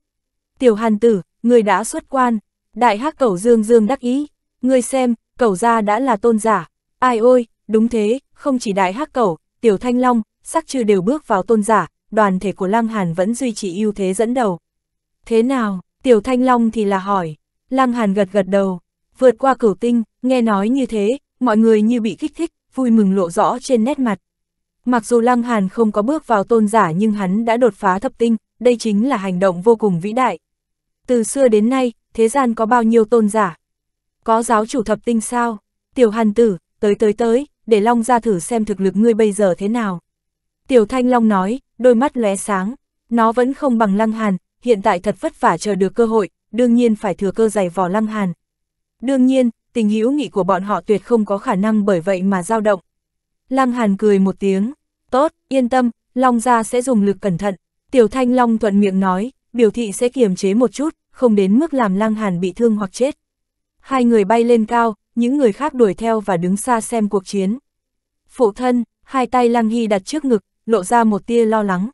Tiểu hàn tử, người đã xuất quan, đại hắc cầu dương dương đắc ý, người xem, cầu gia đã là tôn giả, ai ôi, đúng thế, không chỉ đại hắc cầu, tiểu thanh long, sắc chư đều bước vào tôn giả, đoàn thể của Lăng Hàn vẫn duy trì ưu thế dẫn đầu. Thế nào, Tiểu Thanh Long thì là hỏi, Lăng Hàn gật gật đầu, vượt qua cửu tinh, nghe nói như thế, mọi người như bị kích thích, vui mừng lộ rõ trên nét mặt. Mặc dù Lăng Hàn không có bước vào tôn giả nhưng hắn đã đột phá thập tinh, đây chính là hành động vô cùng vĩ đại. Từ xưa đến nay, thế gian có bao nhiêu tôn giả? Có giáo chủ thập tinh sao? Tiểu Hàn tử, tới tới tới, để Long ra thử xem thực lực ngươi bây giờ thế nào. Tiểu Thanh Long nói, đôi mắt lóe sáng, nó vẫn không bằng Lăng Hàn, hiện tại thật vất vả chờ được cơ hội, đương nhiên phải thừa cơ giày vò Lăng Hàn. Đương nhiên, tình hữu nghị của bọn họ tuyệt không có khả năng bởi vậy mà dao động. Lăng Hàn cười một tiếng, tốt, yên tâm, Long gia sẽ dùng lực cẩn thận. Tiểu Thanh Long thuận miệng nói, biểu thị sẽ kiềm chế một chút, không đến mức làm Lăng Hàn bị thương hoặc chết. Hai người bay lên cao, những người khác đuổi theo và đứng xa xem cuộc chiến. Phụ thân, hai tay Lăng Hy đặt trước ngực, lộ ra một tia lo lắng.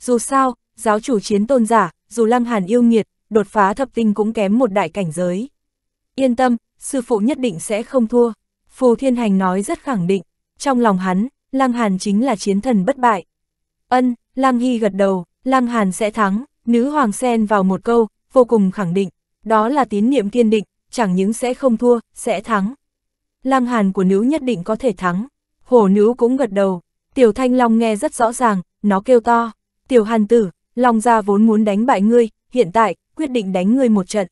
Dù sao, giáo chủ chiến tôn giả, dù lăng hàn yêu nghiệt, đột phá thập tinh cũng kém một đại cảnh giới. Yên tâm, sư phụ nhất định sẽ không thua. Phù Thiên Hành nói rất khẳng định, trong lòng hắn, Lăng Hàn chính là chiến thần bất bại. Ân, Lăng Hy gật đầu, Lăng Hàn sẽ thắng, nữ hoàng sen vào một câu, vô cùng khẳng định, đó là tín niệm kiên định, chẳng những sẽ không thua, sẽ thắng. Lăng Hàn của nữ nhất định có thể thắng, hổ nữ cũng gật đầu, Tiểu Thanh Long nghe rất rõ ràng, nó kêu to, Tiểu Hàn Tử, Long gia vốn muốn đánh bại ngươi, hiện tại, quyết định đánh ngươi một trận.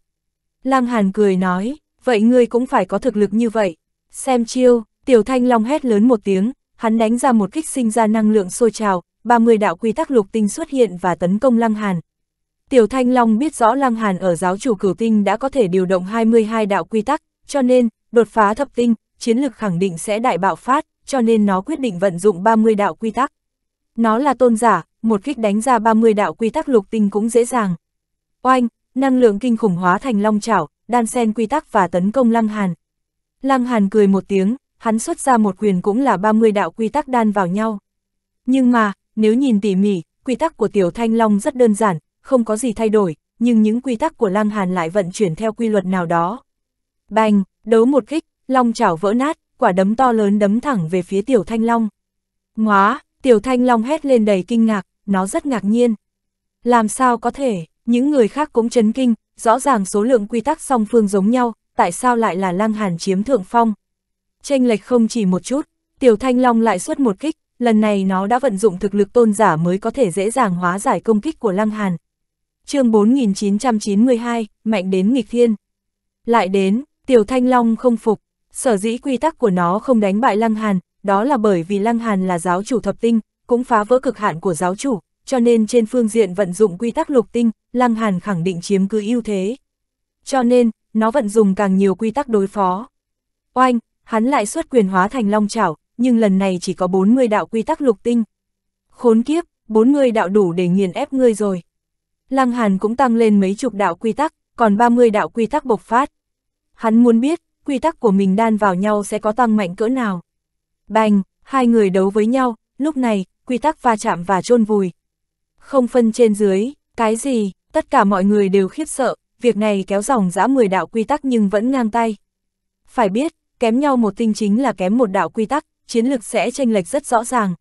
Lang Hàn cười nói, vậy ngươi cũng phải có thực lực như vậy. Xem chiêu, Tiểu Thanh Long hét lớn một tiếng, hắn đánh ra một kích sinh ra năng lượng sôi trào, 30 đạo quy tắc lục tinh xuất hiện và tấn công Lăng Hàn. Tiểu Thanh Long biết rõ Lăng Hàn ở giáo chủ cửu tinh đã có thể điều động 22 đạo quy tắc, cho nên, đột phá thập tinh, chiến lực khẳng định sẽ đại bạo phát, cho nên nó quyết định vận dụng 30 đạo quy tắc. Nó là tôn giả, một kích đánh ra 30 đạo quy tắc lục tinh cũng dễ dàng. Oanh, năng lượng kinh khủng hóa thành long chảo, đan sen quy tắc và tấn công Lăng Hàn. Lăng Hàn cười một tiếng, hắn xuất ra một quyền cũng là 30 đạo quy tắc đan vào nhau. Nhưng mà, nếu nhìn tỉ mỉ, quy tắc của Tiểu Thanh Long rất đơn giản, không có gì thay đổi, nhưng những quy tắc của Lăng Hàn lại vận chuyển theo quy luật nào đó. Bành, đấu một kích, long chảo vỡ nát, quả đấm to lớn đấm thẳng về phía Tiểu Thanh Long. Ngóa, Tiểu Thanh Long hét lên đầy kinh ngạc, nó rất ngạc nhiên. Làm sao có thể, những người khác cũng chấn kinh, rõ ràng số lượng quy tắc song phương giống nhau, tại sao lại là Lang Hàn chiếm thượng phong. Tranh lệch không chỉ một chút, Tiểu Thanh Long lại xuất một kích, lần này nó đã vận dụng thực lực tôn giả mới có thể dễ dàng hóa giải công kích của Lang Hàn. chương 4992, mạnh đến nghịch thiên. Lại đến, Tiểu Thanh Long không phục, Sở dĩ quy tắc của nó không đánh bại Lăng Hàn, đó là bởi vì Lăng Hàn là giáo chủ thập tinh, cũng phá vỡ cực hạn của giáo chủ, cho nên trên phương diện vận dụng quy tắc lục tinh, Lăng Hàn khẳng định chiếm cứ ưu thế. Cho nên, nó vận dụng càng nhiều quy tắc đối phó. Oanh, hắn lại xuất quyền hóa thành long chảo, nhưng lần này chỉ có 40 đạo quy tắc lục tinh. Khốn kiếp, 40 đạo đủ để nghiền ép ngươi rồi. Lăng Hàn cũng tăng lên mấy chục đạo quy tắc, còn 30 đạo quy tắc bộc phát. Hắn muốn biết, quy tắc của mình đan vào nhau sẽ có tăng mạnh cỡ nào. Bành, hai người đấu với nhau, lúc này, quy tắc va chạm và chôn vùi. Không phân trên dưới, cái gì, tất cả mọi người đều khiếp sợ, việc này kéo dòng dã 10 đạo quy tắc nhưng vẫn ngang tay. Phải biết, kém nhau một tinh chính là kém một đạo quy tắc, chiến lực sẽ tranh lệch rất rõ ràng.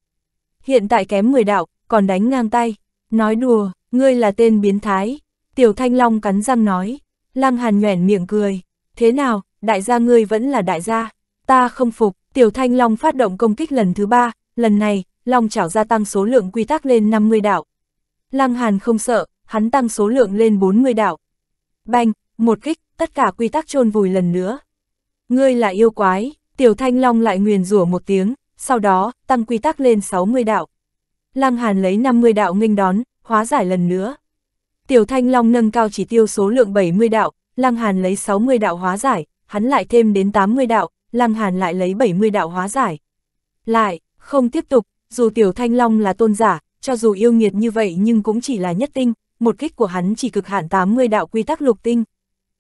Hiện tại kém 10 đạo, còn đánh ngang tay. Nói đùa, ngươi là tên biến thái. Tiểu Thanh Long cắn răng nói. Lăng Hàn nhoẻn miệng cười. Thế nào, đại gia ngươi vẫn là đại gia, ta không phục, Tiểu Thanh Long phát động công kích lần thứ ba, lần này, Long chảo gia tăng số lượng quy tắc lên 50 đạo. Lăng Hàn không sợ, hắn tăng số lượng lên 40 đạo. Banh, một kích, tất cả quy tắc chôn vùi lần nữa. Ngươi là yêu quái, Tiểu Thanh Long lại nguyền rủa một tiếng, sau đó, tăng quy tắc lên 60 đạo. Lăng Hàn lấy 50 đạo nghênh đón, hóa giải lần nữa. Tiểu Thanh Long nâng cao chỉ tiêu số lượng 70 đạo, Lăng Hàn lấy 60 đạo hóa giải, hắn lại thêm đến 80 đạo, Lăng Hàn lại lấy 70 đạo hóa giải. Lại, không tiếp tục, dù Tiểu Thanh Long là tôn giả, cho dù yêu nghiệt như vậy nhưng cũng chỉ là nhất tinh, một kích của hắn chỉ cực hạn 80 đạo quy tắc lục tinh.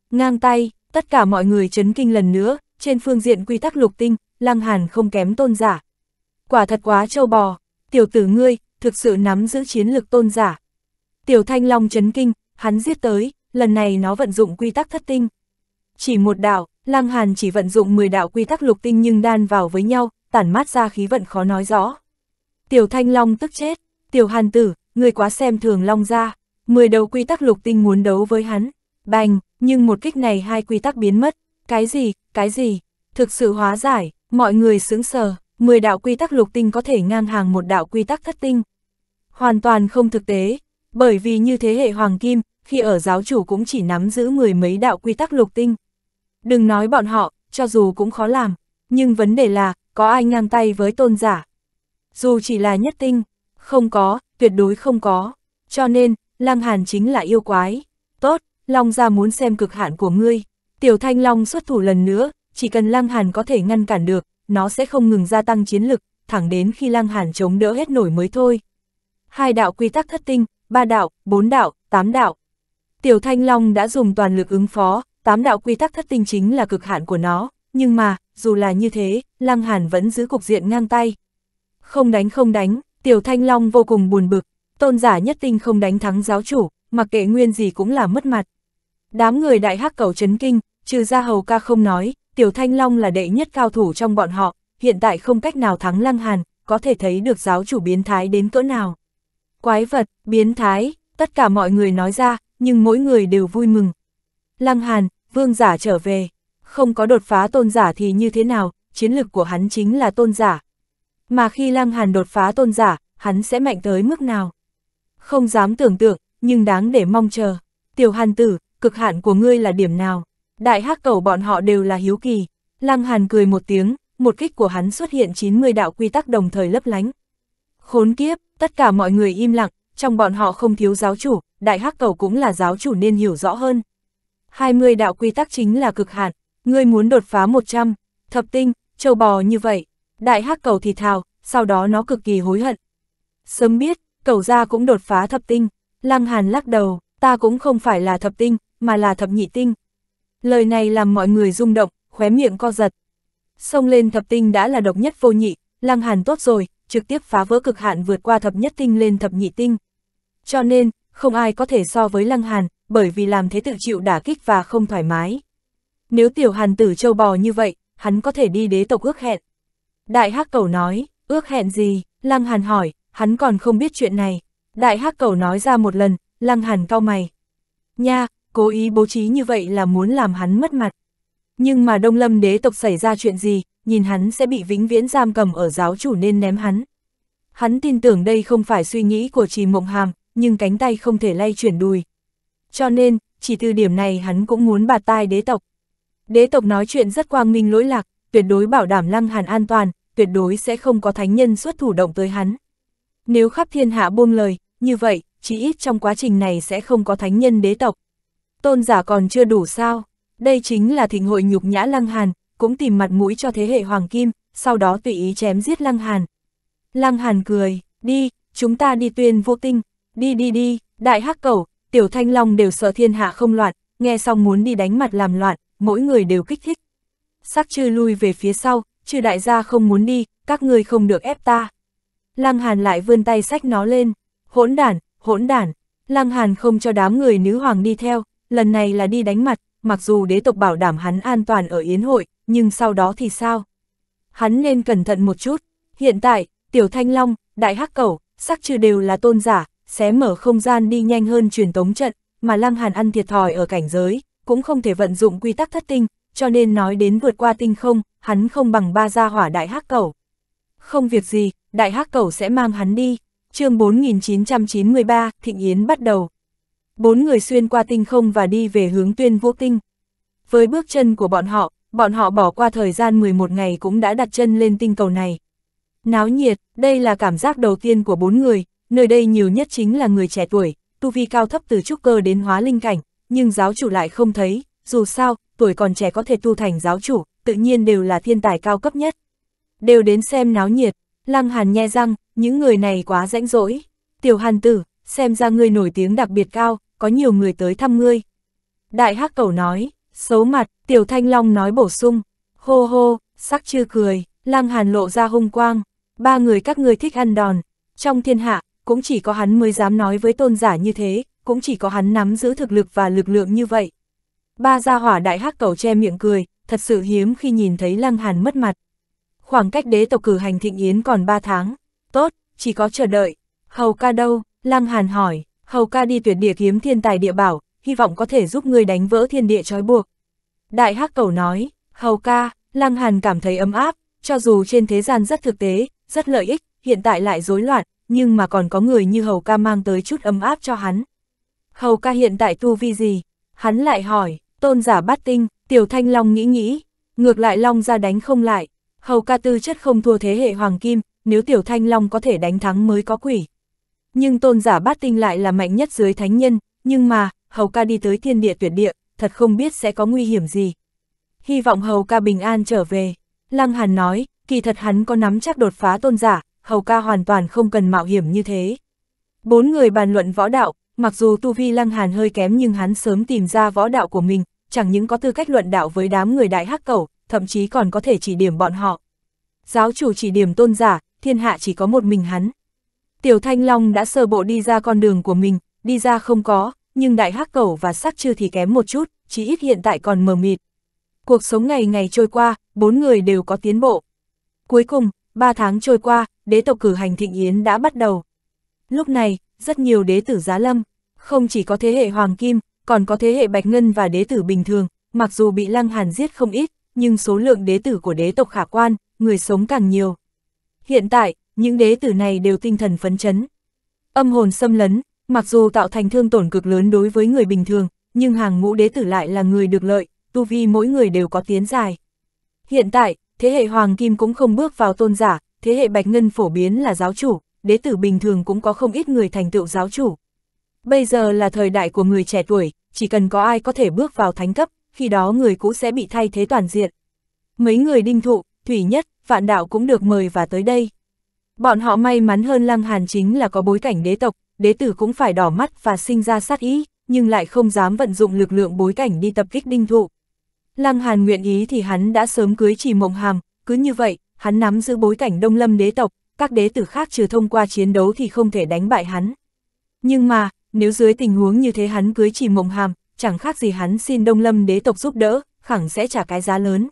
Ngang tay, tất cả mọi người chấn kinh lần nữa, trên phương diện quy tắc lục tinh, Lăng Hàn không kém tôn giả. Quả thật quá trâu bò, tiểu tử ngươi, thực sự nắm giữ chiến lược tôn giả. Tiểu Thanh Long chấn kinh, hắn giết tới, lần này nó vận dụng quy tắc thất tinh. Chỉ một đạo, Lăng Hàn chỉ vận dụng 10 đạo quy tắc lục tinh nhưng đan vào với nhau, tản mát ra khí vận khó nói rõ. Tiểu Thanh Long tức chết, Tiểu Hàn Tử, người quá xem thường Long ra, 10 đầu quy tắc lục tinh muốn đấu với hắn, bành, nhưng một kích này hai quy tắc biến mất, cái gì, cái gì, thực sự hóa giải, mọi người sững sờ, 10 đạo quy tắc lục tinh có thể ngang hàng một đạo quy tắc thất tinh. Hoàn toàn không thực tế, bởi vì như thế hệ Hoàng Kim, khi ở giáo chủ cũng chỉ nắm giữ mười mấy đạo quy tắc lục tinh. Đừng nói bọn họ, cho dù cũng khó làm, nhưng vấn đề là, có ai ngang tay với tôn giả? Dù chỉ là nhất tinh, không có, tuyệt đối không có. Cho nên, Lăng Hàn chính là yêu quái. Tốt, Long ra muốn xem cực hạn của ngươi. Tiểu Thanh Long xuất thủ lần nữa, chỉ cần Lăng Hàn có thể ngăn cản được, nó sẽ không ngừng gia tăng chiến lực, thẳng đến khi Lăng Hàn chống đỡ hết nổi mới thôi. Hai đạo quy tắc thất tinh, ba đạo, bốn đạo, tám đạo. Tiểu Thanh Long đã dùng toàn lực ứng phó, tám đạo quy tắc thất tinh chính là cực hạn của nó, nhưng mà, dù là như thế, Lăng Hàn vẫn giữ cục diện ngang tay. Không đánh không đánh, Tiểu Thanh Long vô cùng buồn bực, tôn giả nhất tinh không đánh thắng giáo chủ, mặc kệ nguyên gì cũng là mất mặt. Đám người đại hắc cầu chấn kinh, trừ ra hầu ca không nói, Tiểu Thanh Long là đệ nhất cao thủ trong bọn họ, hiện tại không cách nào thắng Lăng Hàn, có thể thấy được giáo chủ biến thái đến cỡ nào. Quái vật, biến thái, tất cả mọi người nói ra, nhưng mỗi người đều vui mừng, Lăng Hàn, vương giả trở về, không có đột phá tôn giả thì như thế nào, chiến lực của hắn chính là tôn giả. Mà khi Lăng Hàn đột phá tôn giả, hắn sẽ mạnh tới mức nào? Không dám tưởng tượng, nhưng đáng để mong chờ. Tiểu Hàn tử, cực hạn của ngươi là điểm nào? Đại hắc cầu bọn họ đều là hiếu kỳ. Lăng Hàn cười một tiếng, một kích của hắn xuất hiện 90 đạo quy tắc đồng thời lấp lánh. Khốn kiếp, tất cả mọi người im lặng, trong bọn họ không thiếu giáo chủ, đại hắc cầu cũng là giáo chủ nên hiểu rõ hơn. 20 đạo quy tắc chính là cực hạn, ngươi muốn đột phá 100, thập tinh, châu bò như vậy, đại hắc cầu thì thào, sau đó nó cực kỳ hối hận. Sớm biết, cầu ra cũng đột phá thập tinh, lăng hàn lắc đầu, ta cũng không phải là thập tinh, mà là thập nhị tinh. Lời này làm mọi người rung động, khóe miệng co giật. Xông lên thập tinh đã là độc nhất vô nhị, lăng hàn tốt rồi, trực tiếp phá vỡ cực hạn vượt qua thập nhất tinh lên thập nhị tinh. Cho nên, không ai có thể so với lăng hàn, bởi vì làm thế tự chịu đả kích và không thoải mái. Nếu tiểu hàn tử châu bò như vậy, hắn có thể đi đế tộc ước hẹn. Đại hắc cầu nói, ước hẹn gì? Lăng hàn hỏi, hắn còn không biết chuyện này. Đại hắc cầu nói ra một lần, lăng hàn cau mày. Nha, cố ý bố trí như vậy là muốn làm hắn mất mặt. Nhưng mà đông lâm đế tộc xảy ra chuyện gì, nhìn hắn sẽ bị vĩnh viễn giam cầm ở giáo chủ nên ném hắn. Hắn tin tưởng đây không phải suy nghĩ của trì mộng hàm, nhưng cánh tay không thể lay chuyển đùi, cho nên, chỉ từ điểm này hắn cũng muốn bạt tai đế tộc. Đế tộc nói chuyện rất quang minh lỗi lạc, tuyệt đối bảo đảm Lăng Hàn an toàn, tuyệt đối sẽ không có thánh nhân xuất thủ động tới hắn. Nếu khắp thiên hạ buông lời, như vậy, chỉ ít trong quá trình này sẽ không có thánh nhân đế tộc. Tôn giả còn chưa đủ sao, đây chính là thịnh hội nhục nhã Lăng Hàn, cũng tìm mặt mũi cho thế hệ Hoàng Kim, sau đó tùy ý chém giết Lăng Hàn. Lăng Hàn cười, đi, chúng ta đi tuyên vô tinh, đi đi đi, đại hắc cầu tiểu thanh long đều sợ thiên hạ không loạn, nghe xong muốn đi đánh mặt làm loạn, mỗi người đều kích thích. Sắc chư lui về phía sau, chư đại gia không muốn đi, các ngươi không được ép ta. Lăng Hàn lại vươn tay sách nó lên, hỗn đản, hỗn đản, Lăng Hàn không cho đám người nữ hoàng đi theo, lần này là đi đánh mặt, mặc dù đế tộc bảo đảm hắn an toàn ở yến hội, nhưng sau đó thì sao? Hắn nên cẩn thận một chút, hiện tại, tiểu thanh long, đại hắc cẩu, sắc trừ đều là tôn giả, xé mở không gian đi nhanh hơn truyền tống trận, mà Lăng Hàn ăn thiệt thòi ở cảnh giới, cũng không thể vận dụng quy tắc thất tinh, cho nên nói đến vượt qua tinh không, hắn không bằng ba gia hỏa đại hắc cầu Không việc gì, đại hắc cầu sẽ mang hắn đi. Chương 4993, Thịnh Yến bắt đầu. Bốn người xuyên qua tinh không và đi về hướng Tuyên vũ Tinh. Với bước chân của bọn họ, bọn họ bỏ qua thời gian 11 ngày cũng đã đặt chân lên tinh cầu này. Náo nhiệt, đây là cảm giác đầu tiên của bốn người, Nơi đây nhiều nhất chính là người trẻ tuổi, tu vi cao thấp từ trúc cơ đến hóa linh cảnh, nhưng giáo chủ lại không thấy, dù sao, tuổi còn trẻ có thể tu thành giáo chủ, tự nhiên đều là thiên tài cao cấp nhất. Đều đến xem náo nhiệt, Lăng Hàn nhe răng, những người này quá rãnh rỗi. Tiểu Hàn tử, xem ra ngươi nổi tiếng đặc biệt cao, có nhiều người tới thăm ngươi. Đại Hắc Cẩu nói, xấu mặt, Tiểu Thanh Long nói bổ sung, hô hô, sắc chưa cười, Lăng Hàn lộ ra hung quang, ba người các ngươi thích ăn đòn, trong thiên hạ, cũng chỉ có hắn mới dám nói với tôn giả như thế, cũng chỉ có hắn nắm giữ thực lực và lực lượng như vậy. Ba gia hỏa đại hắc cầu che miệng cười, thật sự hiếm khi nhìn thấy Lăng Hàn mất mặt. Khoảng cách đế tộc cử hành thịnh yến còn 3 tháng, tốt, chỉ có chờ đợi. Hầu ca đâu? Lăng Hàn hỏi, Hầu ca đi tuyệt địa kiếm thiên tài địa bảo, hy vọng có thể giúp người đánh vỡ thiên địa trói buộc. Đại hắc cầu nói, Hầu ca, Lăng Hàn cảm thấy ấm áp, cho dù trên thế gian rất thực tế, rất lợi ích, hiện tại lại rối loạn, nhưng mà còn có người như Hầu ca mang tới chút ấm áp cho hắn. Hầu ca hiện tại tu vi gì? Hắn lại hỏi, tôn giả bát tinh, tiểu thanh long nghĩ nghĩ, ngược lại long ra đánh không lại, hầu ca tư chất không thua thế hệ hoàng kim, nếu tiểu thanh long có thể đánh thắng mới có quỷ. Nhưng tôn giả bát tinh lại là mạnh nhất dưới thánh nhân, nhưng mà, hầu ca đi tới thiên địa tuyệt địa, thật không biết sẽ có nguy hiểm gì. Hy vọng hầu ca bình an trở về. Lăng Hàn nói, kỳ thật hắn có nắm chắc đột phá tôn giả, Hầu ca hoàn toàn không cần mạo hiểm như thế. Bốn người bàn luận võ đạo, mặc dù tu vi lăng hàn hơi kém nhưng hắn sớm tìm ra võ đạo của mình, chẳng những có tư cách luận đạo với đám người đại hắc cẩu, thậm chí còn có thể chỉ điểm bọn họ. Giáo chủ chỉ điểm tôn giả, thiên hạ chỉ có một mình hắn. Tiểu Thanh Long đã sơ bộ đi ra con đường của mình, đi ra không có, nhưng đại hắc cẩu và sắc chư thì kém một chút, chỉ ít hiện tại còn mờ mịt. Cuộc sống ngày ngày trôi qua, bốn người đều có tiến bộ. Cuối cùng, ba tháng trôi qua, đế tộc cử hành thịnh yến đã bắt đầu. Lúc này, rất nhiều đế tử giá lâm, không chỉ có thế hệ hoàng kim, còn có thế hệ bạch ngân và đế tử bình thường, mặc dù bị lăng hàn giết không ít, nhưng số lượng đế tử của đế tộc khả quan, người sống càng nhiều. Hiện tại, những đế tử này đều tinh thần phấn chấn. Âm hồn xâm lấn, mặc dù tạo thành thương tổn cực lớn đối với người bình thường, nhưng hàng ngũ đế tử lại là người được lợi, tu vi mỗi người đều có tiến dài. Hiện tại, thế hệ hoàng kim cũng không bước vào tôn giả, thế hệ Bạch Ngân phổ biến là giáo chủ, đế tử bình thường cũng có không ít người thành tựu giáo chủ. Bây giờ là thời đại của người trẻ tuổi, chỉ cần có ai có thể bước vào thánh cấp, khi đó người cũ sẽ bị thay thế toàn diện. Mấy người đinh thụ, thủy nhất, vạn đạo cũng được mời và tới đây. Bọn họ may mắn hơn Lăng Hàn chính là có bối cảnh đế tộc, đế tử cũng phải đỏ mắt và sinh ra sát ý, nhưng lại không dám vận dụng lực lượng bối cảnh đi tập kích đinh thụ. Lăng Hàn nguyện ý thì hắn đã sớm cưới chỉ mộng hàm, cứ như vậy, hắn nắm giữ bối cảnh đông lâm đế tộc, các đế tử khác trừ thông qua chiến đấu thì không thể đánh bại hắn. Nhưng mà, nếu dưới tình huống như thế hắn cưới chỉ mộng hàm, chẳng khác gì hắn xin đông lâm đế tộc giúp đỡ, khẳng sẽ trả cái giá lớn.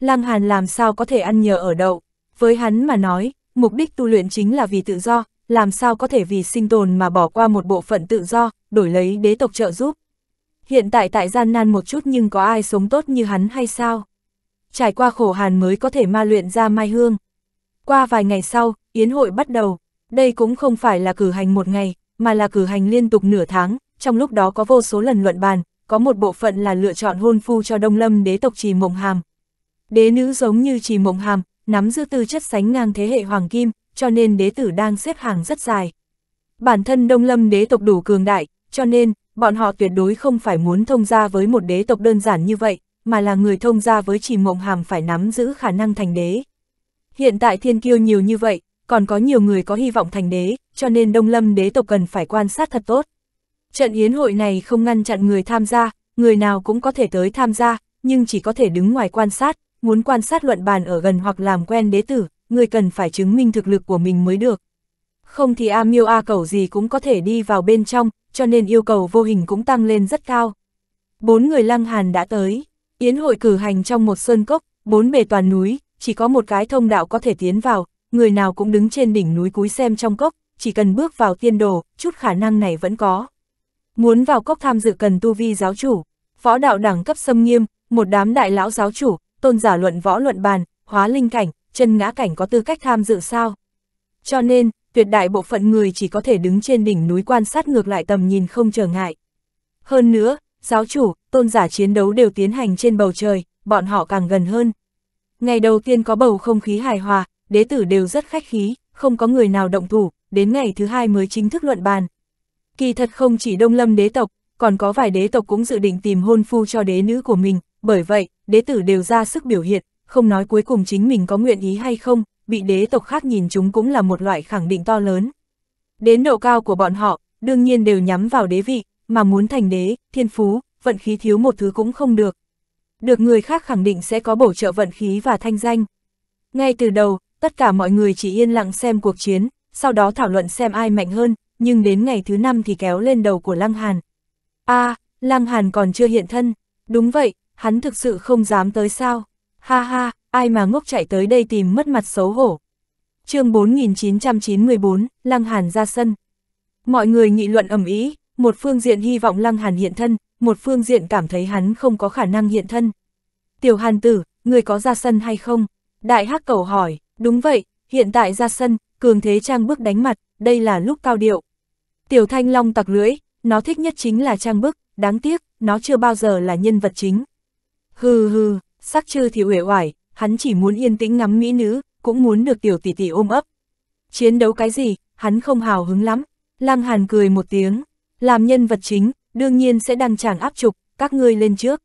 Lăng Hàn làm sao có thể ăn nhờ ở đậu, với hắn mà nói, mục đích tu luyện chính là vì tự do, làm sao có thể vì sinh tồn mà bỏ qua một bộ phận tự do, đổi lấy đế tộc trợ giúp. Hiện tại tại gian nan một chút nhưng có ai sống tốt như hắn hay sao? trải qua khổ hàn mới có thể ma luyện ra mai hương. Qua vài ngày sau, yến hội bắt đầu, đây cũng không phải là cử hành một ngày, mà là cử hành liên tục nửa tháng, trong lúc đó có vô số lần luận bàn, có một bộ phận là lựa chọn hôn phu cho Đông Lâm đế tộc Trì Mộng Hàm. Đế nữ giống như Trì Mộng Hàm, nắm giữ tư chất sánh ngang thế hệ Hoàng Kim, cho nên đế tử đang xếp hàng rất dài. Bản thân Đông Lâm đế tộc đủ cường đại, cho nên, bọn họ tuyệt đối không phải muốn thông gia với một đế tộc đơn giản như vậy, mà là người thông gia với chỉ mộng hàm phải nắm giữ khả năng thành đế. Hiện tại thiên kiêu nhiều như vậy, còn có nhiều người có hy vọng thành đế, cho nên Đông Lâm đế tộc cần phải quan sát thật tốt. Trận yến hội này không ngăn chặn người tham gia, người nào cũng có thể tới tham gia, nhưng chỉ có thể đứng ngoài quan sát, muốn quan sát luận bàn ở gần hoặc làm quen đế tử, người cần phải chứng minh thực lực của mình mới được. Không thì A Miêu A Cẩu gì cũng có thể đi vào bên trong, cho nên yêu cầu vô hình cũng tăng lên rất cao. Bốn người Lăng Hàn đã tới. Yến hội cử hành trong một sơn cốc, bốn bề toàn núi, chỉ có một cái thông đạo có thể tiến vào, người nào cũng đứng trên đỉnh núi cúi xem trong cốc, chỉ cần bước vào tiên đồ, chút khả năng này vẫn có. Muốn vào cốc tham dự cần tu vi giáo chủ, võ đạo đẳng cấp xâm nghiêm, một đám đại lão giáo chủ, tôn giả luận võ luận bàn, hóa linh cảnh, chân ngã cảnh có tư cách tham dự sao. Cho nên, tuyệt đại bộ phận người chỉ có thể đứng trên đỉnh núi quan sát ngược lại tầm nhìn không trở ngại. Hơn nữa, Giáo chủ, tôn giả chiến đấu đều tiến hành trên bầu trời, bọn họ càng gần hơn. Ngày đầu tiên có bầu không khí hài hòa, đế tử đều rất khách khí, không có người nào động thủ, đến ngày thứ hai mới chính thức luận bàn. Kỳ thật không chỉ đông lâm đế tộc, còn có vài đế tộc cũng dự định tìm hôn phu cho đế nữ của mình, bởi vậy, đế tử đều ra sức biểu hiện, không nói cuối cùng chính mình có nguyện ý hay không, bị đế tộc khác nhìn chúng cũng là một loại khẳng định to lớn. Đến độ cao của bọn họ, đương nhiên đều nhắm vào đế vị, mà muốn thành đế, thiên phú, vận khí thiếu một thứ cũng không được. Được người khác khẳng định sẽ có bổ trợ vận khí và thanh danh. Ngay từ đầu, tất cả mọi người chỉ yên lặng xem cuộc chiến, sau đó thảo luận xem ai mạnh hơn, nhưng đến ngày thứ năm thì kéo lên đầu của Lăng Hàn. a à, Lăng Hàn còn chưa hiện thân. Đúng vậy, hắn thực sự không dám tới sao. Ha ha, ai mà ngốc chạy tới đây tìm mất mặt xấu hổ. chương 4994, Lăng Hàn ra sân. Mọi người nghị luận ầm ý, một phương diện hy vọng Lăng Hàn hiện thân, một phương diện cảm thấy hắn không có khả năng hiện thân. Tiểu Hàn tử, người có ra sân hay không? Đại Hắc Cầu hỏi, đúng vậy, hiện tại ra sân, cường thế trang bước đánh mặt, đây là lúc cao điệu. Tiểu Thanh Long tặc lưỡi, nó thích nhất chính là trang bức, đáng tiếc, nó chưa bao giờ là nhân vật chính. Hừ hừ, sắc chư thì uể oải, hắn chỉ muốn yên tĩnh ngắm mỹ nữ, cũng muốn được tiểu tỷ tỷ ôm ấp. Chiến đấu cái gì, hắn không hào hứng lắm, Lăng Hàn cười một tiếng, làm nhân vật chính, đương nhiên sẽ đăng tràng áp trục, các ngươi lên trước.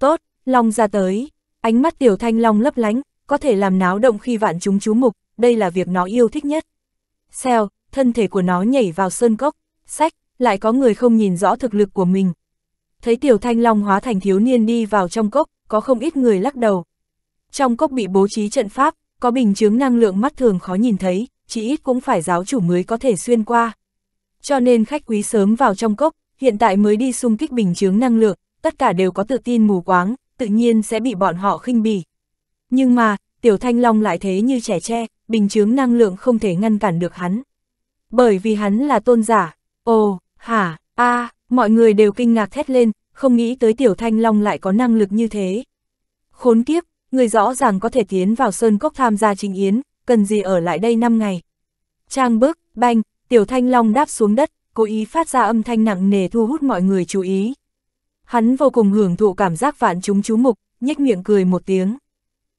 Tốt, Long ra tới, ánh mắt Tiểu Thanh Long lấp lánh, có thể làm náo động khi vạn chúng chú mục, đây là việc nó yêu thích nhất. xeo thân thể của nó nhảy vào sơn cốc, sách, lại có người không nhìn rõ thực lực của mình. Thấy Tiểu Thanh Long hóa thành thiếu niên đi vào trong cốc, có không ít người lắc đầu. Trong cốc bị bố trí trận pháp, có bình chứng năng lượng mắt thường khó nhìn thấy, chỉ ít cũng phải giáo chủ mới có thể xuyên qua cho nên khách quý sớm vào trong cốc, hiện tại mới đi xung kích bình chướng năng lượng, tất cả đều có tự tin mù quáng, tự nhiên sẽ bị bọn họ khinh bỉ. Nhưng mà, Tiểu Thanh Long lại thế như trẻ tre, bình chướng năng lượng không thể ngăn cản được hắn. Bởi vì hắn là tôn giả, ồ, hả, a mọi người đều kinh ngạc thét lên, không nghĩ tới Tiểu Thanh Long lại có năng lực như thế. Khốn kiếp, người rõ ràng có thể tiến vào Sơn Cốc tham gia trình yến, cần gì ở lại đây 5 ngày. Trang bước, banh, Tiểu Thanh Long đáp xuống đất, cố ý phát ra âm thanh nặng nề thu hút mọi người chú ý. Hắn vô cùng hưởng thụ cảm giác vạn chúng chú mục, nhếch miệng cười một tiếng.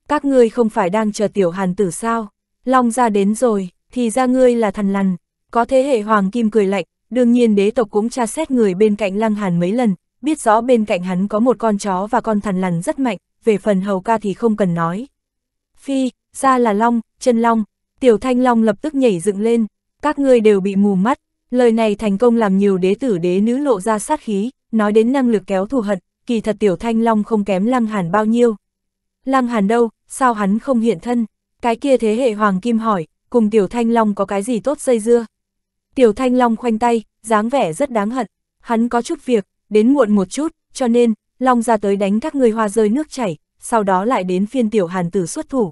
Các ngươi không phải đang chờ tiểu hàn tử sao? Long ra đến rồi, thì ra ngươi là thần lằn. Có thế hệ hoàng kim cười lạnh, đương nhiên đế tộc cũng tra xét người bên cạnh lăng hàn mấy lần, biết rõ bên cạnh hắn có một con chó và con thần lằn rất mạnh, về phần hầu ca thì không cần nói. Phi, ra là long, chân long, tiểu thanh long lập tức nhảy dựng lên, các ngươi đều bị mù mắt, lời này thành công làm nhiều đế tử đế nữ lộ ra sát khí, nói đến năng lực kéo thù hận, kỳ thật tiểu thanh long không kém lăng hàn bao nhiêu. Lăng hàn đâu, sao hắn không hiện thân, cái kia thế hệ hoàng kim hỏi, cùng tiểu thanh long có cái gì tốt dây dưa. Tiểu thanh long khoanh tay, dáng vẻ rất đáng hận, hắn có chút việc, đến muộn một chút, cho nên, long ra tới đánh các ngươi hoa rơi nước chảy, sau đó lại đến phiên tiểu hàn tử xuất thủ.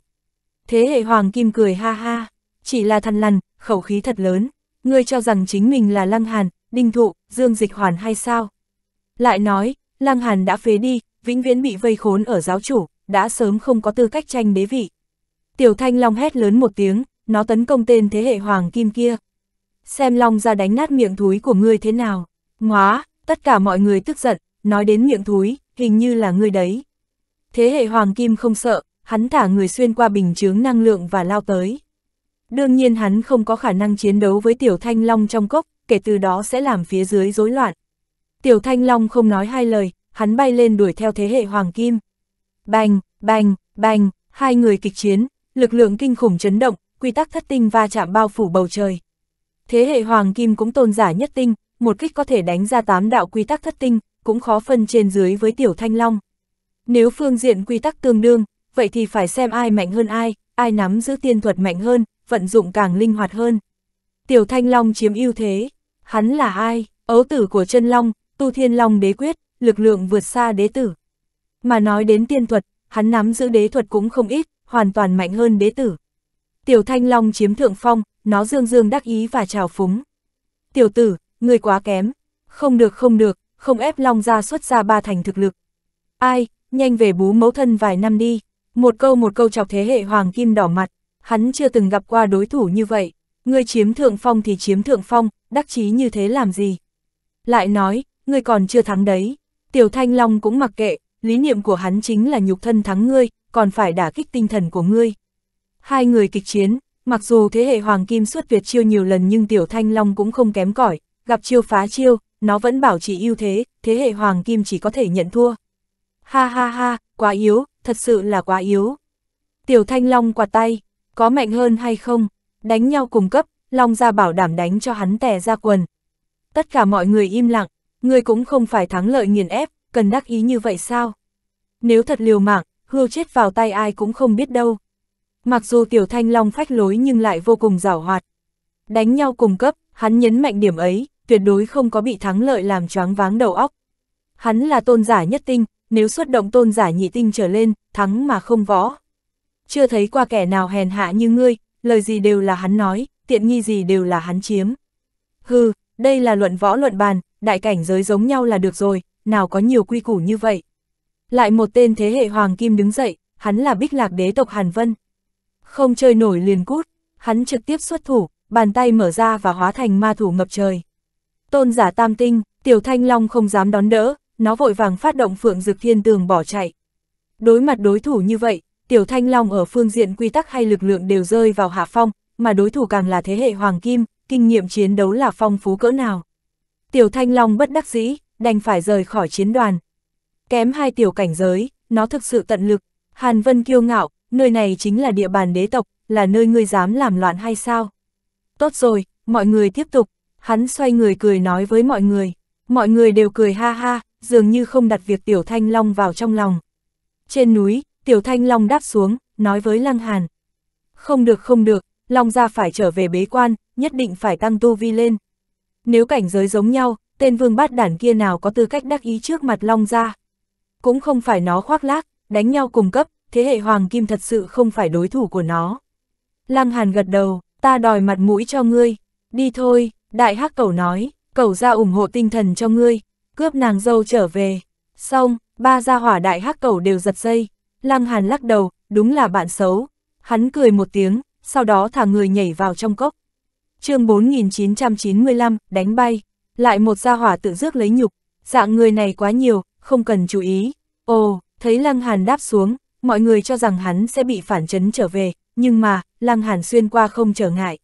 Thế hệ hoàng kim cười ha ha, chỉ là thằn lằn, khẩu khí thật lớn, ngươi cho rằng chính mình là Lăng Hàn, Đinh Thụ, Dương Dịch Hoàn hay sao? Lại nói, Lăng Hàn đã phế đi, vĩnh viễn bị vây khốn ở giáo chủ, đã sớm không có tư cách tranh đế vị. Tiểu Thanh Long hét lớn một tiếng, nó tấn công tên thế hệ Hoàng Kim kia. Xem Long ra đánh nát miệng thúi của ngươi thế nào. Ngóa, tất cả mọi người tức giận, nói đến miệng thúi, hình như là ngươi đấy. Thế hệ Hoàng Kim không sợ, hắn thả người xuyên qua bình chướng năng lượng và lao tới. Đương nhiên hắn không có khả năng chiến đấu với Tiểu Thanh Long trong cốc, kể từ đó sẽ làm phía dưới rối loạn. Tiểu Thanh Long không nói hai lời, hắn bay lên đuổi theo thế hệ Hoàng Kim. Bành, bành, bành, hai người kịch chiến, lực lượng kinh khủng chấn động, quy tắc thất tinh va chạm bao phủ bầu trời. Thế hệ Hoàng Kim cũng tôn giả nhất tinh, một kích có thể đánh ra tám đạo quy tắc thất tinh, cũng khó phân trên dưới với Tiểu Thanh Long. Nếu phương diện quy tắc tương đương, vậy thì phải xem ai mạnh hơn ai, ai nắm giữ tiên thuật mạnh hơn, vận dụng càng linh hoạt hơn. Tiểu Thanh Long chiếm ưu thế, hắn là ai, ấu tử của chân Long, tu thiên Long đế quyết, lực lượng vượt xa đế tử. Mà nói đến tiên thuật, hắn nắm giữ đế thuật cũng không ít, hoàn toàn mạnh hơn đế tử. Tiểu Thanh Long chiếm thượng phong, nó dương dương đắc ý và trào phúng. Tiểu tử, người quá kém, không được không được, không ép Long ra xuất ra ba thành thực lực. Ai, nhanh về bú mấu thân vài năm đi, một câu một câu chọc thế hệ hoàng kim đỏ mặt, hắn chưa từng gặp qua đối thủ như vậy, ngươi chiếm thượng phong thì chiếm thượng phong, đắc chí như thế làm gì? Lại nói, ngươi còn chưa thắng đấy, Tiểu Thanh Long cũng mặc kệ, lý niệm của hắn chính là nhục thân thắng ngươi, còn phải đả kích tinh thần của ngươi. Hai người kịch chiến, mặc dù thế hệ Hoàng Kim xuất Việt chiêu nhiều lần nhưng Tiểu Thanh Long cũng không kém cỏi, gặp chiêu phá chiêu, nó vẫn bảo trì ưu thế, thế hệ Hoàng Kim chỉ có thể nhận thua. Ha ha ha, quá yếu, thật sự là quá yếu. Tiểu Thanh Long quạt tay, có mạnh hơn hay không, đánh nhau cùng cấp, Long Gia bảo đảm đánh cho hắn tè ra quần. Tất cả mọi người im lặng, người cũng không phải thắng lợi nghiền ép, cần đắc ý như vậy sao? Nếu thật liều mạng, hưu chết vào tay ai cũng không biết đâu. Mặc dù Tiểu Thanh Long phách lối nhưng lại vô cùng rảo hoạt. Đánh nhau cùng cấp, hắn nhấn mạnh điểm ấy, tuyệt đối không có bị thắng lợi làm choáng váng đầu óc. Hắn là tôn giả nhất tinh, nếu xuất động tôn giả nhị tinh trở lên, thắng mà không võ chưa thấy qua kẻ nào hèn hạ như ngươi, lời gì đều là hắn nói, tiện nghi gì đều là hắn chiếm. Hừ, đây là luận võ luận bàn, đại cảnh giới giống nhau là được rồi, nào có nhiều quy củ như vậy. Lại một tên thế hệ hoàng kim đứng dậy, hắn là bích lạc đế tộc Hàn Vân. Không chơi nổi liền cút, hắn trực tiếp xuất thủ, bàn tay mở ra và hóa thành ma thủ ngập trời. Tôn giả tam tinh, tiểu thanh long không dám đón đỡ, nó vội vàng phát động phượng dực thiên tường bỏ chạy. Đối mặt đối thủ như vậy, Tiểu Thanh Long ở phương diện quy tắc hay lực lượng đều rơi vào hạ phong, mà đối thủ càng là thế hệ Hoàng Kim, kinh nghiệm chiến đấu là phong phú cỡ nào. Tiểu Thanh Long bất đắc dĩ, đành phải rời khỏi chiến đoàn. Kém hai tiểu cảnh giới, nó thực sự tận lực. Hàn Vân kiêu ngạo, nơi này chính là địa bàn đế tộc, là nơi ngươi dám làm loạn hay sao? Tốt rồi, mọi người tiếp tục. Hắn xoay người cười nói với mọi người. Mọi người đều cười ha ha, dường như không đặt việc Tiểu Thanh Long vào trong lòng. Trên núi, Tiểu Thanh Long đáp xuống, nói với Lăng Hàn. Không được không được, Long gia phải trở về bế quan, nhất định phải tăng tu vi lên. Nếu cảnh giới giống nhau, tên vương bát đản kia nào có tư cách đắc ý trước mặt Long gia. Cũng không phải nó khoác lác, đánh nhau cùng cấp, thế hệ Hoàng Kim thật sự không phải đối thủ của nó. Lăng Hàn gật đầu, ta đòi mặt mũi cho ngươi, đi thôi, đại hắc Cầu nói, Cầu ra ủng hộ tinh thần cho ngươi, cướp nàng dâu trở về. Xong, ba gia hỏa đại hắc Cầu đều giật dây, Lăng Hàn lắc đầu, đúng là bạn xấu. Hắn cười một tiếng, sau đó thả người nhảy vào trong cốc. chương 4995, đánh bay. Lại một gia hỏa tự rước lấy nhục. Dạng người này quá nhiều, không cần chú ý. Ồ, thấy Lăng Hàn đáp xuống, mọi người cho rằng hắn sẽ bị phản chấn trở về, nhưng mà, Lăng Hàn xuyên qua không trở ngại.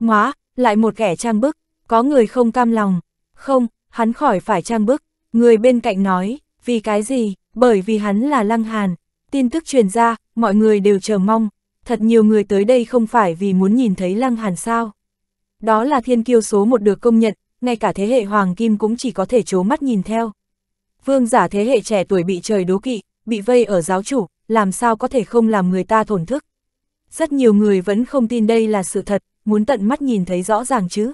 Ngoá, lại một kẻ trang bức, có người không cam lòng. Không, hắn khỏi phải trang bức. Người bên cạnh nói, vì cái gì, bởi vì hắn là Lăng Hàn, Tin tức truyền ra, mọi người đều chờ mong, thật nhiều người tới đây không phải vì muốn nhìn thấy Lăng Hàn sao. Đó là thiên kiêu số một được công nhận, ngay cả thế hệ Hoàng Kim cũng chỉ có thể chố mắt nhìn theo. Vương giả thế hệ trẻ tuổi bị trời đố kỵ, bị vây ở giáo chủ, làm sao có thể không làm người ta thổn thức. Rất nhiều người vẫn không tin đây là sự thật, muốn tận mắt nhìn thấy rõ ràng chứ.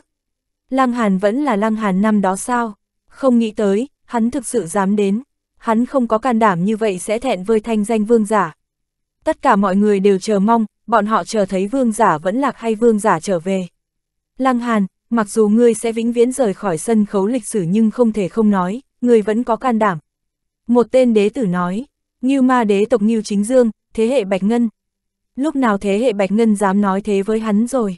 Lăng Hàn vẫn là Lăng Hàn năm đó sao? Không nghĩ tới, hắn thực sự dám đến hắn không có can đảm như vậy sẽ thẹn với thanh danh vương giả. Tất cả mọi người đều chờ mong, bọn họ chờ thấy vương giả vẫn lạc hay vương giả trở về. Lăng Hàn, mặc dù ngươi sẽ vĩnh viễn rời khỏi sân khấu lịch sử nhưng không thể không nói, ngươi vẫn có can đảm. Một tên đế tử nói, như Ma đế tộc như Chính Dương, thế hệ Bạch Ngân. Lúc nào thế hệ Bạch Ngân dám nói thế với hắn rồi?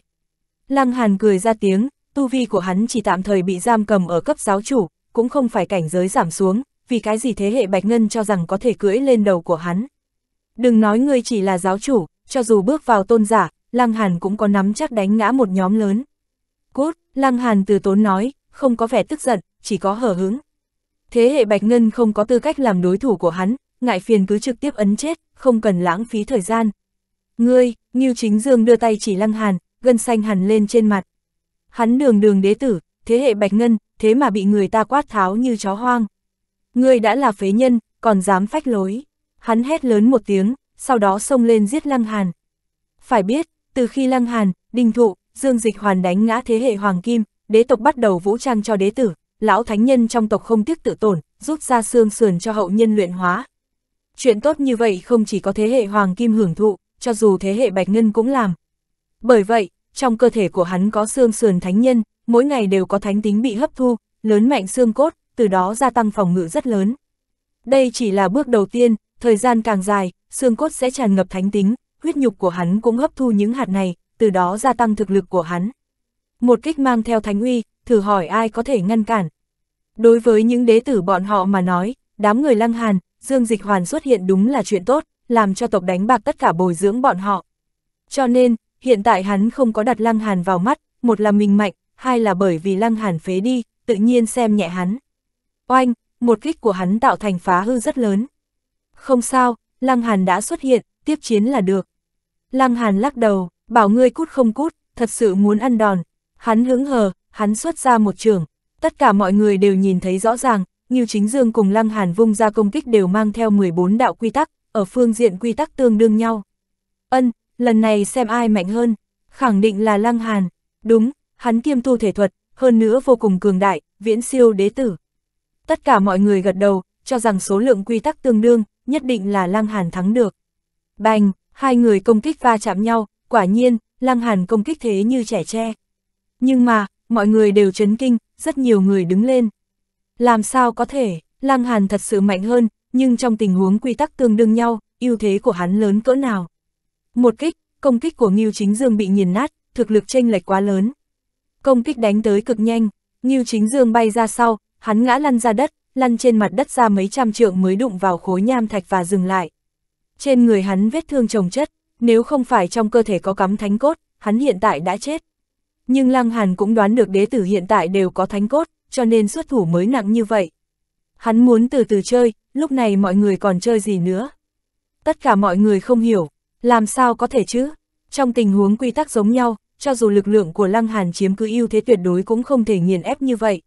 Lăng Hàn cười ra tiếng, tu vi của hắn chỉ tạm thời bị giam cầm ở cấp giáo chủ, cũng không phải cảnh giới giảm xuống, vì cái gì thế hệ Bạch Ngân cho rằng có thể cưỡi lên đầu của hắn. Đừng nói ngươi chỉ là giáo chủ, cho dù bước vào tôn giả, Lăng Hàn cũng có nắm chắc đánh ngã một nhóm lớn. cút, Lăng Hàn từ tốn nói, không có vẻ tức giận, chỉ có hở hứng. Thế hệ Bạch Ngân không có tư cách làm đối thủ của hắn, ngại phiền cứ trực tiếp ấn chết, không cần lãng phí thời gian. Ngươi, Ngưu Chính Dương đưa tay chỉ Lăng Hàn, gân xanh hẳn lên trên mặt. Hắn đường đường đế tử, thế hệ Bạch Ngân, thế mà bị người ta quát tháo như chó hoang ngươi đã là phế nhân, còn dám phách lối. Hắn hét lớn một tiếng, sau đó xông lên giết Lăng Hàn. Phải biết, từ khi Lăng Hàn, Đinh Thụ, Dương Dịch Hoàn đánh ngã thế hệ Hoàng Kim, đế tộc bắt đầu vũ trang cho đế tử, lão thánh nhân trong tộc không tiếc tự tổn, rút ra xương sườn cho hậu nhân luyện hóa. Chuyện tốt như vậy không chỉ có thế hệ Hoàng Kim hưởng thụ, cho dù thế hệ Bạch Ngân cũng làm. Bởi vậy, trong cơ thể của hắn có xương sườn thánh nhân, mỗi ngày đều có thánh tính bị hấp thu, lớn mạnh xương cốt, từ đó gia tăng phòng ngự rất lớn. Đây chỉ là bước đầu tiên, thời gian càng dài, xương cốt sẽ tràn ngập thánh tính, huyết nhục của hắn cũng hấp thu những hạt này, từ đó gia tăng thực lực của hắn. Một kích mang theo thánh uy, thử hỏi ai có thể ngăn cản. Đối với những đế tử bọn họ mà nói, đám người lăng hàn, Dương Dịch Hoàn xuất hiện đúng là chuyện tốt, làm cho tộc đánh bạc tất cả bồi dưỡng bọn họ. Cho nên, hiện tại hắn không có đặt lăng hàn vào mắt, một là mình mạnh, hai là bởi vì lăng hàn phế đi, tự nhiên xem nhẹ hắn oanh, một kích của hắn tạo thành phá hư rất lớn. Không sao, Lăng Hàn đã xuất hiện, tiếp chiến là được. Lăng Hàn lắc đầu, bảo ngươi cút không cút, thật sự muốn ăn đòn. Hắn hứng hờ, hắn xuất ra một trường. Tất cả mọi người đều nhìn thấy rõ ràng, Nghiêu Chính Dương cùng Lăng Hàn vung ra công kích đều mang theo 14 đạo quy tắc, ở phương diện quy tắc tương đương nhau. Ân, lần này xem ai mạnh hơn, khẳng định là Lăng Hàn. Đúng, hắn kiêm tu thể thuật, hơn nữa vô cùng cường đại, viễn siêu đế tử. Tất cả mọi người gật đầu, cho rằng số lượng quy tắc tương đương, nhất định là Lăng Hàn thắng được. Bành, hai người công kích va chạm nhau, quả nhiên, Lăng Hàn công kích thế như trẻ tre. Nhưng mà, mọi người đều chấn kinh, rất nhiều người đứng lên. Làm sao có thể, Lăng Hàn thật sự mạnh hơn, nhưng trong tình huống quy tắc tương đương nhau, ưu thế của hắn lớn cỡ nào. Một kích, công kích của Ngưu Chính Dương bị nghiền nát, thực lực chênh lệch quá lớn. Công kích đánh tới cực nhanh, Ngưu Chính Dương bay ra sau, Hắn ngã lăn ra đất, lăn trên mặt đất ra mấy trăm trượng mới đụng vào khối nham thạch và dừng lại. Trên người hắn vết thương trồng chất, nếu không phải trong cơ thể có cắm thánh cốt, hắn hiện tại đã chết. Nhưng Lăng Hàn cũng đoán được đế tử hiện tại đều có thánh cốt, cho nên xuất thủ mới nặng như vậy. Hắn muốn từ từ chơi, lúc này mọi người còn chơi gì nữa. Tất cả mọi người không hiểu, làm sao có thể chứ? Trong tình huống quy tắc giống nhau, cho dù lực lượng của Lăng Hàn chiếm cứ ưu thế tuyệt đối cũng không thể nghiền ép như vậy.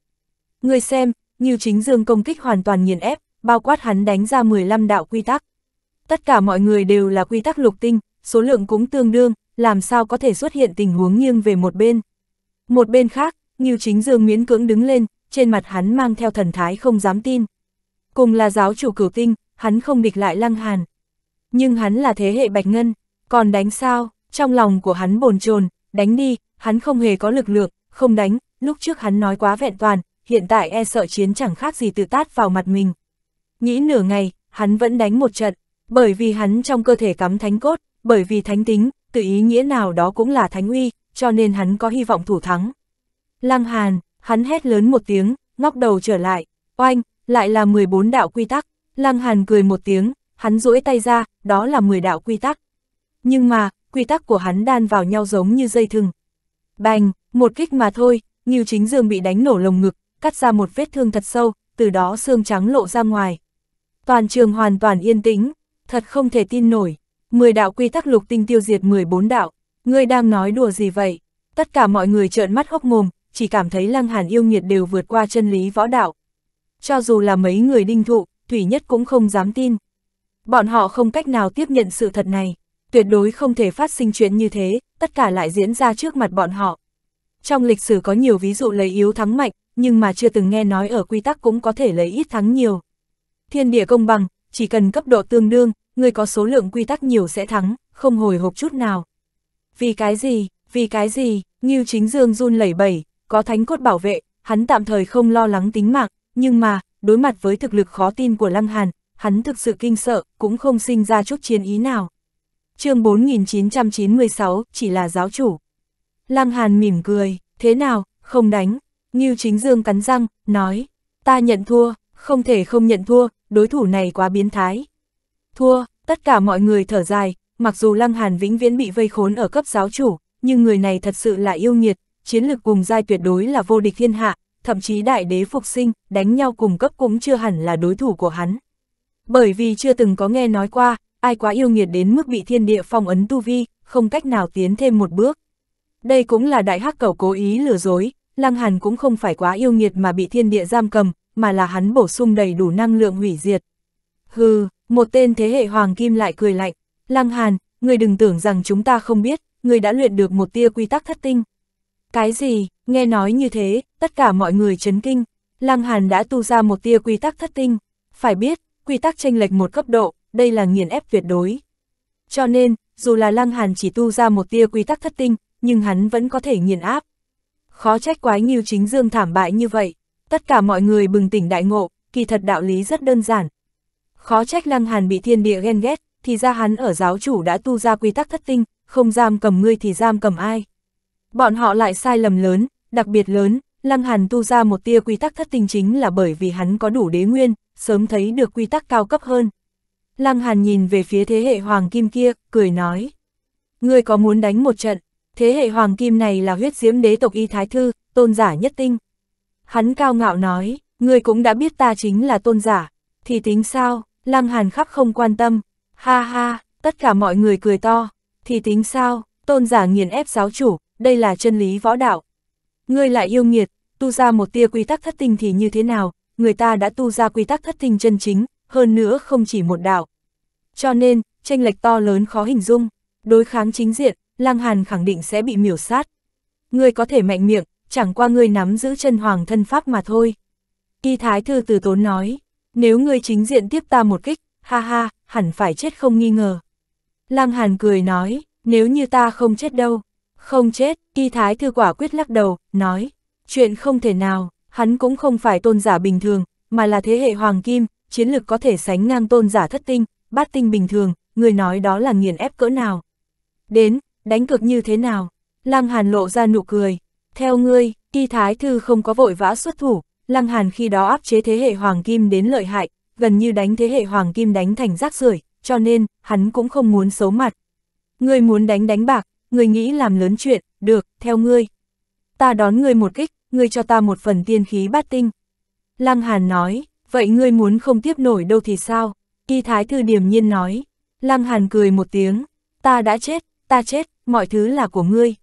Người xem, Nhiêu Chính Dương công kích hoàn toàn nghiền ép, bao quát hắn đánh ra 15 đạo quy tắc. Tất cả mọi người đều là quy tắc lục tinh, số lượng cũng tương đương, làm sao có thể xuất hiện tình huống nghiêng về một bên. Một bên khác, Nhiêu Chính Dương miễn cưỡng đứng lên, trên mặt hắn mang theo thần thái không dám tin. Cùng là giáo chủ cửu tinh, hắn không địch lại Lăng Hàn. Nhưng hắn là thế hệ Bạch Ngân, còn đánh sao, trong lòng của hắn bồn chồn đánh đi, hắn không hề có lực lượng, không đánh, lúc trước hắn nói quá vẹn toàn, hiện tại e sợ chiến chẳng khác gì tự tát vào mặt mình. Nghĩ nửa ngày, hắn vẫn đánh một trận, bởi vì hắn trong cơ thể cắm thánh cốt, bởi vì thánh tính, tự ý nghĩa nào đó cũng là thánh uy, cho nên hắn có hy vọng thủ thắng. Lăng Hàn, hắn hét lớn một tiếng, ngóc đầu trở lại, oanh, lại là 14 đạo quy tắc, Lăng Hàn cười một tiếng, hắn duỗi tay ra, đó là 10 đạo quy tắc. Nhưng mà, quy tắc của hắn đan vào nhau giống như dây thừng. Bành, một kích mà thôi, Ngưu Chính Dương bị đánh nổ lồng ngực, cắt ra một vết thương thật sâu, từ đó xương trắng lộ ra ngoài. Toàn trường hoàn toàn yên tĩnh, thật không thể tin nổi. mười đạo quy tắc lục tinh tiêu diệt 14 đạo, ngươi đang nói đùa gì vậy? Tất cả mọi người trợn mắt hốc mồm, chỉ cảm thấy lăng hàn yêu nghiệt đều vượt qua chân lý võ đạo. Cho dù là mấy người đinh thụ, Thủy Nhất cũng không dám tin. Bọn họ không cách nào tiếp nhận sự thật này, tuyệt đối không thể phát sinh chuyện như thế, tất cả lại diễn ra trước mặt bọn họ. Trong lịch sử có nhiều ví dụ lấy yếu thắng mạnh, nhưng mà chưa từng nghe nói ở quy tắc cũng có thể lấy ít thắng nhiều. Thiên địa công bằng, chỉ cần cấp độ tương đương, người có số lượng quy tắc nhiều sẽ thắng, không hồi hộp chút nào. Vì cái gì, vì cái gì, Ngưu Chính Dương run lẩy bẩy, có thánh cốt bảo vệ, hắn tạm thời không lo lắng tính mạng, nhưng mà, đối mặt với thực lực khó tin của Lăng Hàn, hắn thực sự kinh sợ, cũng không sinh ra chút chiến ý nào. chương 4996, chỉ là giáo chủ. Lăng Hàn mỉm cười, thế nào, không đánh, Ngưu Chính Dương cắn răng, nói, ta nhận thua, không thể không nhận thua, đối thủ này quá biến thái. Thua, tất cả mọi người thở dài, mặc dù Lăng Hàn vĩnh viễn bị vây khốn ở cấp giáo chủ, nhưng người này thật sự là yêu nghiệt, chiến lực cùng giai tuyệt đối là vô địch thiên hạ, thậm chí đại đế phục sinh, đánh nhau cùng cấp cũng chưa hẳn là đối thủ của hắn. Bởi vì chưa từng có nghe nói qua, ai quá yêu nghiệt đến mức bị thiên địa phong ấn tu vi, không cách nào tiến thêm một bước. Đây cũng là đại hắc cầu cố ý lừa dối, Lăng Hàn cũng không phải quá yêu nghiệt mà bị thiên địa giam cầm, mà là hắn bổ sung đầy đủ năng lượng hủy diệt. Hừ, một tên thế hệ hoàng kim lại cười lạnh, Lăng Hàn, người đừng tưởng rằng chúng ta không biết, người đã luyện được một tia quy tắc thất tinh. Cái gì, nghe nói như thế, tất cả mọi người chấn kinh, Lăng Hàn đã tu ra một tia quy tắc thất tinh, phải biết, quy tắc tranh lệch một cấp độ, đây là nghiền ép tuyệt đối. Cho nên, dù là Lăng Hàn chỉ tu ra một tia quy tắc thất tinh, nhưng hắn vẫn có thể nghiền áp khó trách quái nghiêu chính dương thảm bại như vậy. Tất cả mọi người bừng tỉnh đại ngộ, kỳ thật đạo lý rất đơn giản. Khó trách lăng hàn bị thiên địa ghen ghét, thì ra hắn ở giáo chủ đã tu ra quy tắc thất tinh, không giam cầm ngươi thì giam cầm ai. Bọn họ lại sai lầm lớn, đặc biệt lớn, lăng hàn tu ra một tia quy tắc thất tinh chính là bởi vì hắn có đủ đế nguyên, sớm thấy được quy tắc cao cấp hơn. Lăng hàn nhìn về phía thế hệ hoàng kim kia, cười nói. Ngươi có muốn đánh một trận, Thế hệ hoàng kim này là huyết diễm đế tộc y thái thư, tôn giả nhất tinh. Hắn cao ngạo nói, ngươi cũng đã biết ta chính là tôn giả, thì tính sao, lăng hàn khắc không quan tâm. Ha ha, tất cả mọi người cười to, thì tính sao, tôn giả nghiền ép giáo chủ, đây là chân lý võ đạo. Ngươi lại yêu nghiệt, tu ra một tia quy tắc thất tinh thì như thế nào, người ta đã tu ra quy tắc thất tinh chân chính, hơn nữa không chỉ một đạo. Cho nên, tranh lệch to lớn khó hình dung, đối kháng chính diện, Lăng Hàn khẳng định sẽ bị miểu sát. Ngươi có thể mạnh miệng, chẳng qua ngươi nắm giữ chân hoàng thân pháp mà thôi. Y Thái Thư từ tốn nói, nếu ngươi chính diện tiếp ta một kích, ha ha, hẳn phải chết không nghi ngờ. Lăng Hàn cười nói, nếu như ta không chết đâu. Không chết, Y Thái Thư quả quyết lắc đầu, nói, chuyện không thể nào, hắn cũng không phải tôn giả bình thường, mà là thế hệ hoàng kim, chiến lực có thể sánh ngang tôn giả thất tinh, bát tinh bình thường, người nói đó là nghiền ép cỡ nào. Đến, đánh cược như thế nào? Lăng Hàn lộ ra nụ cười, theo ngươi, Ti Thái Thư không có vội vã xuất thủ, Lăng Hàn khi đó áp chế thế hệ Hoàng Kim đến lợi hại, gần như đánh thế hệ Hoàng Kim đánh thành rác rưởi cho nên, hắn cũng không muốn xấu mặt. Ngươi muốn đánh đánh bạc, ngươi nghĩ làm lớn chuyện, được, theo ngươi. Ta đón ngươi một kích, ngươi cho ta một phần tiên khí bát tinh. Lăng Hàn nói, vậy ngươi muốn không tiếp nổi đâu thì sao? Kỳ Thái Thư điềm nhiên nói. Lăng Hàn cười một tiếng, ta đã chết, ta chết, mọi thứ là của ngươi.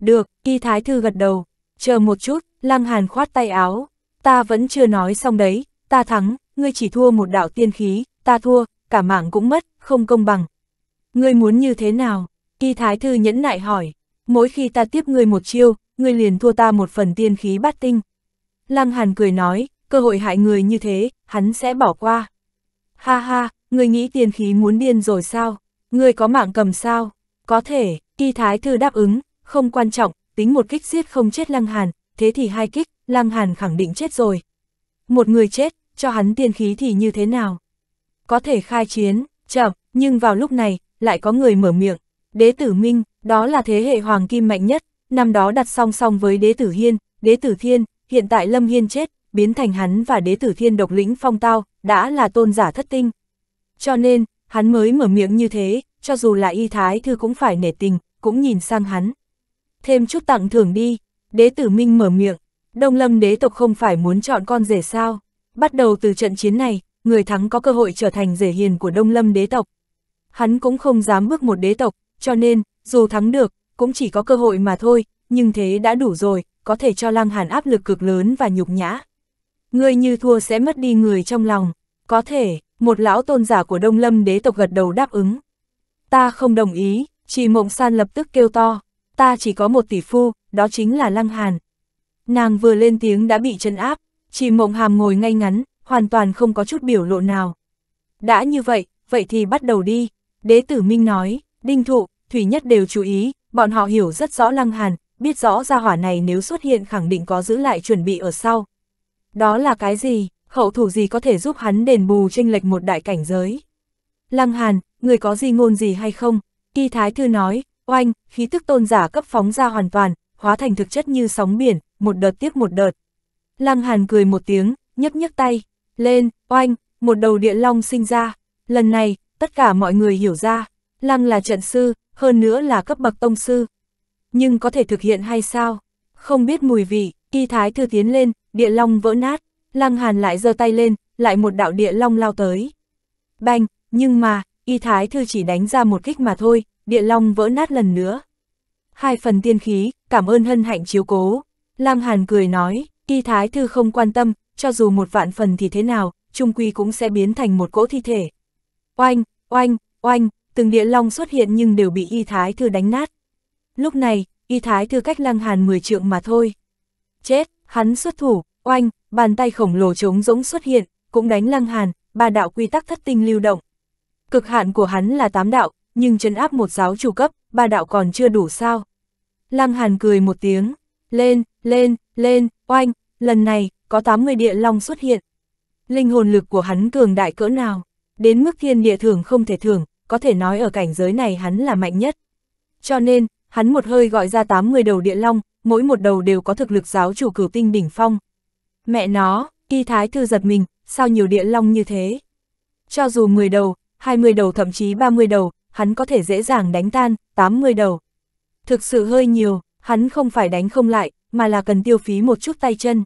Được, kỳ thái thư gật đầu, chờ một chút, lăng hàn khoát tay áo, ta vẫn chưa nói xong đấy, ta thắng, ngươi chỉ thua một đạo tiên khí, ta thua, cả mạng cũng mất, không công bằng. Ngươi muốn như thế nào? Kỳ thái thư nhẫn nại hỏi, mỗi khi ta tiếp ngươi một chiêu, ngươi liền thua ta một phần tiên khí bát tinh. Lăng hàn cười nói, cơ hội hại người như thế, hắn sẽ bỏ qua. Ha ha, ngươi nghĩ tiên khí muốn điên rồi sao? Ngươi có mạng cầm sao? Có thể, khi Thái Thư đáp ứng, không quan trọng, tính một kích giết không chết Lăng Hàn, thế thì hai kích, Lăng Hàn khẳng định chết rồi. Một người chết, cho hắn tiên khí thì như thế nào? Có thể khai chiến, chậm, nhưng vào lúc này, lại có người mở miệng. Đế tử Minh, đó là thế hệ hoàng kim mạnh nhất, năm đó đặt song song với đế tử Hiên, đế tử Thiên, hiện tại Lâm Hiên chết, biến thành hắn và đế tử Thiên độc lĩnh phong tao, đã là tôn giả thất tinh. Cho nên, hắn mới mở miệng như thế, cho dù là y thái thư cũng phải nể tình, cũng nhìn sang hắn. Thêm chút tặng thưởng đi, đế tử Minh mở miệng, Đông Lâm đế tộc không phải muốn chọn con rể sao. Bắt đầu từ trận chiến này, người thắng có cơ hội trở thành rể hiền của Đông Lâm đế tộc. Hắn cũng không dám bước một đế tộc, cho nên, dù thắng được, cũng chỉ có cơ hội mà thôi, nhưng thế đã đủ rồi, có thể cho Lăng Hàn áp lực cực lớn và nhục nhã. Ngươi như thua sẽ mất đi người trong lòng, có thể, một lão tôn giả của Đông Lâm đế tộc gật đầu đáp ứng. Ta không đồng ý, chỉ mộng san lập tức kêu to, ta chỉ có một tỷ phu, đó chính là Lăng Hàn. Nàng vừa lên tiếng đã bị chân áp, chỉ mộng hàm ngồi ngay ngắn, hoàn toàn không có chút biểu lộ nào. Đã như vậy, vậy thì bắt đầu đi, đế tử Minh nói, đinh thụ, Thủy Nhất đều chú ý, bọn họ hiểu rất rõ Lăng Hàn, biết rõ ra hỏa này nếu xuất hiện khẳng định có giữ lại chuẩn bị ở sau. Đó là cái gì, hậu thủ gì có thể giúp hắn đền bù tranh lệch một đại cảnh giới. Lăng Hàn, người có gì ngôn gì hay không, Kỳ Thái Thư nói, oanh, khí tức tôn giả cấp phóng ra hoàn toàn, hóa thành thực chất như sóng biển, một đợt tiếp một đợt. Lăng Hàn cười một tiếng, nhấc nhấc tay, lên, oanh, một đầu địa long sinh ra. Lần này, tất cả mọi người hiểu ra, Lăng là trận sư, hơn nữa là cấp bậc tông sư. Nhưng có thể thực hiện hay sao? Không biết mùi vị, kỳ thái thư tiến lên, địa long vỡ nát, Lăng Hàn lại giơ tay lên, lại một đạo địa long lao tới. Bành, nhưng mà, y thái thư chỉ đánh ra một kích mà thôi, địa long vỡ nát lần nữa. Hai phần tiên khí, cảm ơn hân hạnh chiếu cố. Lam Hàn cười nói, y thái thư không quan tâm, cho dù một vạn phần thì thế nào, trung quy cũng sẽ biến thành một cỗ thi thể. Oanh, oanh, oanh, từng địa long xuất hiện nhưng đều bị y thái thư đánh nát. Lúc này, y thái thư cách lăng hàn 10 trượng mà thôi. Chết, hắn xuất thủ, oanh, bàn tay khổng lồ trống rỗng xuất hiện, cũng đánh lăng hàn, ba đạo quy tắc thất tinh lưu động, Cực hạn của hắn là tám đạo, nhưng chấn áp một giáo chủ cấp, ba đạo còn chưa đủ sao. Lăng Hàn cười một tiếng, lên, lên, lên, oanh, lần này, có 80 địa long xuất hiện. Linh hồn lực của hắn cường đại cỡ nào, đến mức thiên địa thường không thể thường, có thể nói ở cảnh giới này hắn là mạnh nhất. Cho nên, hắn một hơi gọi ra 80 đầu địa long, mỗi một đầu đều có thực lực giáo chủ cửu tinh đỉnh phong. Mẹ nó, y thái thư giật mình, sao nhiều địa long như thế? Cho dù 10 đầu, 20 đầu thậm chí 30 đầu, hắn có thể dễ dàng đánh tan, 80 đầu. Thực sự hơi nhiều, hắn không phải đánh không lại, mà là cần tiêu phí một chút tay chân.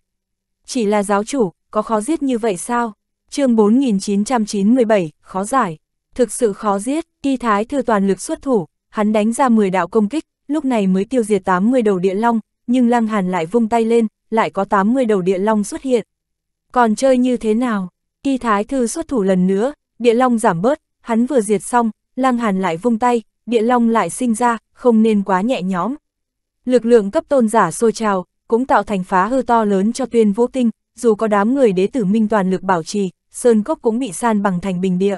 Chỉ là giáo chủ, có khó giết như vậy sao? chương 4997, khó giải. Thực sự khó giết, khi thái thư toàn lực xuất thủ, hắn đánh ra 10 đạo công kích, lúc này mới tiêu diệt 80 đầu địa long, nhưng lăng hàn lại vung tay lên, lại có 80 đầu địa long xuất hiện. Còn chơi như thế nào? Khi thái thư xuất thủ lần nữa, địa long giảm bớt, hắn vừa diệt xong, lang hàn lại vung tay, địa long lại sinh ra, không nên quá nhẹ nhõm. Lực lượng cấp tôn giả sôi trào, cũng tạo thành phá hư to lớn cho tuyên vũ tinh, dù có đám người đế tử minh toàn lực bảo trì, sơn cốc cũng bị san bằng thành bình địa.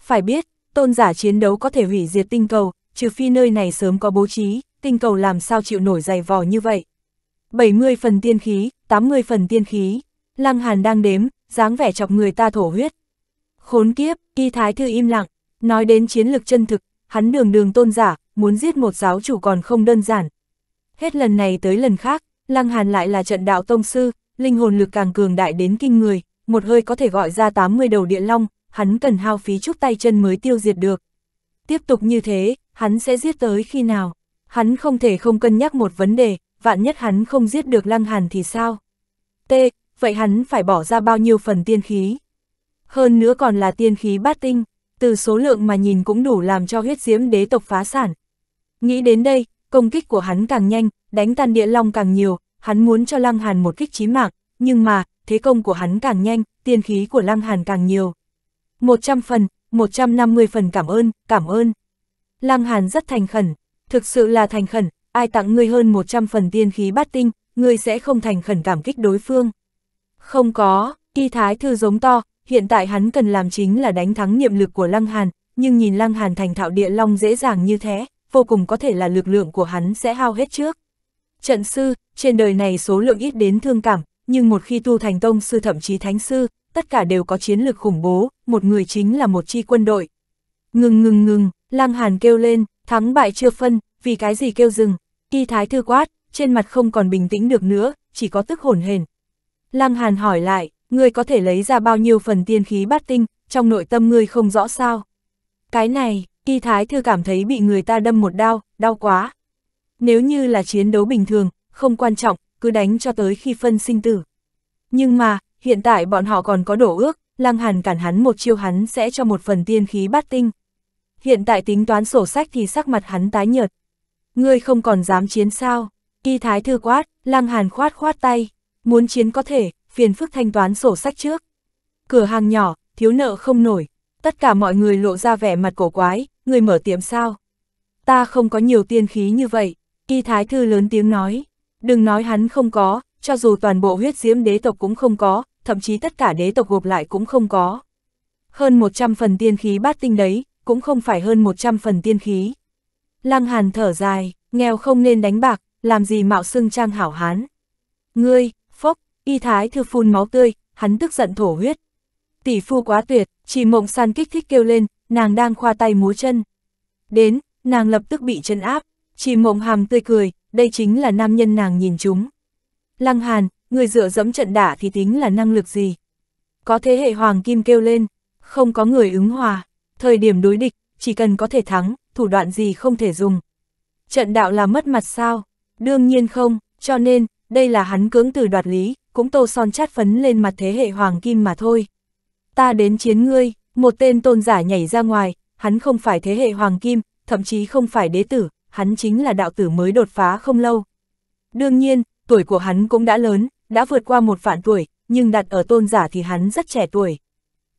Phải biết, tôn giả chiến đấu có thể hủy diệt tinh cầu, trừ phi nơi này sớm có bố trí, tinh cầu làm sao chịu nổi dày vò như vậy. 70 phần tiên khí, 80 phần tiên khí, Lăng Hàn đang đếm, dáng vẻ chọc người ta thổ huyết, Khốn kiếp, kỳ thái thư im lặng, nói đến chiến lực chân thực, hắn đường đường tôn giả, muốn giết một giáo chủ còn không đơn giản. Hết lần này tới lần khác, Lăng Hàn lại là trận đạo tông sư, linh hồn lực càng cường đại đến kinh người, một hơi có thể gọi ra 80 đầu địa long, hắn cần hao phí chút tay chân mới tiêu diệt được. Tiếp tục như thế, hắn sẽ giết tới khi nào? Hắn không thể không cân nhắc một vấn đề, vạn nhất hắn không giết được Lăng Hàn thì sao? T, vậy hắn phải bỏ ra bao nhiêu phần tiên khí? hơn nữa còn là tiên khí bát tinh, từ số lượng mà nhìn cũng đủ làm cho huyết diễm đế tộc phá sản. Nghĩ đến đây, công kích của hắn càng nhanh, đánh tàn địa long càng nhiều, hắn muốn cho Lăng Hàn một kích chí mạng, nhưng mà, thế công của hắn càng nhanh, tiên khí của Lăng Hàn càng nhiều. 100 phần, 150 phần cảm ơn, cảm ơn. Lăng Hàn rất thành khẩn, thực sự là thành khẩn, ai tặng ngươi hơn 100 phần tiên khí bát tinh, ngươi sẽ không thành khẩn cảm kích đối phương. Không có, y thái thư giống to, hiện tại hắn cần làm chính là đánh thắng niệm lực của Lăng Hàn, nhưng nhìn Lăng Hàn thành thạo địa long dễ dàng như thế, vô cùng có thể là lực lượng của hắn sẽ hao hết trước. Trận sư, trên đời này số lượng ít đến thương cảm, nhưng một khi tu thành tông sư thậm chí thánh sư, tất cả đều có chiến lược khủng bố, một người chính là một chi quân đội. Ngừng ngừng ngừng, Lăng Hàn kêu lên, thắng bại chưa phân, vì cái gì kêu dừng, y thái thư quát, trên mặt không còn bình tĩnh được nữa, chỉ có tức hổn hển. Lăng Hàn hỏi lại, ngươi có thể lấy ra bao nhiêu phần tiên khí bát tinh, trong nội tâm ngươi không rõ sao. Cái này, y thái thư cảm thấy bị người ta đâm một đau, đau quá. Nếu như là chiến đấu bình thường, không quan trọng, cứ đánh cho tới khi phân sinh tử. Nhưng mà, hiện tại bọn họ còn có đổ ước, Lăng Hàn cản hắn một chiêu hắn sẽ cho một phần tiên khí bát tinh. Hiện tại tính toán sổ sách thì sắc mặt hắn tái nhợt. Ngươi không còn dám chiến sao? Y thái thư quát, Lăng Hàn khoát khoát tay, muốn chiến có thể, phiền phức thanh toán sổ sách trước. Cửa hàng nhỏ, thiếu nợ không nổi, tất cả mọi người lộ ra vẻ mặt cổ quái, người mở tiệm sao? Ta không có nhiều tiên khí như vậy, y thái thư lớn tiếng nói, đừng nói hắn không có, cho dù toàn bộ huyết diễm đế tộc cũng không có, thậm chí tất cả đế tộc gộp lại cũng không có. Hơn 100 phần tiên khí bát tinh đấy, cũng không phải hơn 100 phần tiên khí. Lăng Hàn thở dài, nghèo không nên đánh bạc, làm gì mạo xưng trang hảo hán. Ngươi, y thái thư phun máu tươi, hắn tức giận thổ huyết. Tỷ phu quá tuyệt, chỉ mộng san kích thích kêu lên, nàng đang khoa tay múa chân. Đến, nàng lập tức bị chân áp, chỉ mộng hàm tươi cười, đây chính là nam nhân nàng nhìn chúng. Lăng hàn, người dựa dẫm trận đả thì tính là năng lực gì? Có thế hệ hoàng kim kêu lên, không có người ứng hòa, thời điểm đối địch, chỉ cần có thể thắng, thủ đoạn gì không thể dùng. Trận đạo là mất mặt sao? Đương nhiên không, cho nên, đây là hắn cưỡng từ đoạt lý, cũng tô son chát phấn lên mặt thế hệ hoàng kim mà thôi. Ta đến chiến ngươi, một tên tôn giả nhảy ra ngoài, hắn không phải thế hệ hoàng kim, thậm chí không phải đế tử, hắn chính là đạo tử mới đột phá không lâu. Đương nhiên, tuổi của hắn cũng đã lớn, đã vượt qua một vạn tuổi, nhưng đặt ở tôn giả thì hắn rất trẻ tuổi.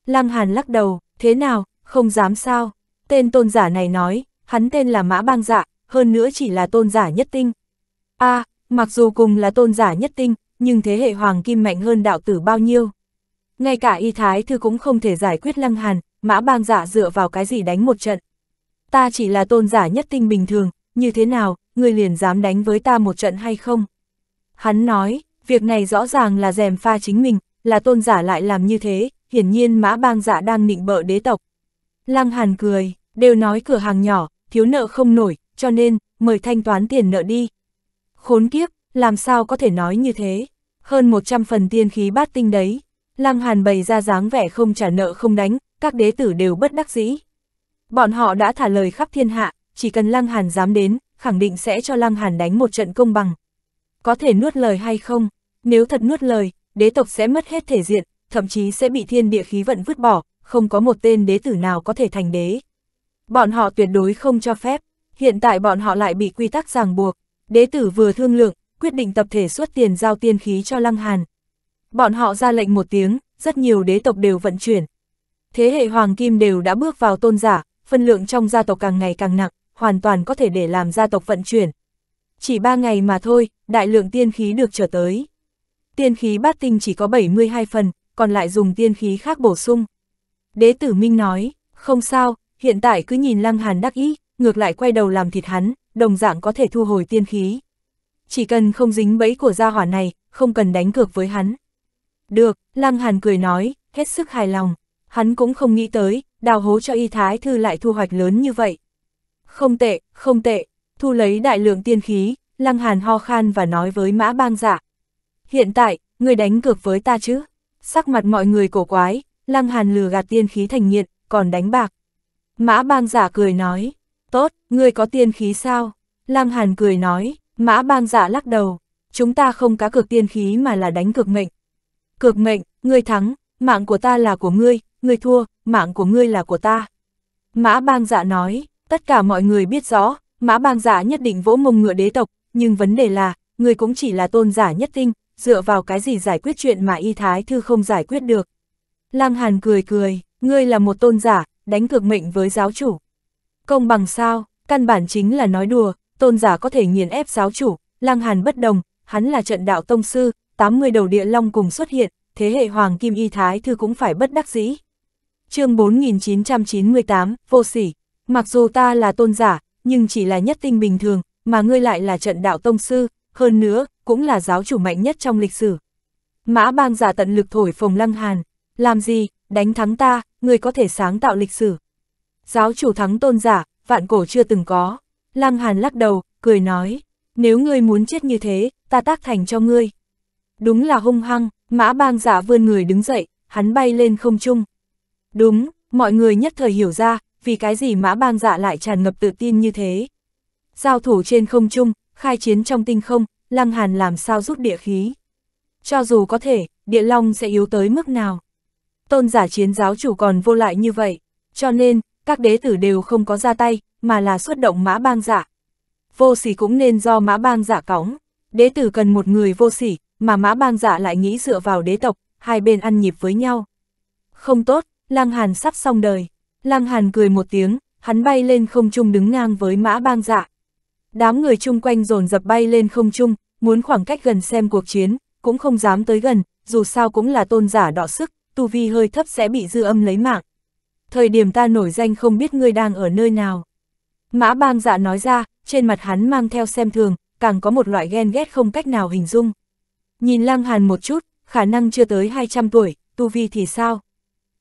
Lăng Hàn lắc đầu, thế nào, không dám sao. Tên tôn giả này nói, hắn tên là Mã Bang Dạ, hơn nữa chỉ là tôn giả nhất tinh. a à, Mặc dù cùng là tôn giả nhất tinh, nhưng thế hệ hoàng kim mạnh hơn đạo tử bao nhiêu. Ngay cả y thái thư cũng không thể giải quyết lăng hàn, mã bang giả dạ dựa vào cái gì đánh một trận. Ta chỉ là tôn giả nhất tinh bình thường, như thế nào, ngươi liền dám đánh với ta một trận hay không? Hắn nói, việc này rõ ràng là dèm pha chính mình, là tôn giả lại làm như thế, hiển nhiên mã bang giả dạ đang nịnh bợ đế tộc. Lăng hàn cười, đều nói cửa hàng nhỏ, thiếu nợ không nổi, cho nên, mời thanh toán tiền nợ đi, Khốn kiếp, làm sao có thể nói như thế? Hơn 100 phần tiên khí bát tinh đấy. Lăng Hàn bày ra dáng vẻ không trả nợ không đánh, các đế tử đều bất đắc dĩ. Bọn họ đã thả lời khắp thiên hạ, chỉ cần Lăng Hàn dám đến, khẳng định sẽ cho Lăng Hàn đánh một trận công bằng. Có thể nuốt lời hay không? Nếu thật nuốt lời, đế tộc sẽ mất hết thể diện, thậm chí sẽ bị thiên địa khí vận vứt bỏ, không có một tên đế tử nào có thể thành đế. Bọn họ tuyệt đối không cho phép, hiện tại bọn họ lại bị quy tắc ràng buộc, Đế tử vừa thương lượng, quyết định tập thể xuất tiền giao tiên khí cho Lăng Hàn. Bọn họ ra lệnh một tiếng, rất nhiều đế tộc đều vận chuyển. Thế hệ hoàng kim đều đã bước vào tôn giả, phân lượng trong gia tộc càng ngày càng nặng, hoàn toàn có thể để làm gia tộc vận chuyển. Chỉ ba ngày mà thôi, đại lượng tiên khí được trở tới. Tiên khí bát tinh chỉ có 72 phần, còn lại dùng tiên khí khác bổ sung. Đế tử Minh nói, không sao, hiện tại cứ nhìn Lăng Hàn đắc ý, ngược lại quay đầu làm thịt hắn, đồng dạng có thể thu hồi tiên khí. Chỉ cần không dính bẫy của gia hỏa này, không cần đánh cược với hắn. Được, Lăng Hàn cười nói, hết sức hài lòng. Hắn cũng không nghĩ tới, đào hố cho y thái thư lại thu hoạch lớn như vậy. Không tệ, không tệ, thu lấy đại lượng tiên khí, Lăng Hàn ho khan và nói với mã bang giả. Dạ. Hiện tại, người đánh cược với ta chứ? Sắc mặt mọi người cổ quái, Lăng Hàn lừa gạt tiên khí thành nghiện, còn đánh bạc. Mã bang giả dạ cười nói, Tốt, ngươi có tiên khí sao? Lăng Hàn cười nói, mã bang dạ lắc đầu. Chúng ta không cá cược tiên khí mà là đánh cược mệnh. Cược mệnh, ngươi thắng, mạng của ta là của ngươi, ngươi thua, mạng của ngươi là của ta. Mã bang dạ nói, tất cả mọi người biết rõ, mã bang dạ nhất định vỗ mông ngựa đế tộc, nhưng vấn đề là, ngươi cũng chỉ là tôn giả nhất tinh, dựa vào cái gì giải quyết chuyện mà y thái thư không giải quyết được. Lăng Hàn cười cười, ngươi là một tôn giả, đánh cược mệnh với giáo chủ. Công bằng sao, căn bản chính là nói đùa, tôn giả có thể nghiền ép giáo chủ, lang hàn bất đồng, hắn là trận đạo tông sư, 80 đầu địa long cùng xuất hiện, thế hệ hoàng kim y thái thư cũng phải bất đắc dĩ. chương 4998, vô sỉ, mặc dù ta là tôn giả, nhưng chỉ là nhất tinh bình thường, mà ngươi lại là trận đạo tông sư, hơn nữa, cũng là giáo chủ mạnh nhất trong lịch sử. Mã bang giả tận lực thổi phồng lăng hàn, làm gì, đánh thắng ta, ngươi có thể sáng tạo lịch sử. Giáo chủ thắng tôn giả, vạn cổ chưa từng có. Lăng Hàn lắc đầu, cười nói, nếu ngươi muốn chết như thế, ta tác thành cho ngươi. Đúng là hung hăng, mã bang giả vươn người đứng dậy, hắn bay lên không trung. Đúng, mọi người nhất thời hiểu ra, vì cái gì mã bang giả lại tràn ngập tự tin như thế. Giao thủ trên không trung, khai chiến trong tinh không, lăng hàn làm sao rút địa khí. Cho dù có thể, địa long sẽ yếu tới mức nào. Tôn giả chiến giáo chủ còn vô lại như vậy, cho nên, các đế tử đều không có ra tay, mà là xuất động mã bang giả. Dạ. Vô sỉ cũng nên do mã bang giả dạ cõng, đế tử cần một người vô sỉ, mà mã bang giả dạ lại nghĩ dựa vào đế tộc, hai bên ăn nhịp với nhau. Không tốt, Lăng Hàn sắp xong đời. Lăng Hàn cười một tiếng, hắn bay lên không trung đứng ngang với mã bang giả Đám người chung quanh dồn dập bay lên không trung, muốn khoảng cách gần xem cuộc chiến, cũng không dám tới gần, dù sao cũng là tôn giả đọ sức, tu vi hơi thấp sẽ bị dư âm lấy mạng thời điểm ta nổi danh không biết ngươi đang ở nơi nào. Mã bang dạ nói ra, trên mặt hắn mang theo xem thường, càng có một loại ghen ghét không cách nào hình dung. Nhìn Lăng Hàn một chút, khả năng chưa tới 200 tuổi, tu vi thì sao?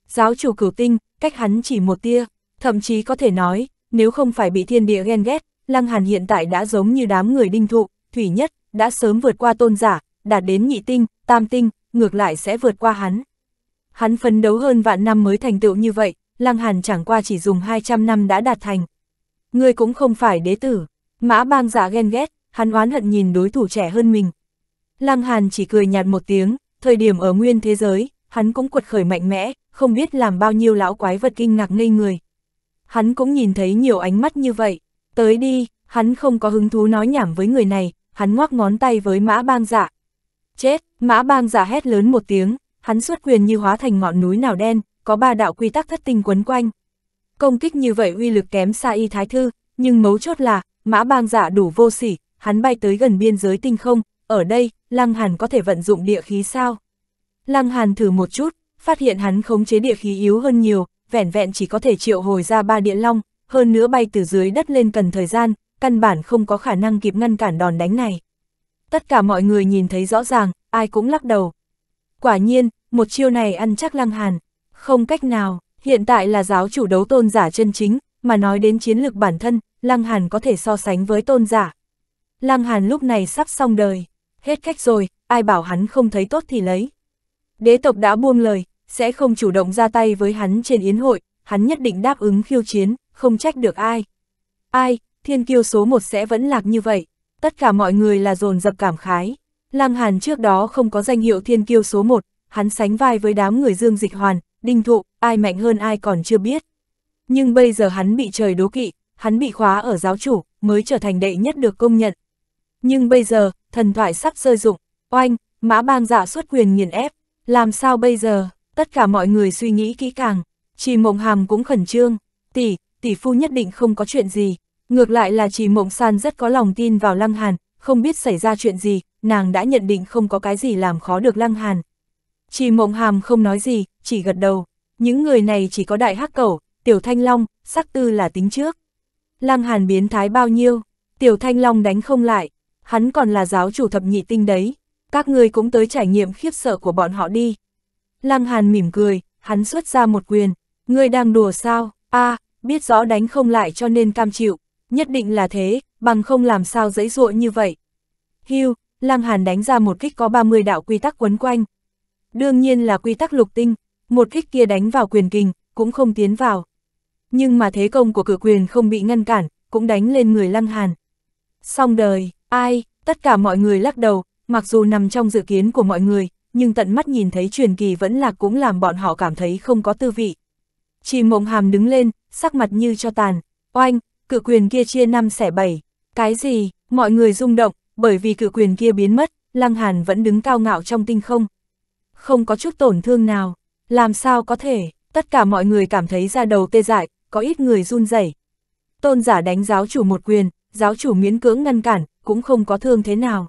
Giáo chủ cửu tinh, cách hắn chỉ một tia, thậm chí có thể nói, nếu không phải bị thiên địa ghen ghét, Lăng Hàn hiện tại đã giống như đám người đinh thụ, thủy nhất, đã sớm vượt qua tôn giả, đạt đến nhị tinh, tam tinh, ngược lại sẽ vượt qua hắn. Hắn phấn đấu hơn vạn năm mới thành tựu như vậy, Lăng Hàn chẳng qua chỉ dùng 200 năm đã đạt thành. Ngươi cũng không phải đế tử. Mã bang dạ ghen ghét, hắn oán hận nhìn đối thủ trẻ hơn mình. Lăng Hàn chỉ cười nhạt một tiếng, thời điểm ở nguyên thế giới, hắn cũng quật khởi mạnh mẽ, không biết làm bao nhiêu lão quái vật kinh ngạc ngây người. Hắn cũng nhìn thấy nhiều ánh mắt như vậy. Tới đi, hắn không có hứng thú nói nhảm với người này, hắn ngoắc ngón tay với mã bang dạ. Chết, mã bang dạ hét lớn một tiếng, hắn xuất quyền như hóa thành ngọn núi nào đen, có ba đạo quy tắc thất tinh quấn quanh. Công kích như vậy uy lực kém xa y thái thư, nhưng mấu chốt là, mã bang giả dạ đủ vô sỉ, hắn bay tới gần biên giới tinh không, ở đây, Lăng Hàn có thể vận dụng địa khí sao? Lăng Hàn thử một chút, phát hiện hắn khống chế địa khí yếu hơn nhiều, vẻn vẹn chỉ có thể triệu hồi ra ba địa long, hơn nữa bay từ dưới đất lên cần thời gian, căn bản không có khả năng kịp ngăn cản đòn đánh này. Tất cả mọi người nhìn thấy rõ ràng, ai cũng lắc đầu. Quả nhiên, một chiêu này ăn chắc Lăng Hàn, không cách nào, hiện tại là giáo chủ đấu tôn giả chân chính, mà nói đến chiến lược bản thân, Lăng Hàn có thể so sánh với tôn giả. Lăng Hàn lúc này sắp xong đời, hết cách rồi, ai bảo hắn không thấy tốt thì lấy. Đế tộc đã buông lời, sẽ không chủ động ra tay với hắn trên yến hội, hắn nhất định đáp ứng khiêu chiến, không trách được ai. Ai, thiên kiêu số một sẽ vẫn lạc như vậy, tất cả mọi người là dồn dập cảm khái. Lăng Hàn trước đó không có danh hiệu thiên kiêu số một, hắn sánh vai với đám người Dương Dịch Hoàn, đinh thụ, ai mạnh hơn ai còn chưa biết. Nhưng bây giờ hắn bị trời đố kỵ, hắn bị khóa ở giáo chủ, mới trở thành đệ nhất được công nhận. Nhưng bây giờ, thần thoại sắp rơi dụng, oanh, mã bang giả dạ xuất quyền nghiền ép, làm sao bây giờ, tất cả mọi người suy nghĩ kỹ càng, trì mộng hàm cũng khẩn trương, tỷ, tỷ phu nhất định không có chuyện gì, ngược lại là trì mộng san rất có lòng tin vào lăng hàn, không biết xảy ra chuyện gì, nàng đã nhận định không có cái gì làm khó được lăng hàn. Chỉ mộng hàm không nói gì, chỉ gật đầu. Những người này chỉ có đại hắc cẩu, tiểu thanh long, sắc tư là tính trước. Lăng hàn biến thái bao nhiêu, tiểu thanh long đánh không lại. Hắn còn là giáo chủ thập nhị tinh đấy. Các người cũng tới trải nghiệm khiếp sợ của bọn họ đi. Lăng hàn mỉm cười, hắn xuất ra một quyền. Người đang đùa sao? a à, biết rõ đánh không lại cho nên cam chịu. Nhất định là thế, bằng không làm sao dễ dụa như vậy. Hưu, Lăng Hàn đánh ra một kích có 30 đạo quy tắc quấn quanh, Đương nhiên là quy tắc lục tinh, một kích kia đánh vào quyền kình, cũng không tiến vào. Nhưng mà thế công của cử quyền không bị ngăn cản, cũng đánh lên người lăng hàn. Xong đời, ai, tất cả mọi người lắc đầu, mặc dù nằm trong dự kiến của mọi người, nhưng tận mắt nhìn thấy truyền kỳ vẫn là cũng làm bọn họ cảm thấy không có tư vị. Chỉ mộng hàm đứng lên, sắc mặt như cho tàn, oanh, cự quyền kia chia năm xẻ bảy, cái gì, mọi người rung động, bởi vì cự quyền kia biến mất, lăng hàn vẫn đứng cao ngạo trong tinh không, không có chút tổn thương nào. Làm sao có thể, tất cả mọi người cảm thấy ra đầu tê dại, có ít người run rẩy. Tôn giả đánh giáo chủ một quyền, giáo chủ miễn cưỡng ngăn cản, cũng không có thương thế nào.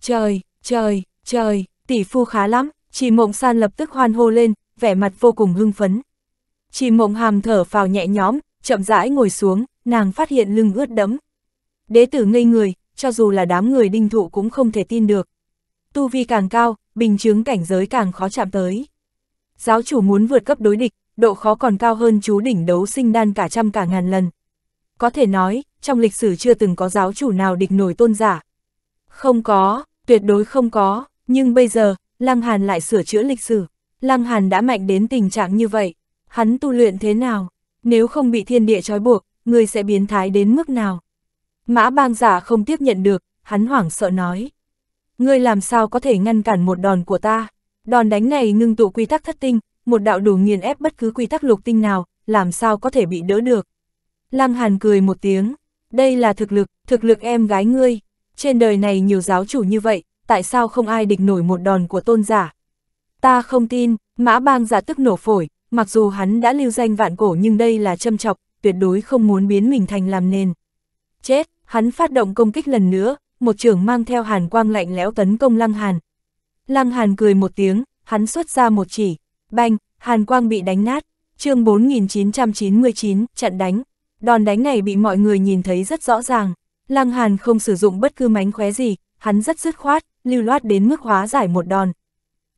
Trời, trời, trời, tỷ phu khá lắm, chỉ mộng san lập tức hoan hô lên, vẻ mặt vô cùng hưng phấn. Chỉ mộng hàm thở phào nhẹ nhõm, chậm rãi ngồi xuống, nàng phát hiện lưng ướt đẫm. Đế tử ngây người, cho dù là đám người đinh thụ cũng không thể tin được tu vi càng cao, bình chứng cảnh giới càng khó chạm tới. Giáo chủ muốn vượt cấp đối địch, độ khó còn cao hơn chú đỉnh đấu sinh đan cả trăm cả ngàn lần. Có thể nói, trong lịch sử chưa từng có giáo chủ nào địch nổi tôn giả. Không có, tuyệt đối không có, nhưng bây giờ, Lăng Hàn lại sửa chữa lịch sử. Lăng Hàn đã mạnh đến tình trạng như vậy, hắn tu luyện thế nào? Nếu không bị thiên địa trói buộc, người sẽ biến thái đến mức nào? Mã bang giả không tiếp nhận được, hắn hoảng sợ nói ngươi làm sao có thể ngăn cản một đòn của ta? Đòn đánh này ngưng tụ quy tắc thất tinh, một đạo đủ nghiền ép bất cứ quy tắc lục tinh nào, làm sao có thể bị đỡ được? Lăng Hàn cười một tiếng, đây là thực lực, thực lực em gái ngươi. Trên đời này nhiều giáo chủ như vậy, tại sao không ai địch nổi một đòn của tôn giả? Ta không tin, mã bang giả tức nổ phổi, mặc dù hắn đã lưu danh vạn cổ nhưng đây là châm chọc, tuyệt đối không muốn biến mình thành làm nền. Chết, hắn phát động công kích lần nữa, một trưởng mang theo hàn quang lạnh lẽo tấn công Lăng Hàn. Lăng Hàn cười một tiếng, hắn xuất ra một chỉ, banh, hàn quang bị đánh nát, chương 4999, trận đánh. Đòn đánh này bị mọi người nhìn thấy rất rõ ràng, Lăng Hàn không sử dụng bất cứ mánh khóe gì, hắn rất dứt khoát, lưu loát đến mức hóa giải một đòn.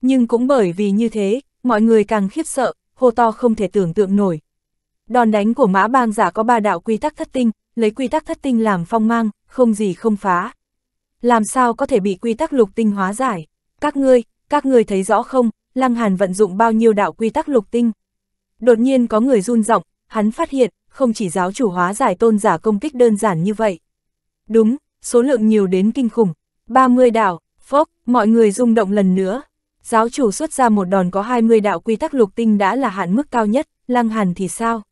Nhưng cũng bởi vì như thế, mọi người càng khiếp sợ, hô to không thể tưởng tượng nổi. Đòn đánh của mã bang giả có ba đạo quy tắc thất tinh, lấy quy tắc thất tinh làm phong mang, không gì không phá làm sao có thể bị quy tắc lục tinh hóa giải? Các ngươi, các ngươi thấy rõ không, Lăng Hàn vận dụng bao nhiêu đạo quy tắc lục tinh? Đột nhiên có người run giọng, hắn phát hiện, không chỉ giáo chủ hóa giải tôn giả công kích đơn giản như vậy. Đúng, số lượng nhiều đến kinh khủng, 30 đạo, phốc, mọi người rung động lần nữa. Giáo chủ xuất ra một đòn có 20 đạo quy tắc lục tinh đã là hạn mức cao nhất, Lăng Hàn thì sao?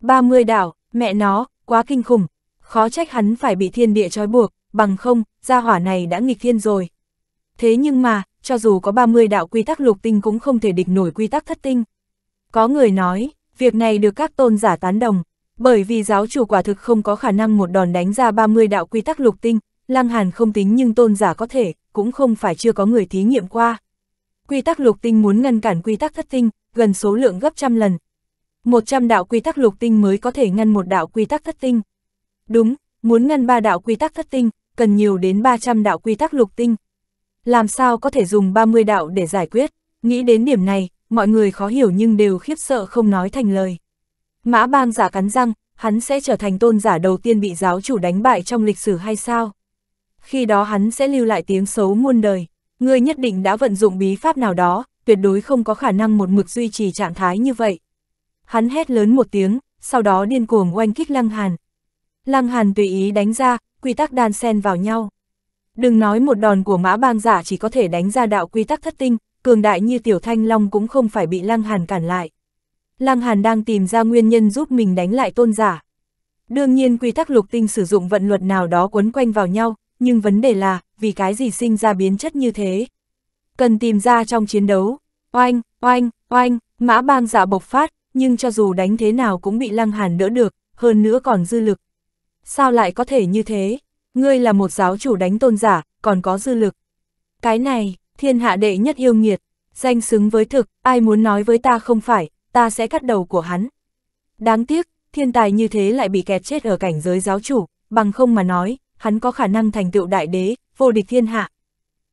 30 đạo, mẹ nó, quá kinh khủng, khó trách hắn phải bị thiên địa trói buộc, bằng không, gia hỏa này đã nghịch thiên rồi. Thế nhưng mà, cho dù có 30 đạo quy tắc lục tinh cũng không thể địch nổi quy tắc thất tinh. Có người nói, việc này được các tôn giả tán đồng, bởi vì giáo chủ quả thực không có khả năng một đòn đánh ra 30 đạo quy tắc lục tinh, Lăng Hàn không tính nhưng tôn giả có thể, cũng không phải chưa có người thí nghiệm qua. Quy tắc lục tinh muốn ngăn cản quy tắc thất tinh, gần số lượng gấp trăm lần. 100 đạo quy tắc lục tinh mới có thể ngăn một đạo quy tắc thất tinh. Đúng, muốn ngăn ba đạo quy tắc thất tinh, cần nhiều đến 300 đạo quy tắc lục tinh. Làm sao có thể dùng 30 đạo để giải quyết? Nghĩ đến điểm này, mọi người khó hiểu nhưng đều khiếp sợ không nói thành lời. Mã bang giả cắn răng, hắn sẽ trở thành tôn giả đầu tiên bị giáo chủ đánh bại trong lịch sử hay sao? Khi đó hắn sẽ lưu lại tiếng xấu muôn đời, ngươi nhất định đã vận dụng bí pháp nào đó, tuyệt đối không có khả năng một mực duy trì trạng thái như vậy. Hắn hét lớn một tiếng, sau đó điên cuồng oanh kích lăng hàn, Lăng Hàn tùy ý đánh ra, quy tắc đan xen vào nhau. Đừng nói một đòn của mã bang giả chỉ có thể đánh ra đạo quy tắc thất tinh, cường đại như Tiểu Thanh Long cũng không phải bị Lăng Hàn cản lại. Lăng Hàn đang tìm ra nguyên nhân giúp mình đánh lại tôn giả. Đương nhiên quy tắc lục tinh sử dụng vận luật nào đó quấn quanh vào nhau, nhưng vấn đề là, vì cái gì sinh ra biến chất như thế? Cần tìm ra trong chiến đấu. Oanh, oanh, oanh, mã bang giả bộc phát, nhưng cho dù đánh thế nào cũng bị Lăng Hàn đỡ được, hơn nữa còn dư lực, sao lại có thể như thế? Ngươi là một giáo chủ đánh tôn giả, còn có dư lực. Cái này, thiên hạ đệ nhất yêu nghiệt, danh xứng với thực, ai muốn nói với ta không phải, ta sẽ cắt đầu của hắn. Đáng tiếc, thiên tài như thế lại bị kẹt chết ở cảnh giới giáo chủ, bằng không mà nói, hắn có khả năng thành tựu đại đế, vô địch thiên hạ.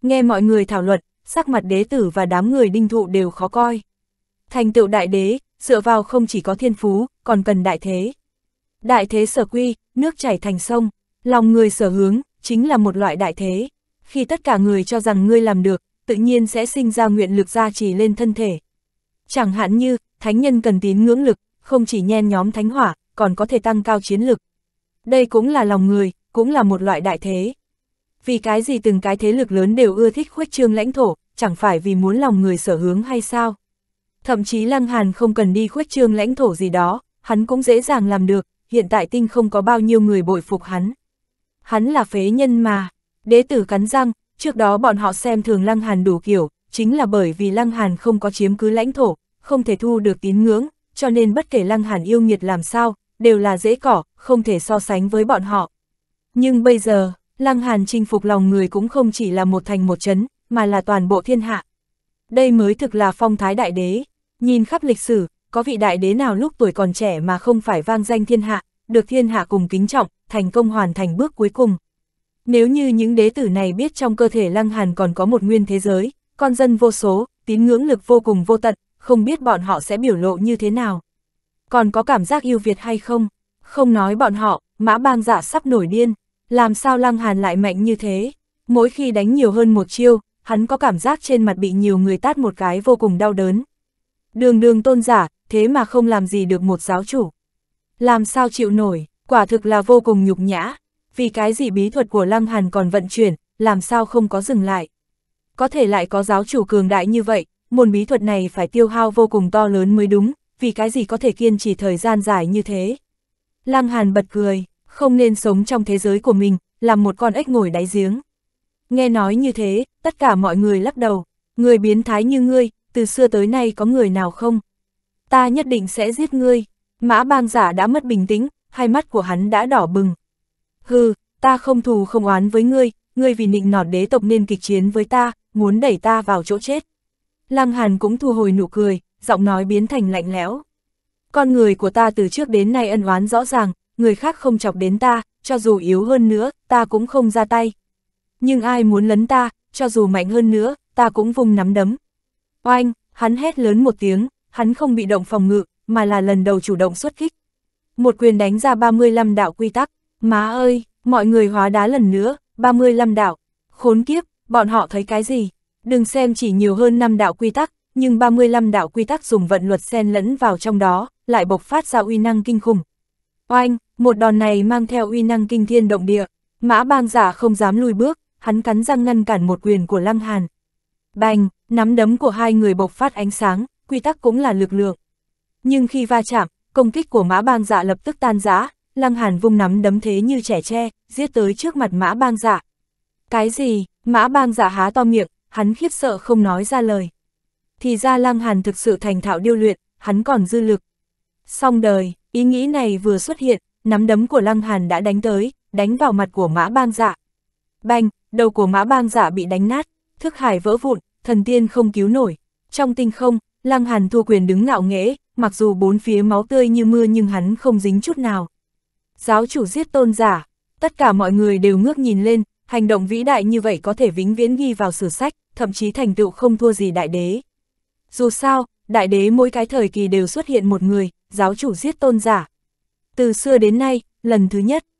Nghe mọi người thảo luận, sắc mặt đế tử và đám người đinh thụ đều khó coi. Thành tựu đại đế, dựa vào không chỉ có thiên phú, còn cần đại thế. Đại thế sở quy, nước chảy thành sông, lòng người sở hướng, chính là một loại đại thế. Khi tất cả người cho rằng ngươi làm được, tự nhiên sẽ sinh ra nguyện lực gia trì lên thân thể. Chẳng hạn như, thánh nhân cần tín ngưỡng lực, không chỉ nhen nhóm thánh hỏa, còn có thể tăng cao chiến lực. Đây cũng là lòng người, cũng là một loại đại thế. Vì cái gì từng cái thế lực lớn đều ưa thích khuếch trương lãnh thổ, chẳng phải vì muốn lòng người sở hướng hay sao? Thậm chí Lăng Hàn không cần đi khuếch trương lãnh thổ gì đó, hắn cũng dễ dàng làm được, hiện tại tinh không có bao nhiêu người bội phục hắn. Hắn là phế nhân mà, đế tử cắn răng, trước đó bọn họ xem thường Lăng Hàn đủ kiểu, chính là bởi vì Lăng Hàn không có chiếm cứ lãnh thổ, không thể thu được tín ngưỡng, cho nên bất kể Lăng Hàn yêu nghiệt làm sao, đều là dễ cỏ, không thể so sánh với bọn họ. Nhưng bây giờ, Lăng Hàn chinh phục lòng người cũng không chỉ là một thành một chấn, mà là toàn bộ thiên hạ. Đây mới thực là phong thái đại đế. Nhìn khắp lịch sử, có vị đại đế nào lúc tuổi còn trẻ mà không phải vang danh thiên hạ, được thiên hạ cùng kính trọng, thành công hoàn thành bước cuối cùng. Nếu như những đế tử này biết trong cơ thể Lăng Hàn còn có một nguyên thế giới, con dân vô số, tín ngưỡng lực vô cùng vô tận, không biết bọn họ sẽ biểu lộ như thế nào. Còn có cảm giác yêu Việt hay không? Không nói bọn họ, mã bang giả dạ sắp nổi điên. Làm sao Lăng Hàn lại mạnh như thế? Mỗi khi đánh nhiều hơn một chiêu, hắn có cảm giác trên mặt bị nhiều người tát một cái vô cùng đau đớn. Đường đường tôn giả, thế mà không làm gì được một giáo chủ. Làm sao chịu nổi, quả thực là vô cùng nhục nhã, vì cái gì bí thuật của Lăng Hàn còn vận chuyển, làm sao không có dừng lại. Có thể lại có giáo chủ cường đại như vậy, môn bí thuật này phải tiêu hao vô cùng to lớn mới đúng, vì cái gì có thể kiên trì thời gian dài như thế. Lăng Hàn bật cười, không nên sống trong thế giới của mình, làm một con ếch ngồi đáy giếng. Nghe nói như thế, tất cả mọi người lắc đầu, người biến thái như ngươi, từ xưa tới nay có người nào không? ta nhất định sẽ giết ngươi. Mã bang giả đã mất bình tĩnh, hai mắt của hắn đã đỏ bừng. Hừ, ta không thù không oán với ngươi, ngươi vì nịnh nọt đế tộc nên kịch chiến với ta, muốn đẩy ta vào chỗ chết. Lăng Hàn cũng thu hồi nụ cười, giọng nói biến thành lạnh lẽo. Con người của ta từ trước đến nay ân oán rõ ràng, người khác không chọc đến ta, cho dù yếu hơn nữa, ta cũng không ra tay. Nhưng ai muốn lấn ta, cho dù mạnh hơn nữa, ta cũng vùng nắm đấm. Oanh, hắn hét lớn một tiếng, hắn không bị động phòng ngự, mà là lần đầu chủ động xuất kích. Một quyền đánh ra 35 đạo quy tắc, má ơi, mọi người hóa đá lần nữa, 35 đạo, khốn kiếp, bọn họ thấy cái gì? Đừng xem chỉ nhiều hơn 5 đạo quy tắc, nhưng 35 đạo quy tắc dùng vận luật xen lẫn vào trong đó, lại bộc phát ra uy năng kinh khủng. Oanh, một đòn này mang theo uy năng kinh thiên động địa, mã bang giả không dám lùi bước, hắn cắn răng ngăn cản một quyền của Lăng Hàn. Bành, nắm đấm của hai người bộc phát ánh sáng, quy tắc cũng là lực lượng. Nhưng khi va chạm, công kích của mã bang dạ lập tức tan rã, Lăng Hàn vung nắm đấm thế như trẻ tre, giết tới trước mặt mã bang dạ. Cái gì, mã bang dạ há to miệng, hắn khiếp sợ không nói ra lời. Thì ra Lăng Hàn thực sự thành thạo điêu luyện, hắn còn dư lực. Xong đời, ý nghĩ này vừa xuất hiện, nắm đấm của Lăng Hàn đã đánh tới, đánh vào mặt của mã bang dạ. Banh, đầu của mã bang dạ bị đánh nát, thức hải vỡ vụn, thần tiên không cứu nổi. Trong tinh không, Lăng Hàn thua quyền đứng ngạo nghễ, mặc dù bốn phía máu tươi như mưa nhưng hắn không dính chút nào. Giáo chủ giết tôn giả, tất cả mọi người đều ngước nhìn lên, hành động vĩ đại như vậy có thể vĩnh viễn ghi vào sử sách, thậm chí thành tựu không thua gì đại đế. Dù sao, đại đế mỗi cái thời kỳ đều xuất hiện một người, giáo chủ giết tôn giả. Từ xưa đến nay, lần thứ nhất,